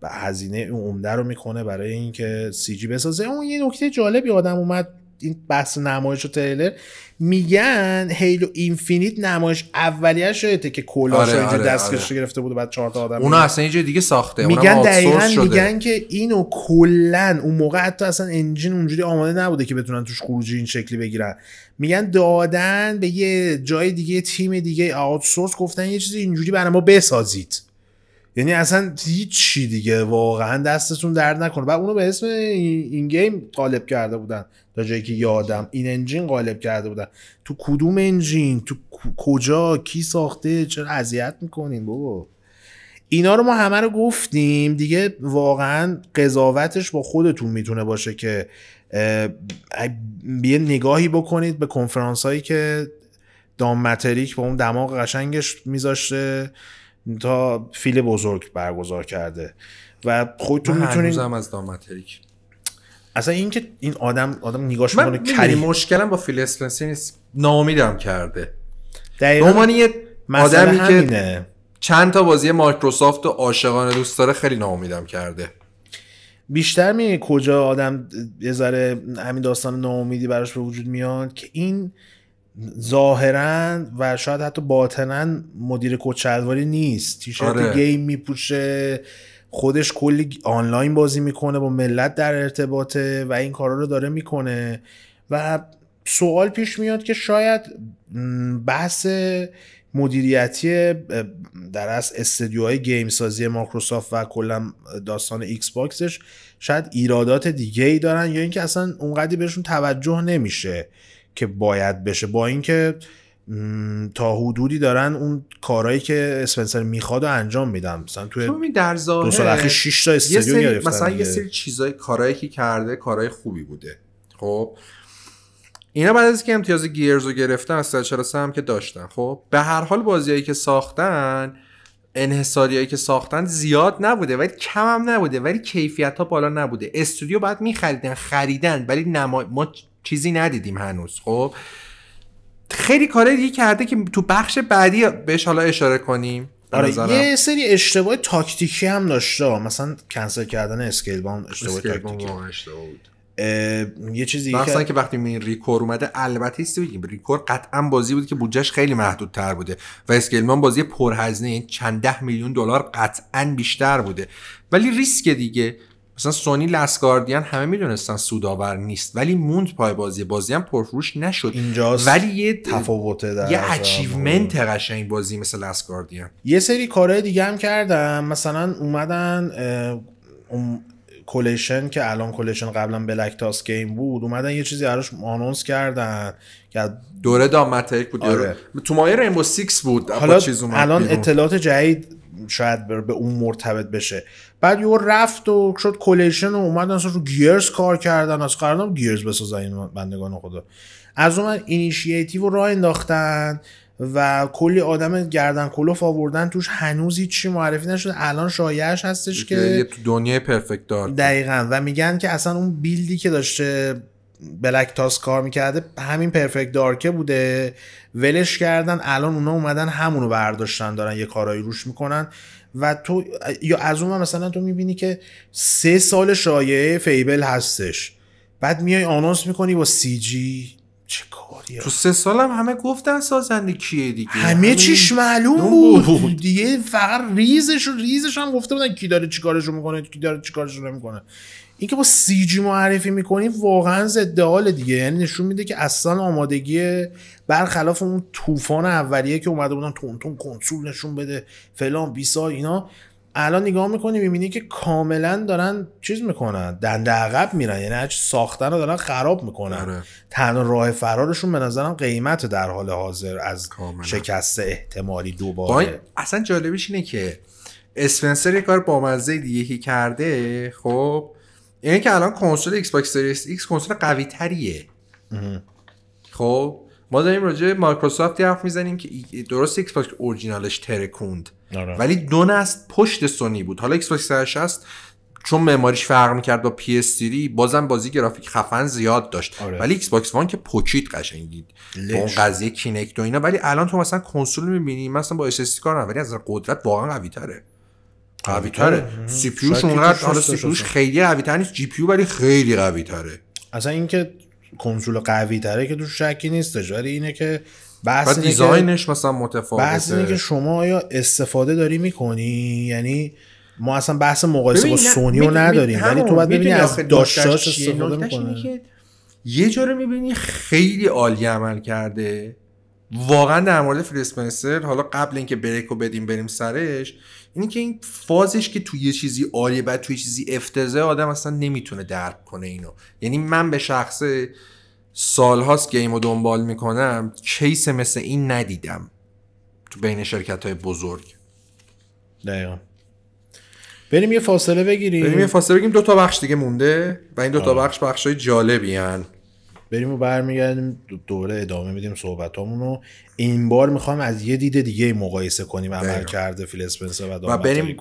به هزینه عمده رو میکنه برای اینکه سی جی بسازه اون یه نکته جالبی آدم اومد این بحث نمایش و تریلر میگن هیلو اینفینیت نمایش اولیه شده که کلاش آره،, آره، دستکش آره. گرفته بود و بعد چهار تا آدم اونا اصلا دیگه ساخته میگن دقیقا شده. میگن که اینو کلا اون موقع حتی اصلا انجین اونجوری آماده نبوده که بتونن توش خروجی این شکلی بگیرن میگن دادن به یه جای دیگه تیم دیگه آوتسورس گفتن یه چیزی اینجوری برای ما بسازید یعنی اصلا هیچی دیگه واقعا دستتون درد نکنه و اونو به اسم این گیم قالب کرده بودن تا جایی که یادم این انجین قالب کرده بودن تو کدوم انجین تو کجا کی ساخته چرا اذیت میکنین بابا اینا رو ما همه رو گفتیم دیگه واقعا قضاوتش با خودتون میتونه باشه که یه نگاهی بکنید به کنفرانس هایی که دام متریک با اون دماغ قشنگش میذاشته تا فیل بزرگ برگزار کرده و خودتون میتونید هم از اصلا اینکه این آدم آدم نگاهش میکنه کری مشکلم با فیل اسپنسر نیست ناامیدم کرده دقیقاً عنوان یه آدمی که چند تا بازی مایکروسافت و عاشقانه دوست داره خیلی ناامیدم کرده بیشتر می کجا آدم یه ذره همین داستان ناامیدی براش به وجود میاد که این ظاهرا و شاید حتی باطنا مدیر کچلواری نیست تیشرت آره. گیم میپوشه خودش کلی آنلاین بازی میکنه با ملت در ارتباطه و این کارا رو داره میکنه و سوال پیش میاد که شاید بحث مدیریتی در از استدیوهای گیم سازی مایکروسافت و کلا داستان ایکس باکسش شاید ایرادات دیگه ای دارن یا اینکه اصلا اونقدی بهشون توجه نمیشه که باید بشه با اینکه تا حدودی دارن اون کارهایی که اسپنسر میخواد و انجام میدن مثلا در ظاهر مثلا یه سری چیزای کارهایی که کرده کارهای خوبی بوده خب اینا بعد از که امتیاز گیرز رو گرفتن از سرچراسه هم که داشتن خب به هر حال بازیایی که ساختن انحصاریایی که ساختن زیاد نبوده ولی کم هم نبوده ولی کیفیت ها بالا نبوده استودیو بعد میخریدن خریدن ولی ما چیزی ندیدیم هنوز خب خیلی کاره دیگه کرده که تو بخش بعدی بهش حالا اشاره کنیم آره یه سری اشتباه تاکتیکی هم داشته مثلا کنسل کردن اسکیل بام اشتباه تاکتیکی یه چیزی مثلا که وقتی می ریکور اومده البته است ریکور قطعا بازی بود که بودجش خیلی محدودتر بوده و اسکیلمان بازی پرهزینه یعنی چند ده میلیون دلار قطعا بیشتر بوده ولی ریسک دیگه مثلا سونی لسگاردین همه میدونستن سودآور نیست ولی موند پای بازی بازی هم پرفروش نشد اینجاست ولی یه تفاوت در یه اچیومنت قشنگ بازی مثل لسگاردین یه سری کارهای دیگه هم کردم مثلا اومدن ام... که الان کولیشن قبلا بلک تاس گیم بود اومدن یه چیزی براش آنونس کردن که دوره دامتک بود آره. تو مایه رینبو سیکس بود حالا چیز الان اطلاعات جدید شاید به اون مرتبط بشه بعد یه رفت و شد کلیشن و اومدن اصلا رو گیرز کار کردن از قرارم گیرز بسازن این بندگان خدا از اون اینیشیتیو رو راه انداختن و کلی آدم گردن کلوف آوردن توش هنوز چی معرفی نشده الان شایعش هستش که تو دنیای پرفکت دار دقیقا و میگن که اصلا اون بیلدی که داشته بلک تاس کار میکرده همین پرفکت دارکه بوده ولش کردن الان اونا اومدن همونو برداشتن دارن یه کارایی روش میکنن و تو یا از اون مثلا تو میبینی که سه سال شایعه فیبل هستش بعد میای آنونس میکنی با سی جی چه تو سه هم همه گفتن سازنده کیه دیگه همه چیش معلوم بود. دیگه فقط ریزش و ریزش هم گفته بودن کی داره چیکارش میکنه کی داره چیکارش نمیکنه این که با سی جی معرفی میکنی واقعا ضد حال دیگه یعنی نشون میده که اصلا آمادگی برخلاف اون طوفان اولیه که اومده بودن تونتون کنسول نشون بده فلان بیسا اینا الان نگاه میکنی میبینی که کاملا دارن چیز میکنن دنده عقب میرن یعنی هرچی ساختن رو دارن خراب میکنن آره. تنها راه فرارشون به نظرم قیمت در حال حاضر از شکسته شکست احتمالی دوباره باید. اصلا جالبش اینه که اسپنسر یه کار بامزه دیگه که کرده خب یعنی که الان کنسول ایکس باکس ایکس کنسول قوی تریه خب ما داریم راجع مایکروسافتی حرف میزنیم که درست ایکس باکس اورجینالش ترکوند آره. ولی دو نسل پشت سونی بود حالا ایکس باکس 360 چون معماریش فرق میکرد با پی اس بازم بازی گرافیک خفن زیاد داشت آره. ولی ایکس باکس وان که پوچیت قشنگید با اون قضیه کینکت و اینا ولی الان تو مثلا کنسول میبینی مثلا با اس کار ولی از قدرت واقعا قوی تره قوی تره آره. سی پی اونقدر حالا خیلی قوی تر نیست جی پی ولی خیلی قوی تره اصلا اینکه کنسول قوی تره که تو شکی نیست ولی اینه که بحث دیزاینش مثلا متفاوته بحث اینه که شما آیا استفاده داری میکنی یعنی ما اصلا بحث مقایسه با سونی رو نداریم ولی تو باید ببینی از داشتاش استفاده میکنه یه جا رو میبینی خیلی عالی عمل کرده واقعا در مورد فیل حالا قبل اینکه بریک رو بدیم بریم سرش اینی که این فازش که توی یه چیزی عالیه بعد توی چیزی افتزه آدم اصلا نمیتونه درک کنه اینو یعنی من به شخصه سالهاست گیم رو دنبال میکنم کیس مثل این ندیدم تو بین شرکت های بزرگ دقیقا بریم یه فاصله بگیریم بریم یه فاصله بگیریم دو تا بخش دیگه مونده و این دو تا آره. بخش بخش های جالبی هن. بریم و برمیگردیم دوره ادامه میدیم صحبتامون رو این بار میخوام از یه دید دیگه مقایسه کنیم عمل کرده فیل اسپنسر و, و بریم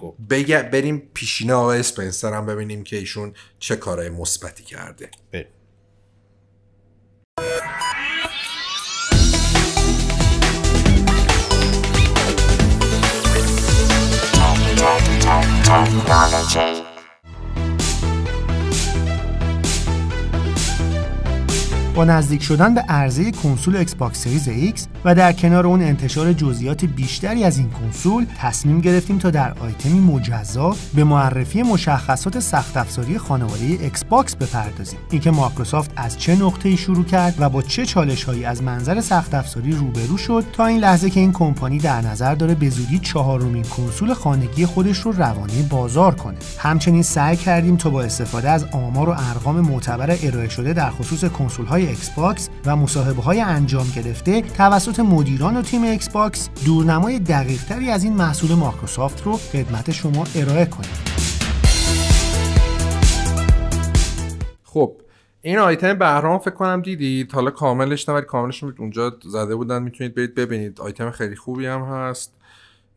بریم پیشینه آقای اسپنسر هم ببینیم که ایشون چه کارهای مثبتی کرده بریم. با نزدیک شدن به عرضه کنسول Xbox سریز X و در کنار اون انتشار جزئیات بیشتری از این کنسول تصمیم گرفتیم تا در آیتمی مجزا به معرفی مشخصات سخت افزاری خانواده ایکس باکس بپردازیم اینکه مایکروسافت از چه نقطه‌ای شروع کرد و با چه چالش از منظر سخت افزاری روبرو شد تا این لحظه که این کمپانی در نظر داره به زودی چهارمین کنسول خانگی خودش رو روانه بازار کنه همچنین سعی کردیم تا با استفاده از آمار و ارقام معتبر ارائه شده در خصوص کنسول ایکس باکس و مصاحبه انجام گرفته توسط مدیران و تیم ایکس باکس دورنمای دقیقتری از این محصول مایکروسافت رو خدمت شما ارائه کنیم خب این آیتم بهرام فکر کنم دیدید حالا کاملش نه کاملش اونجا زده بودن میتونید برید ببینید آیتم خیلی خوبی هم هست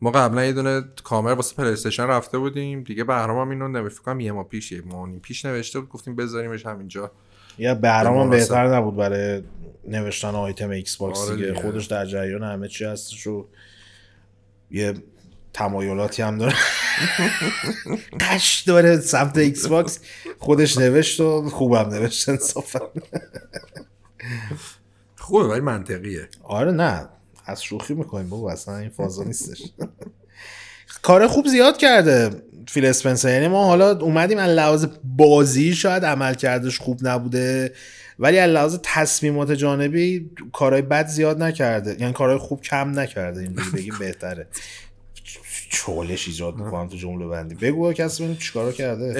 ما قبلا یه دونه کامر واسه پلی رفته بودیم دیگه بهرام هم اینو نوشت کنم یه ما پیش یه ما پیش نوشته بود گفتیم بذاریمش همینجا یا برام بهتر نبود برای نوشتن آیتم ایکس باکس آره خودش در جریان همه چی هستش و یه تمایلاتی هم داره [laughs] قش داره سمت ایکس باکس خودش نوشت و خوبم نوشت انصافا خوبه ولی منطقیه آره نه از شوخی میکنیم بابا اصلا این فازا نیستش کار خوب زیاد کرده فیل اسپنسر یعنی ما حالا اومدیم از لحاظ بازی شاید عمل کردش خوب نبوده ولی از لحاظ تصمیمات جانبی کارهای بد زیاد نکرده یعنی کارهای خوب کم نکرده این بگیم بهتره چولش ایجاد میکنم تو جمله بندی بگو کسی ببینیم چیکارا کرده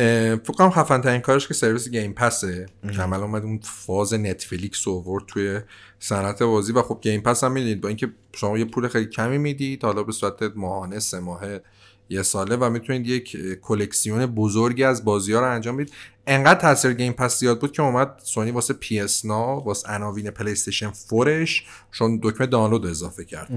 فکر خفن ترین کارش که سرویس گیم پسه عمل اومد اون فاز نتفلیکس اوورد توی صنعت بازی و خب گیم پس هم میدید با اینکه شما یه پول خیلی کمی میدید حالا به صورت ماهانه سه ماهه یه ساله و میتونید یک کلکسیون بزرگی از بازی ها رو انجام بدید انقدر تاثیر گیم پس زیاد بود که اومد سونی واسه پی اس نا واسه عناوین پلی استیشن 4 چون دکمه دانلود اضافه کرد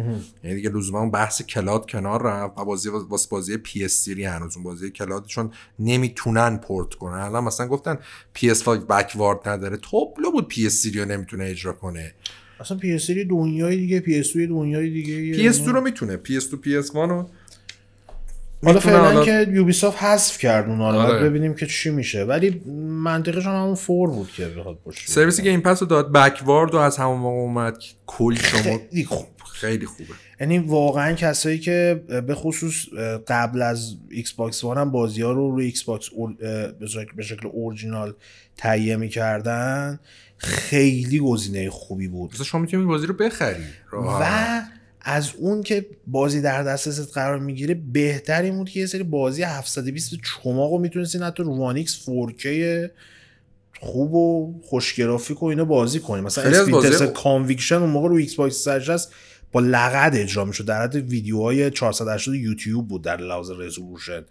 یعنی دیگه لزوما بحث کلاد کنار رفت و بازی واسه بازی پی اس 3 هنوز اون بازی کلاد چون نمیتونن پورت کنن الان مثلا گفتن پی اس 5 بکوارد نداره تبلو بود پی اس 3 رو نمیتونه اجرا کنه اصلا پی اس 3 دنیای دیگه پی اس 2 دنیای دیگه پی اس 2 رو میتونه پی اس 2 پی اس 1 رو حالا فعلا که یوبیساف حذف کرد اونا آره. ببینیم که چی میشه ولی منطقش هم همون فور بود که بخواد باشه سرویس که این پس رو داد بکوارد و از همون موقع اومد کل شما خیلی خوب خیلی خوبه یعنی واقعا کسایی که به خصوص قبل از ایکس باکس وان هم بازی ها رو روی ایکس باکس به شکل, اورجینال تهیه کردن خیلی گزینه خوبی بود مثلا شما میتونید بازی رو بخری و از اون که بازی در دسترست قرار میگیره بهتر این بود که یه سری بازی 720 چماق رو میتونستید حتی رو وانیکس 4K خوب و خوشگرافیک و اینو بازی کنیم مثلا بازی... کانویکشن اون موقع رو ایکس باکس 360 با لغت اجرا میشد در حد ویدیوهای 480 یوتیوب بود در لحاظ رزولوشن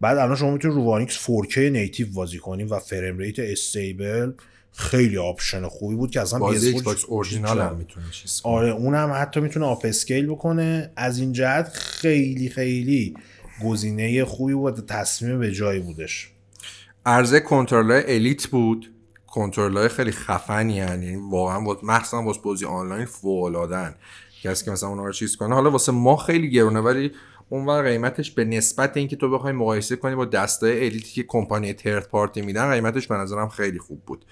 بعد الان شما میتونید روانیکس وانیکس 4K نیتیو بازی کنیم و فریم ریت استیبل خیلی آپشن خوبی بود که اصلا بازی ایکس باکس اورجینال هم میتونه آره اونم حتی میتونه آپ اسکیل بکنه از این جهت خیلی خیلی گزینه خوبی بود تصمیم به جایی بودش ارزه کنترلر الیت بود کنترلر خیلی خفن یعنی واقعا بود مخصوصا واسه بازی آنلاین فولادن کسی که مثلا اونا چیز کنه حالا واسه ما خیلی گرونه ولی اونور قیمتش به نسبت اینکه تو بخوای مقایسه کنی با دستای الیتی که کمپانی ترد پارتی میدن قیمتش به نظرم خیلی خوب بود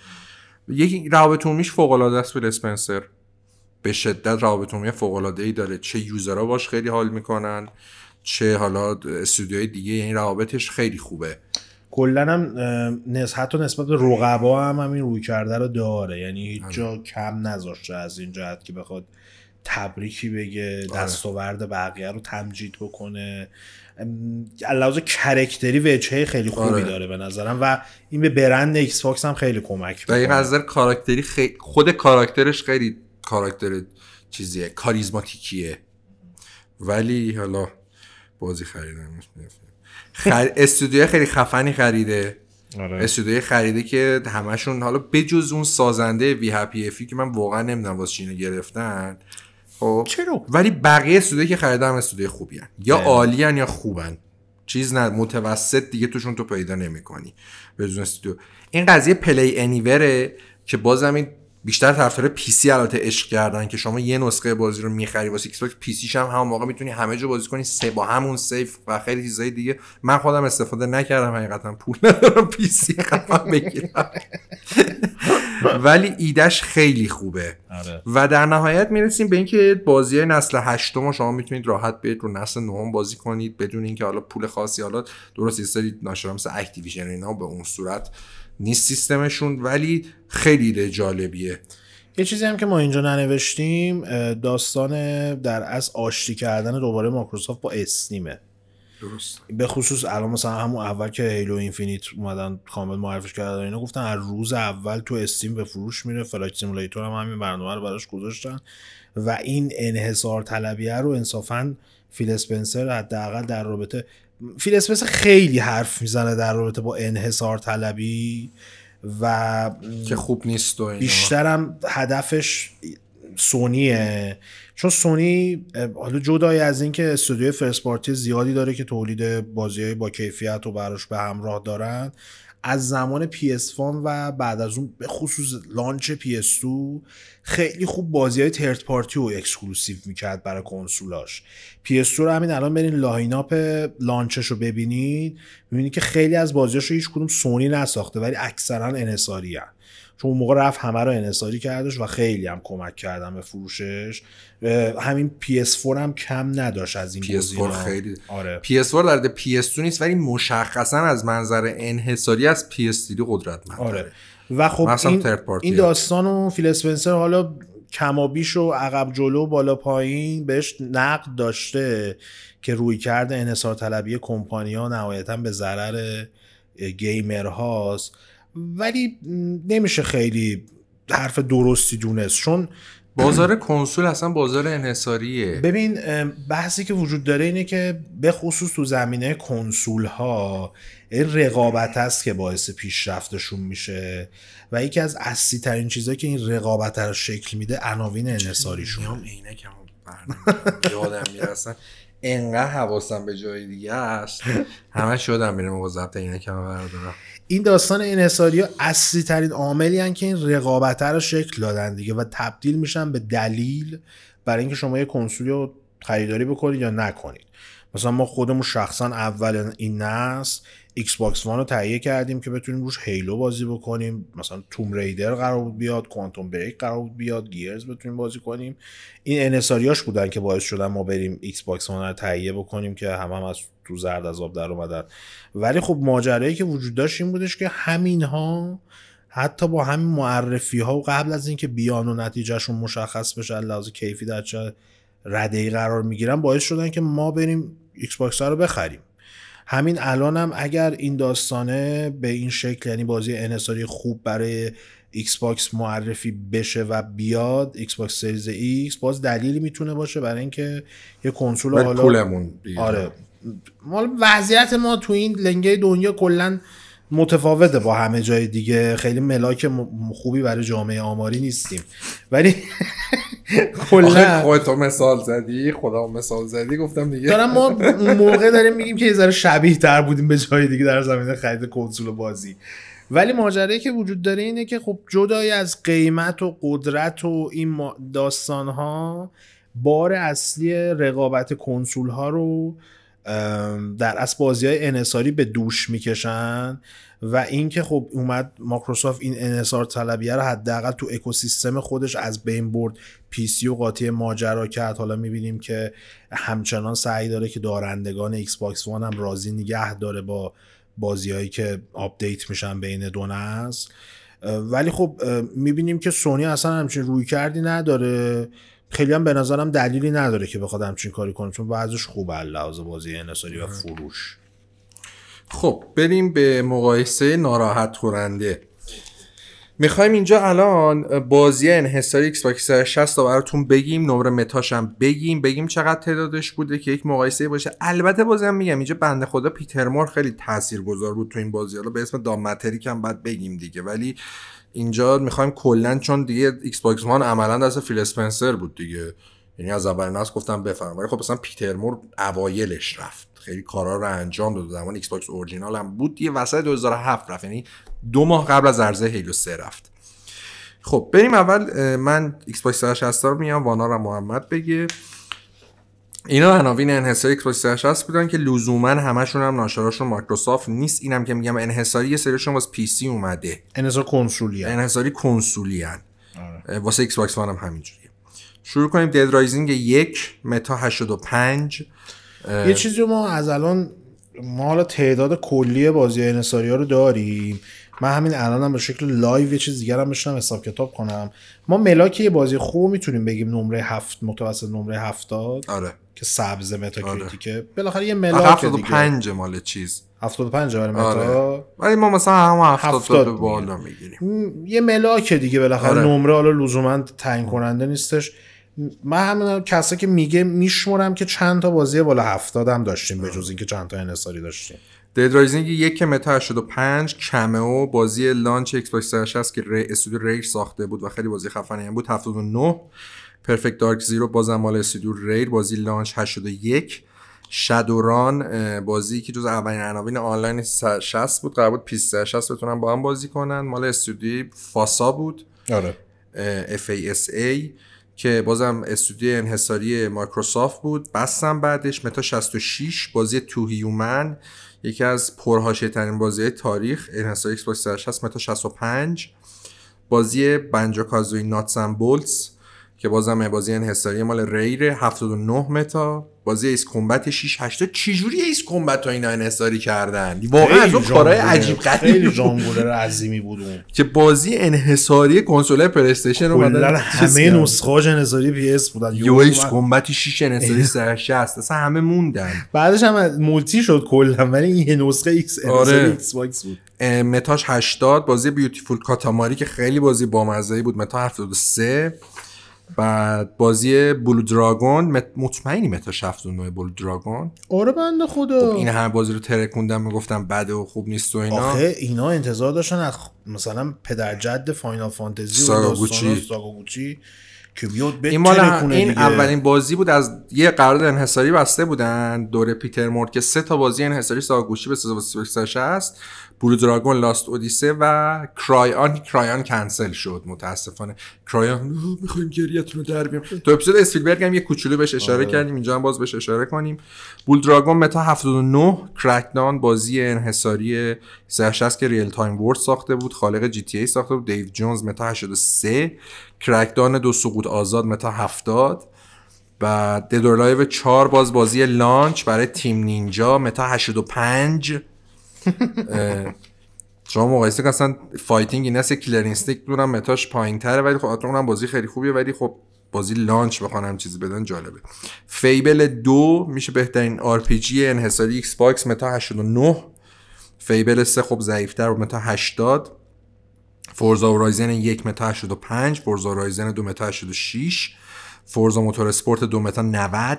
یکی روابط عمومیش فوق العاده است ویل اسپنسر به شدت روابط عمومی فوق العاده ای داره چه یوزرا باش خیلی حال میکنن چه حالا استودیوهای دیگه یعنی روابطش خیلی خوبه کلا هم حتی نسبت به رقبا هم همین روی کرده رو داره یعنی هیچ آره. جا کم نذاشته از این جهت که بخواد تبریکی بگه آره. دستاورد بقیه رو تمجید بکنه علاوه کرکتری چه خیلی خوبی آره. داره به نظرم و این به برند ایکس باکس هم خیلی کمک میکنه دقیقاً نظر کاراکتری خود کاراکترش خیلی کاراکتر چیزیه کاریزماتیکیه ولی حالا بازی خریدم خر... استودیو خیلی خفنی خریده آره. خریده که همشون حالا بجز اون سازنده وی افی که من واقعا نمیدونم واسه چی گرفتن خب. چرا ولی بقیه سوده که خریدم استودیو خوبی یا عالیان یا خوبن چیز نه متوسط دیگه توشون تو پیدا نمیکنی بدون استودیو این قضیه پلی انیوره که بازم این بیشتر طرفدار پی سی البته عشق کردن که شما یه نسخه بازی رو میخری واسه ایکس باکس پی سی هم همون موقع میتونی همه جا بازی کنی سه با همون سیف و خیلی چیزای دیگه من خودم استفاده نکردم حقیقتا پول ندارم پی سی بگیرم [laughs] [laughs] ولی ایدش خیلی خوبه آره. و در نهایت میرسیم به اینکه بازی نسل هشتم شما میتونید راحت برید رو نسل نهم بازی کنید بدون اینکه حالا پول خاصی حالا درست یه سری ناشرا مثل اکتیویژن اینا به اون صورت نیست سیستمشون ولی خیلی جالبیه یه چیزی هم که ما اینجا ننوشتیم داستان در از آشتی کردن دوباره مایکروسافت با اسنیمه به خصوص الان مثلا همون اول که هیلو اینفینیت اومدن کامل معرفش کردن اینا گفتن از روز اول تو استیم به فروش میره فلاک سیمولیتور هم همین برنامه رو براش گذاشتن و این انحصار طلبیه رو انصافا فیل اسپنسر حداقل در رابطه فیل اسپنسر خیلی حرف میزنه در رابطه با انحصار طلبی و که خوب نیست و بیشترم هدفش سونیه چون سونی حالا جدای از اینکه استودیو فرست پارتی زیادی داره که تولید بازی با کیفیت و براش به همراه دارن از زمان PS1 و بعد از اون به خصوص لانچ PS2 خیلی خوب بازی های ترت پارتی و اکسکلوسیو میکرد برای کنسولاش PS2 رو همین الان برین لایناپ لانچش رو ببینید میبینید که خیلی از بازیاش رو هیچ کدوم سونی نساخته ولی اکثرا انحصاری چون اون موقع رفت همه رو انحصاری کردش و خیلی هم کمک کردم به فروشش همین PS4 هم کم نداشت از این PS4 خیلی آره. PS4 در PS2 نیست ولی مشخصا از منظر انحصاری از PS3 قدرتمند آره. و خب این, این داستان و فیل اسپنسر حالا کمابیش و عقب جلو بالا پایین بهش نقد داشته که روی کرده انحصار طلبی کمپانیا نهایتا به ضرر گیمر هاست ولی نمیشه خیلی حرف درستی دونست چون بازار کنسول اصلا بازار انحصاریه ببین بحثی که وجود داره اینه که به خصوص تو زمینه کنسول ها این رقابت هست که باعث پیشرفتشون میشه و یکی از اصلی ترین چیزهایی که این رقابت رو شکل میده عناوین انحصاریشون اینه یادم میاد انقدر حواسم به جای دیگه است همه شدم میرم و ضبط اینه کم بردارم این داستان انحصاری ها اصلی ترین عاملی که این رقابت رو شکل دادن دیگه و تبدیل میشن به دلیل برای اینکه شما یه کنسولی رو خریداری بکنید یا نکنید مثلا ما خودمون شخصا اول این نسل ایکس باکس وان رو تهیه کردیم که بتونیم روش هیلو بازی بکنیم مثلا توم ریدر قرار بود بیاد کوانتوم بریک قرار بود بیاد گیرز بتونیم بازی کنیم این انساریاش بودن که باعث شدن ما بریم ایکس باکس وان رو تهیه بکنیم که هم, هم از تو زرد از آب در اومدن ولی خب ماجرایی که وجود داشت این بودش که همین ها حتی با همین معرفی ها و قبل از اینکه بیان و نتیجهشون مشخص بشه لازم کیفی در چه رده قرار میگیرن باعث شدن که ما بریم ایکس باکس رو بخریم همین الان هم اگر این داستانه به این شکل یعنی بازی انحصاری خوب برای ایکس باکس معرفی بشه و بیاد ایکس باکس سریز ایکس باز دلیلی میتونه باشه برای اینکه یه کنسول حالا پولمون آره مال وضعیت ما تو این لنگه دنیا کلا متفاوته با همه جای دیگه خیلی ملاک خوبی برای جامعه آماری نیستیم ولی [laughs] کلا خودت مثال زدی خدا مثال زدی گفتم دیگه دارم ما [laughs] موقع داریم میگیم که یه ذره شبیه تر بودیم به جای دیگه در زمینه خرید کنسول بازی ولی ماجرایی که وجود داره اینه که خب جدای از قیمت و قدرت و این داستان ها بار اصلی رقابت کنسول ها رو در از بازی های انحصاری به دوش میکشن و اینکه خب اومد ماکروسافت این انحصار طلبیه رو حداقل تو اکوسیستم خودش از بین برد پی سی و قاطی ماجرا کرد حالا میبینیم که همچنان سعی داره که دارندگان ایکس باکس وان هم راضی نگه داره با بازیهایی که آپدیت میشن بین دو نسل ولی خب میبینیم که سونی اصلا همچین روی کردی نداره خیلی هم به نظرم دلیلی نداره که بخواد همچین کاری کنه چون بعضش خوبه لحاظ بازی انحصاری و فروش خب بریم به مقایسه ناراحت خورنده میخوایم اینجا الان بازی انحصاری ایکس باکس 60 رو براتون بگیم نمره متاش هم بگیم بگیم چقدر تعدادش بوده که یک مقایسه باشه البته هم میگم اینجا بنده خدا پیتر مور خیلی تاثیرگذار بود تو این بازی حالا به اسم دامتریکم هم بعد بگیم دیگه ولی اینجا میخوایم کلا چون دیگه ایکس باکس وان عملا دست فیل اسپنسر بود دیگه یعنی از اول ناس گفتم بفهم ولی خب مثلا پیتر مور اوایلش رفت خیلی کارا رو انجام داد زمان ایکس باکس اورجینال هم بود یه وسط 2007 رفت یعنی دو ماه قبل از عرضه هیلو 3 رفت خب بریم اول من ایکس باکس 360 رو میام وانا رو محمد بگه اینا عناوین انحصاری کروس 360 بودن که لزوما همشون هم ناشراشون مایکروسافت نیست اینم که میگم انحصاری یه سریشون واسه پی سی اومده انحصار کنسولی انحصاری کنسولی آره. واسه ایکس باکس هم همینجوریه شروع کنیم دد رایزینگ یک متا 85 یه چیزی ما از الان ما حالا تعداد کلی بازی انحصاری ها رو داریم من همین الانم هم به شکل لایو یه چیز دیگرم بشنم حساب کتاب کنم ما ملاک یه بازی خوب میتونیم بگیم نمره هفت متوسط نمره هفتاد آره. که سبز متاکریتیکه آره. بالاخره یه ملاک هفتاد دیگه 75 مال چیز 75 مال آره، آره. متا آره. ولی ما مثلا هم 70 و بالا میگیریم یه ملاک دیگه بالاخره آره. نمره حالا لزومن تعیین کننده نیستش من همین کسایی که میگه میشمرم که چند تا بازی بالا 70 هم داشتیم به جز اینکه چند تا انصاری داشتیم دد رایزینگ یک متا 85 و بازی لانچ ایکس باکس 360 که ری استودیو ریر ساخته بود و خیلی بازی خفنی هم بود 79 پرفکت دارک زیرو بازم مال استودیو ریر بازی لانچ 81 شادوران بازی که جز اولین عناوین آنلاین 60 بود قرار بود پیس 60 بتونن با هم بازی کنن مال استودی فاسا بود آره ای که بازم استودی انحصاری مایکروسافت بود بستم بعدش متا 66 بازی تو هیومن یکی از پرهاشه ترین بازی تاریخ انحصار ایکس باکس 360 متا 65 بازی بنجا کازوی ناتسن بولتس که بازم بازی انحصاری یعنی مال ریره 79 متا بازی ایس کمبت 6 80 جوری ایس کمبت ها اینا انحصاری یعنی کردن واقعا از اون کارهای عجیب غریب خیلی جانبولر عظیمی بود که بازی انحصاری یعنی کنسول پلی استیشن رو بدن همه نسخه انحصاری پی اس بودن یو ایس کمبت 6 انحصاری 360 اصلا همه موندن بعدش هم مولتی شد کلا ولی این نسخه ایکس انحصاری ایکس باکس بود متاش 80 بازی بیوتیفول کاتاماری که خیلی بازی بامزه‌ای بود متا 73 بعد بازی بلو دراگون مطمئنی متا 79 بلو دراگون آره بنده خدا خب این هر بازی رو ترکوندم میگفتم بد و خوب نیست و اینا آخه اینا انتظار داشتن از مثلا پدر جد فاینال فانتزی و ساگوچی که بیاد این, این اولین بازی بود از یه قرارداد انحصاری بسته بودن دوره پیتر مورد که سه تا بازی انحصاری ساگوچی به 360 است بلو دراگون لاست اودیسه و کرایان کرایان کنسل شد متاسفانه کرایان میخوایم گریت رو در بیم تو اپیزود هم یه کوچولو بهش اشاره آره. کردیم اینجا هم باز بهش اشاره کنیم بول دراگون متا 79 کرکدان بازی انحصاری 360 که ریل تایم ورد ساخته بود خالق جی تی ای ساخته بود دیو جونز متا 83 کرکدان دو سقوط آزاد متا 70 و لایو 4 باز بازی لانچ برای تیم نینجا متا 85 شما مقایسه که اصلا فایتینگ این هست کلر اینستیک دونم متاش پایین تره ولی خب اونم بازی خیلی خوبیه ولی خب بازی لانچ بخوان هم چیزی بدن جالبه فیبل دو میشه بهترین آر پی جی انحصاری ایکس باکس متا 89 فیبل سه خب ضعیفتر و متا 80 فورزا رایزن یک متا 85 فورزا رایزن دو متا 86 فورزا موتور اسپورت دو متا 90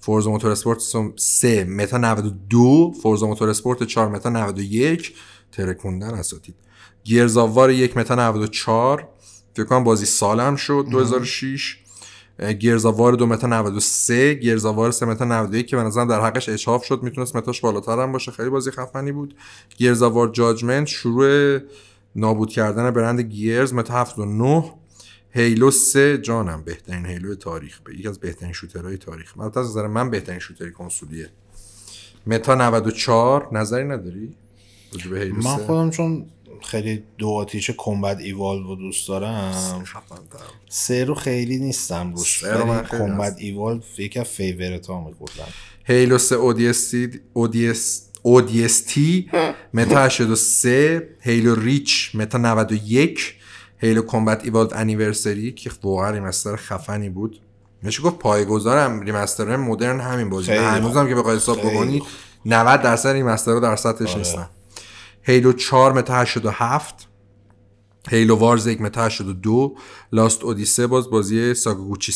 فورزا موتور اسپورت 3 متا 92 فورزا موتور اسپورت 4 متا 91 ترکوندن اساتید گیرزاوار 1 متا 94 فکر کنم بازی سالم شد 2006 گرزاوار دو متا 93 گیرزاوار سه متا 91 که به در حقش اچاف شد میتونست متاش بالاتر هم باشه خیلی بازی خفنی بود گرزاوار جاجمنت شروع نابود کردن برند گیرز متا 79 هیلو سه جانم بهترین هیلو تاریخ به یکی از بهترین شوترهای تاریخ من از نظر من بهترین شوتر کنسولیه متا 94 نظری نداری من خودم چون خیلی دو آتیش کمبت ایوالو رو دوست دارم سه رو خیلی نیستم روش کمبت ایوالو یکی از فیورت ها میگفتم هیلو سه اودیستی تی متا 83 هیلو ریچ متا 91 هیلو کمبت ایوالد انیورسری که واقعا ریمستر خفنی بود میشه گفت پایگذارم ریمستر مدرن همین بازی هنوزم هم که بخوای حساب بکنی 90 درصد ریمستر در سطحش آره. نیستن هیلو 4 متا 87 هیلو وارز یک متا 82 لاست اودیسه باز بازی ساگوچی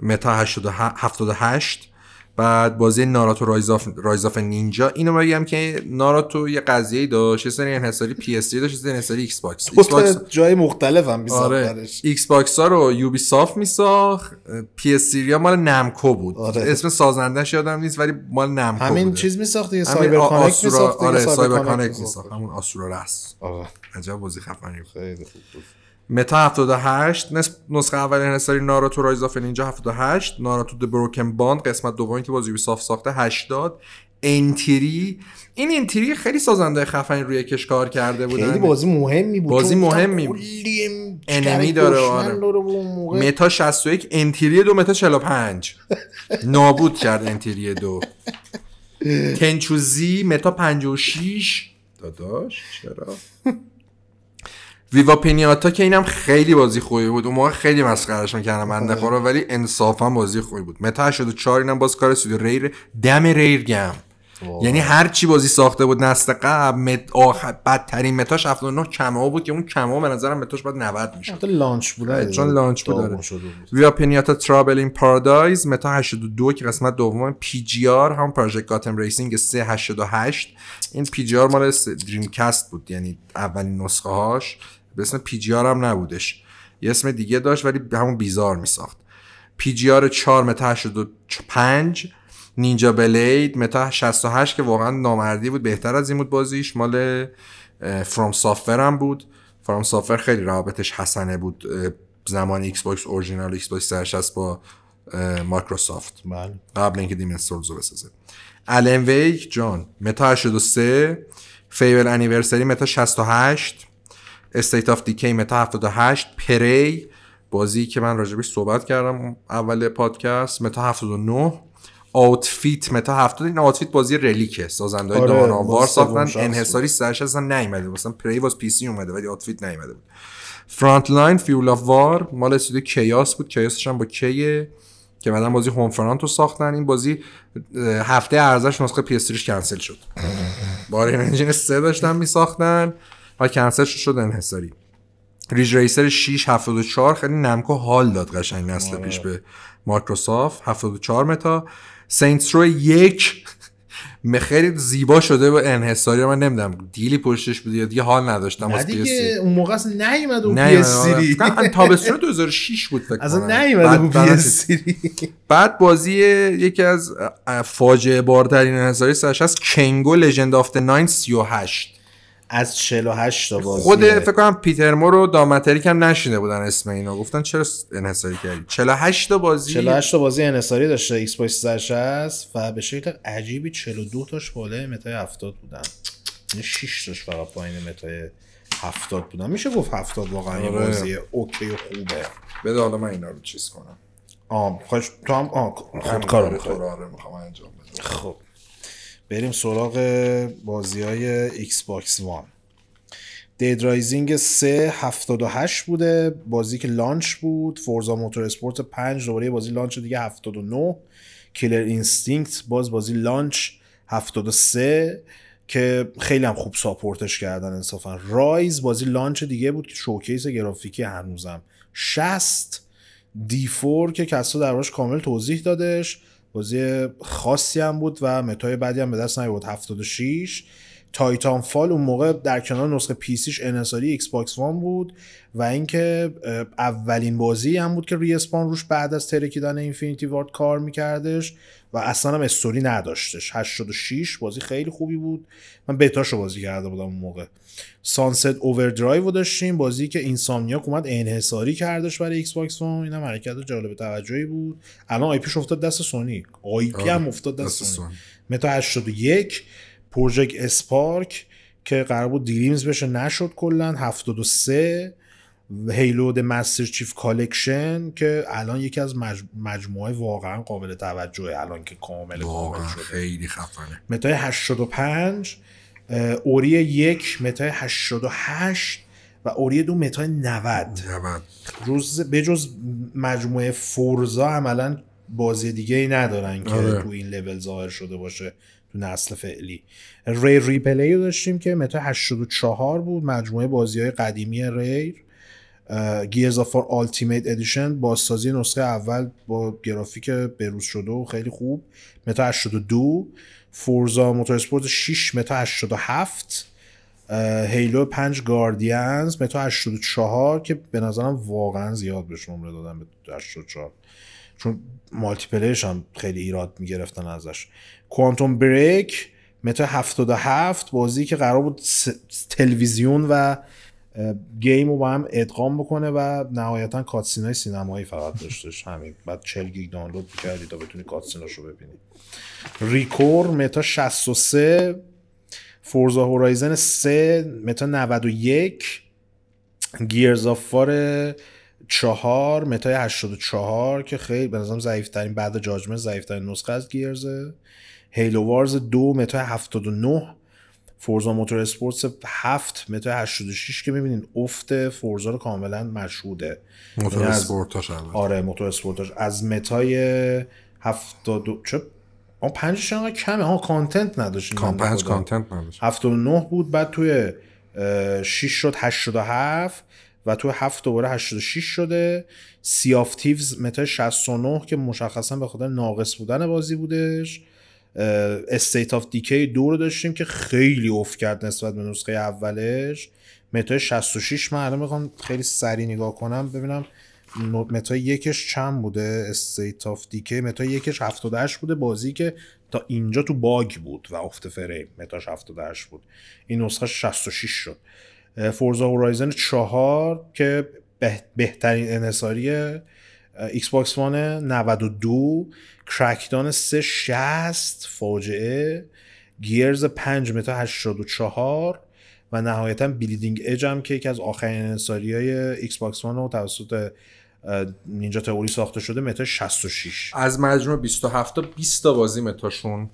متا 78 بعد بازی ناراتو رایزاف, رایزاف نینجا اینو بگم که ناراتو یه قضیه داشت یه سری انحصاری پی اس داشت یه سری انحصاری ایکس باکس ایکس باکس جای مختلفم آره. هم آره. ایکس باکس ها رو یوبی ساف میساخت پی اس ها مال نمکو بود آره. اسم سازندش یادم نیست ولی مال نمکو همین بوده. چیز میساخت یه سایبر کانکت میساخت آره سایبر کانکت میساخت همون آسورا آره. رس عجب بازی خفنی خیلی خوب بود متا 78 نسخه اول انحصاری ناراتو رایز اف نینجا 78 ناراتو د بروکن باند قسمت دومی که بازی ساف ساخته 80 انتری این انتری خیلی سازنده خفن روی کش کار کرده بودن خیلی بازی مهمی بود بازی مهمی بود انمی داره آره متا 61 انتری دو متا 45 [laughs] نابود کرد انتری دو تنچوزی متا 56 داداش چرا ویوا پینیاتا که اینم خیلی بازی خوبی بود اون موقع خیلی مسخرهش میکردم بنده آره. خدا ولی انصافا بازی خوبی بود متا 84 اینم باز کار سودی ریر دم ریر گم یعنی هر چی بازی ساخته بود نسل قبل مت آخر بدترین متاش 79 کما بود که اون کما به نظرم متاش بعد 90 میشه حتی لانچ بود آره، آره. چون لانچ بود ویا پنیاتا ترابل این پارادایز متا 82 که قسمت دوم پی جی آر هم پروژه گاتم ریسینگ 388 این پی جی آر مال دریم کاست بود یعنی اولین نسخه هاش به اسم پی جی آر هم نبودش یه اسم دیگه داشت ولی همون بیزار میساخت پی جی آر 4 متر 85 نینجا بلید متا 68 که واقعا نامردی بود بهتر از این بود بازیش مال فرام سافتور هم بود فرام خیلی رابطش حسنه بود زمان ایکس باکس اورجینال ایکس باکس 360 با مایکروسافت بله. قبل اینکه دیمن سولز رو بسازه الن ویک جان متا 83 فیور انیورسری متا 68 استیت آف دیکی متا 78 پری بازی که من راجبش صحبت کردم اول پادکست متا 79 آوتفیت متا 70 این آوتفیت بازی ریلیکه سازنده های آره، دانوار ساختن انحصاری سرش اصلا نیومده مثلا پری واس پی سی اومده ولی آوتفیت نیومده بود فرانت لاین فیول آف وار مال استودیو کیاس بود کیاسش هم با کیه که بعدا بازی هوم فرانت رو ساختن این بازی هفته ارزش نسخه پی کنسل شد [laughs] بار انجین سه داشتن می ساختن و کنسلش شد انحصاری ریج ریسر 6 74 خیلی نمکو حال داد قشنگ نسل آه. پیش به مایکروسافت 74 متا سینتس رو یک [laughs] خیلی زیبا شده با انحصاری من نمیدونم دیلی پشتش بود دیگه حال نداشتم اس دیگه اون موقع اصلا نیومد اون پی اس سری آره. [laughs] تابستون 2006 بود فکر اصلا نیومد اون پی اس سری [laughs] بعد بازی یکی از فاجعه بارترین انحصاری سرش از کنگو لژند اف 9 38 از 48 تا بازی خود فکر کنم پیتر مور و داماتری هم نشینه بودن اسم اینا گفتن چرا انحصاری کردی 48 تا بازی 48 تا بازی انحصاری داشته ایکس باکس 360 و به شکل عجیبی 42 تاش بالای متای 70 بودن 6 یعنی تاش فقط پایین متای 70 بودن میشه گفت 70 واقعا یه آره. بازی اوکی و خوبه بده حالا من اینا رو چیز کنم آم خواهش تو هم آم خودکار رو آره، میخوام انجام بدم خب بریم سراغ بازی های ایکس باکس وان دید رایزینگ 3 78 بوده بازی که لانچ بود فورزا موتور اسپورت 5 دوباره بازی لانچ دیگه 79 کلر اینستینکت باز بازی لانچ 73 که خیلی هم خوب ساپورتش کردن انصافا رایز بازی لانچ دیگه بود که شوکیس گرافیکی هنوزم 60 دی 4 که کسا دربارش کامل توضیح دادش بازی خاصی هم بود و متای بعدی هم به دست نیاورد 76 تایتان فال اون موقع در کنار نسخه پیسیش انحصاری ایکس باکس وان بود و اینکه اولین بازی هم بود که ریسپان روش بعد از ترکیدن اینفینیتی وارد کار میکردش و اصلا هم استوری نداشتش 86 بازی خیلی خوبی بود من بتاشو بازی کرده بودم اون موقع سانست اووردرایو داشتیم بازی که اینسامنیاک اومد انحصاری کردش برای ایکس باکس وان اینم حرکت جالب توجهی بود الان آی پیش افتاد دست سونی آی پی آره، هم افتاد دست, دست سونی متا 81 پروژه اسپارک که قرار بود دیریمز بشه نشد کلا 73 هیلود مستر چیف کالکشن که الان یکی از مجموعه واقعا قابل توجهه الان که کامل کامل شده خیلی خفنه متای 85 اوری یک متای 88 و اوری دو متای 90 90 روز بجز مجموعه فورزا عملا بازی دیگه ای ندارن که آره. تو این لول ظاهر شده باشه تو نسل فعلی ری ریپلی رو داشتیم که متا 84 بود مجموعه بازی های قدیمی ریر گیرز آفار آلتیمیت ادیشن بازسازی نسخه اول با گرافیک بروز شده و خیلی خوب متا 82 فورزا موتورسپورت 6 متا 87 هیلو 5 گاردینز متا 84 که به نظرم واقعا زیاد بهش نمره دادم به 84 چون مالتی پلیش هم خیلی ایراد میگرفتن ازش کوانتوم بریک متا 77 بازی که قرار بود تلویزیون و گیم رو با هم ادغام بکنه و نهایتا کاتسینای سینمایی فقط داشتش همین بعد 40 گیگ دانلود کردی تا بتونی کاتسین رو ببینی ریکور متا 63 فورزا هورایزن 3 متا 91 گیرز آف چهار متای 84 که خیلی به نظرم ضعیف ترین بعد جاجمنت ضعیف ترین نسخه از گیرزه هیلو وارز دو متای 79 فورزا موتور اسپورتس 7 متای 86 که میبینین افت فورزا رو کاملا مشهوده موتور اسپورتاش از... آره موتور اسپورتاش از متای 72 چه اون پنجش انقدر کمه ها کانتنت نداشت کانتنت نداشت 79 بود بعد توی 6 شد 87 و تو هفت دوباره 86 شده آف تیوز متا 69 که مشخصا به خاطر ناقص بودن بازی بودش استیت آف دیکی دو رو داشتیم که خیلی اوف کرد نسبت به نسخه اولش متا 66 من الان میخوام خیلی سریع نگاه کنم ببینم متا یکش چند بوده استیت آف دیکی متا یکش 78 بوده بازی که تا اینجا تو باگ بود و افت فریم متاش 78 بود این نسخه 66 شد فورزا هورایزن 4 که بهترین انحصاری ایکس باکس وان 92 کرکدان 3 60 فاجعه گیرز 5 متا 84 و نهایتا بلیدینگ اج هم که یکی از آخرین انحصاری های ایکس باکس وان و توسط نینجا تئوری ساخته شده متا 66 از مجموع 27 تا 20 تا بازی متاشون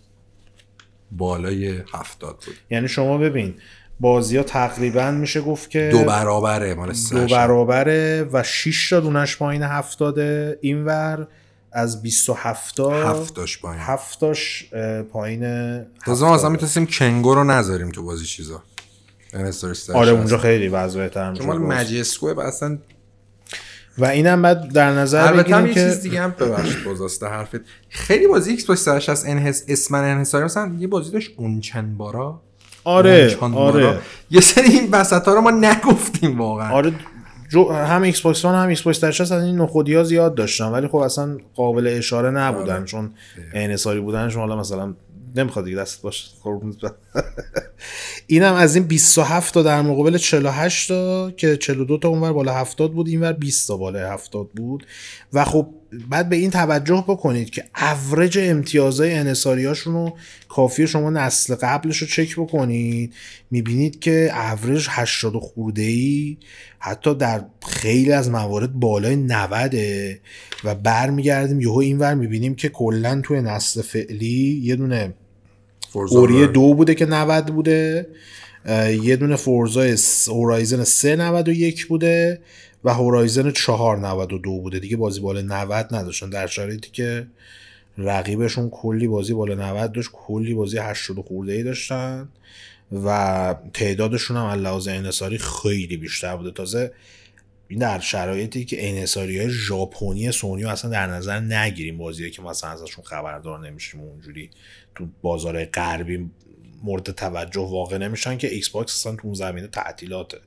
بالای 70 بود یعنی شما ببین بازی ها تقریبا میشه گفت که دو برابره مال دو برابره و 6 تا دونش پایین هفتاده اینور از 27 تا هفتاش پایین هفتاش پایین تازه ما اصلا میتونستیم کنگو رو نذاریم تو بازی چیزا آره اونجا خیلی وضع بهتر میشه مال مجسکو اصلا و اینم بعد در نظر که البته یه چیز دیگه هم ببخشید بازاسته حرفت خیلی بازی ایکس باکس 360 انحس اسمن انحصاری مثلا یه بازی داشت اونچن بارا آره آره یه سری این وسط ها رو ما نگفتیم واقعا آره جو هم ایکس باکس هم ایکس باکس از این نخودی ها زیاد داشتن ولی خب اصلا قابل اشاره نبودن آره. چون انحصاری بودن حالا مثلا نمیخواد دیگه دست باشه اینم از این 27 تا در مقابل 48 تا که 42 تا اونور بالا 70 بود اینور 20 تا بالا 70 بود و خب بعد به این توجه بکنید که اورج امتیازهای انحصاریاشون رو کافی شما نسل قبلش رو چک بکنید میبینید که اورج 80 خورده ای حتی در خیلی از موارد بالای 90 و برمیگردیم یهو اینور میبینیم که کلا توی نسل فعلی یه دونه اوری دو بوده که 90 بوده یه دونه فورزای هورایزن 91 بوده و هورایزن 492 بوده دیگه بازی بالا 90 نداشتن در شرایطی که رقیبشون کلی بازی بالا 90 داشت کلی بازی 80 خورده ای داشتن و تعدادشون هم لحاظ انحصاری خیلی بیشتر بوده تازه این در شرایطی که اینساری های ژاپنی سونی اصلا در نظر نگیریم بازی که مثلا ازشون خبردار نمیشیم اونجوری تو بازار غربی مورد توجه واقع نمیشن که ایکس باکس اصلا تو اون زمینه تعطیلاته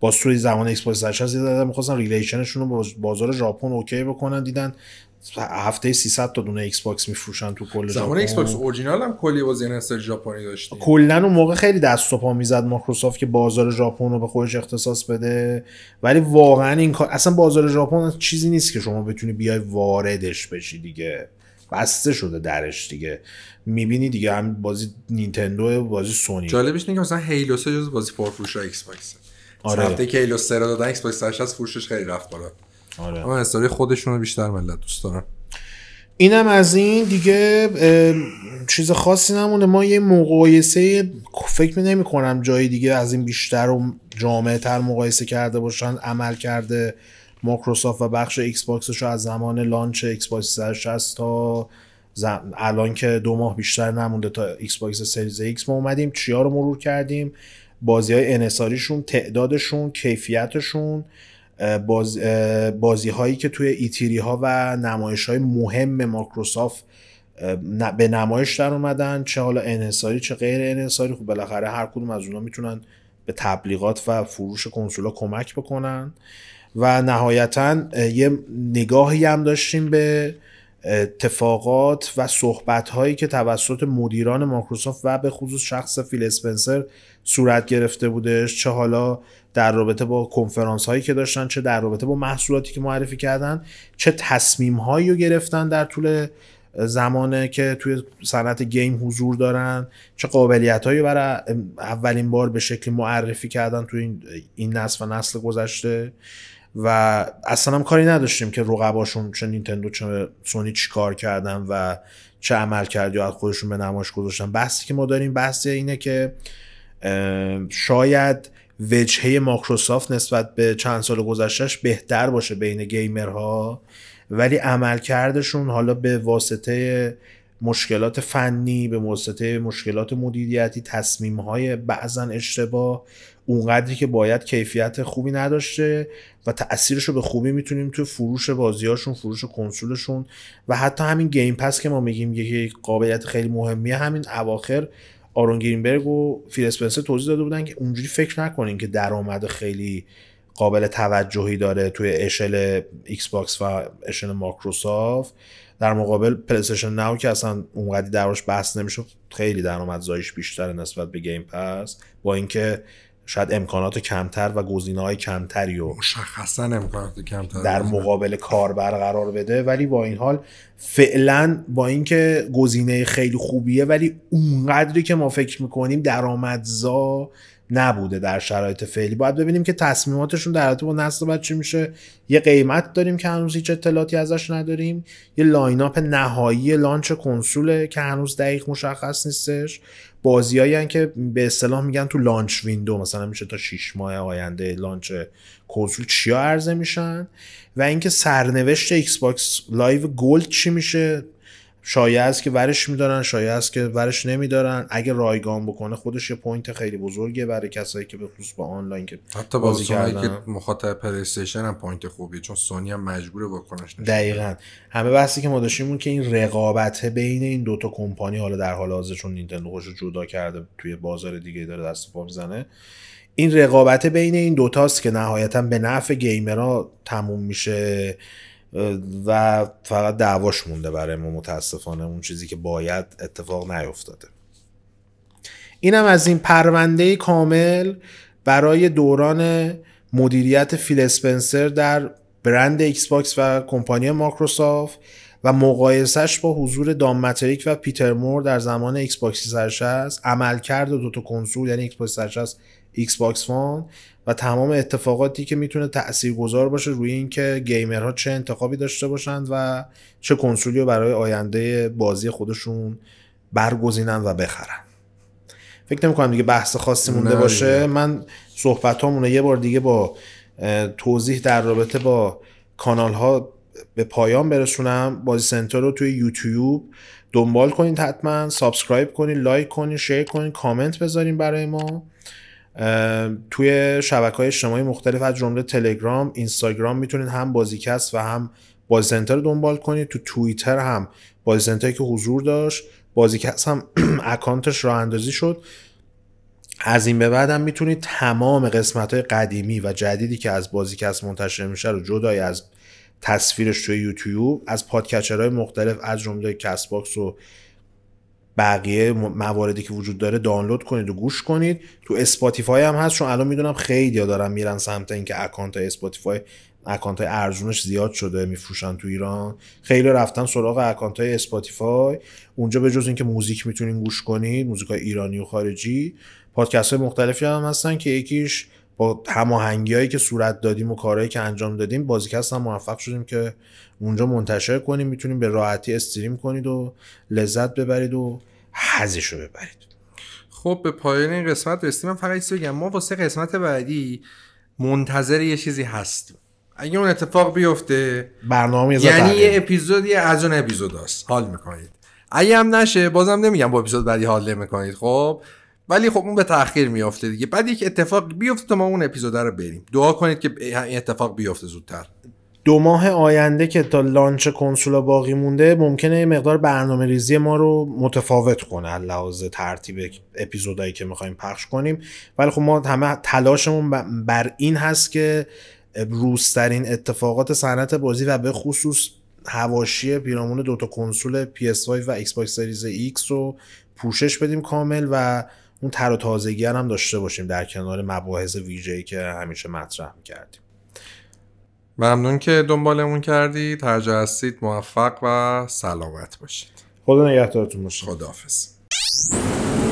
با سوی زمان اکسپرس هست دیدن میخواستن ریلیشنشون رو با بازار ژاپن اوکی بکنن دیدن هفته 300 تا دونه ایکس باکس میفروشن تو کل ژاپن زمان ایکس باکس اورجینال هم کلی بازی نسل ژاپنی داشتیم کلا اون موقع خیلی دست و پا میزد مایکروسافت که بازار ژاپن رو به خودش اختصاص بده ولی واقعا این کار اصلا بازار ژاپن چیزی نیست که شما بتونی بیای واردش بشی دیگه بسته شده درش دیگه میبینی دیگه هم بازی نینتندو بازی سونی جالبش اینه که مثلا هیلو جز بازی پرفروش ایکس باکسه آره. هفته که سرا دادن ایکس باکس فروشش خیلی رفت بالا آره اما استوری خودشون بیشتر ملت دوست دارن اینم از این دیگه چیز خاصی نمونه ما یه مقایسه فکر می نمی کنم جای دیگه از این بیشتر و جامعه تر مقایسه کرده باشن عمل کرده مایکروسافت و بخش ایکس باکسش رو از زمان لانچ ایکس باکس 360 تا الان که دو ماه بیشتر نمونده تا ایکس باکس سریز ایکس ما اومدیم چیا رو مرور کردیم بازی های انحصاریشون تعدادشون کیفیتشون باز، بازی هایی که توی ایتیری ها و نمایش های مهم ماکروسافت به نمایش در اومدن چه حالا انحصاری چه غیر انحصاری خب بالاخره هر کدوم از اونا میتونن به تبلیغات و فروش ها کمک بکنن و نهایتا یه نگاهی هم داشتیم به اتفاقات و صحبت هایی که توسط مدیران مایکروسافت و به خصوص شخص فیل اسپنسر صورت گرفته بودش چه حالا در رابطه با کنفرانس هایی که داشتن چه در رابطه با محصولاتی که معرفی کردن چه تصمیم هایی رو گرفتن در طول زمانه که توی صنعت گیم حضور دارن چه قابلیت هایی برای اولین بار به شکل معرفی کردن توی این نسل و نسل گذشته و اصلا هم کاری نداشتیم که رقباشون چه نینتندو چه سونی کار کردن و چه عمل کرد یا از خودشون به نمایش گذاشتن بحثی که ما داریم بحث اینه که شاید وجهه ماکروسافت نسبت به چند سال گذشتهش بهتر باشه بین گیمرها ولی عملکردشون حالا به واسطه مشکلات فنی به واسطه مشکلات مدیریتی تصمیم های بعضا اشتباه اونقدری که باید کیفیت خوبی نداشته و تاثیرش رو به خوبی میتونیم تو فروش بازیاشون فروش کنسولشون و حتی همین گیم پس که ما میگیم یکی قابلیت خیلی مهمیه همین اواخر آرون گرینبرگ و فیل اسپنسر توضیح داده بودن که اونجوری فکر نکنین که درآمد خیلی قابل توجهی داره توی اشل ایکس باکس و اشل مایکروسافت در مقابل پلیستشن ناو که اصلا اونقدی دراش بحث نمیشه خیلی زایش بیشتر نسبت به گیم پس با اینکه شاید امکانات کمتر و گزینه های کمتری و مشخصا امکانات کمتر در مقابل کاربر قرار بده ولی با این حال فعلا با اینکه گزینه خیلی خوبیه ولی اونقدری که ما فکر میکنیم درآمدزا نبوده در شرایط فعلی باید ببینیم که تصمیماتشون در رابطه با نسل بعد چی میشه یه قیمت داریم که هنوز هیچ اطلاعاتی ازش نداریم یه لاین اپ نهایی لانچ کنسوله که هنوز دقیق مشخص نیستش بازیایی که به اصطلاح میگن تو لانچ ویندو مثلا میشه تا 6 ماه آینده لانچ کنسول چیا عرضه میشن و اینکه سرنوشت ایکس باکس لایو گلد چی میشه شایع است که ورش میدارن شایع است که ورش نمیدارن اگه رایگان بکنه خودش یه پوینت خیلی بزرگه برای کسایی که به خصوص با آنلاین که حتی بازی کردن که مخاطب پلی هم پوینت خوبیه چون سونی هم مجبوره واکنش نشه دقیقاً همه بحثی که ما داشتیم که این رقابت بین این دوتا کمپانی حالا در حال حاضر چون نینتندو خودش جدا کرده توی بازار دیگه داره دست پا این رقابت بین این دوتاست که نهایتا به نفع گیمرها تموم میشه و فقط دعواش مونده برای ما متاسفانه اون چیزی که باید اتفاق نیفتاده اینم از این پرونده کامل برای دوران مدیریت فیل اسپنسر در برند ایکس باکس و کمپانی مایکروسافت و مقایسش با حضور دام متریک و پیتر مور در زمان ایکس باکس است عملکرد دو تا کنسول یعنی ایکس باکس 360 ایکس باکس و تمام اتفاقاتی که میتونه گذار باشه روی اینکه گیمرها چه انتخابی داشته باشند و چه کنسولی رو برای آینده بازی خودشون برگزینن و بخرن فکر نمیکنم دیگه بحث خاصی مونده باشه من صحبت یه بار دیگه با توضیح در رابطه با کانال ها به پایان برسونم بازی سنتر رو توی یوتیوب دنبال کنید حتما سابسکرایب کنید لایک کنید شیر کنید کامنت بذارین برای ما توی شبکه های اجتماعی مختلف از جمله تلگرام اینستاگرام میتونید هم بازیکست و هم بازیسنتر رو دنبال کنید تو توییتر هم بازیسنتری که حضور داشت بازیکست هم [clears throat] اکانتش راه اندازی شد از این به بعد هم میتونید تمام قسمت های قدیمی و جدیدی که از بازیکست منتشر میشه رو جدای از تصویرش توی یوتیوب از پادکچرهای مختلف از جمله کسب باکس و بقیه مواردی که وجود داره دانلود کنید و گوش کنید تو اسپاتیفای هم هست چون الان میدونم خیلی دارن میرن سمت اینکه اکانت های اسپاتیفای اکانت های ارزونش زیاد شده میفروشن تو ایران خیلی رفتن سراغ اکانت های اسپاتیفای اونجا به جز اینکه موزیک میتونین گوش کنید موزیک های ایرانی و خارجی پادکست های مختلفی هم هستن که یکیش با هماهنگی که صورت دادیم و کارهایی که انجام دادیم بازیکست هم موفق شدیم که اونجا منتشر کنیم میتونیم به راحتی استریم کنید و لذت ببرید و حزش رو ببرید خب به پایان این قسمت رسیدیم من فقط چیزی بگم ما واسه قسمت بعدی منتظر یه چیزی هستیم اگه اون اتفاق بیفته برنامه یعنی یه اپیزودی از اون اپیزود هست حال میکنید اگه هم نشه بازم نمیگم با اپیزود بعدی حال میکنید خب ولی خب اون به تاخیر میافته دیگه بعد یک اتفاق بیفته ما اون اپیزود رو بریم دعا کنید که این اتفاق بیفته زودتر دو ماه آینده که تا لانچ کنسول باقی مونده ممکنه یه مقدار برنامه ریزی ما رو متفاوت کنه لحاظ ترتیب اپیزودایی که میخوایم پخش کنیم ولی خب ما همه تلاشمون بر این هست که روزترین اتفاقات صنعت بازی و به خصوص هواشی پیرامون دوتا کنسول PS5 و Xbox Series سریز X رو پوشش بدیم کامل و اون تر و تازگی هم داشته باشیم در کنار مباحث ویژه‌ای که همیشه مطرح میکردیم ممنون که دنبالمون کردید هر هستید موفق و سلامت باشید خدا نگهدارتون خدا خداحافظ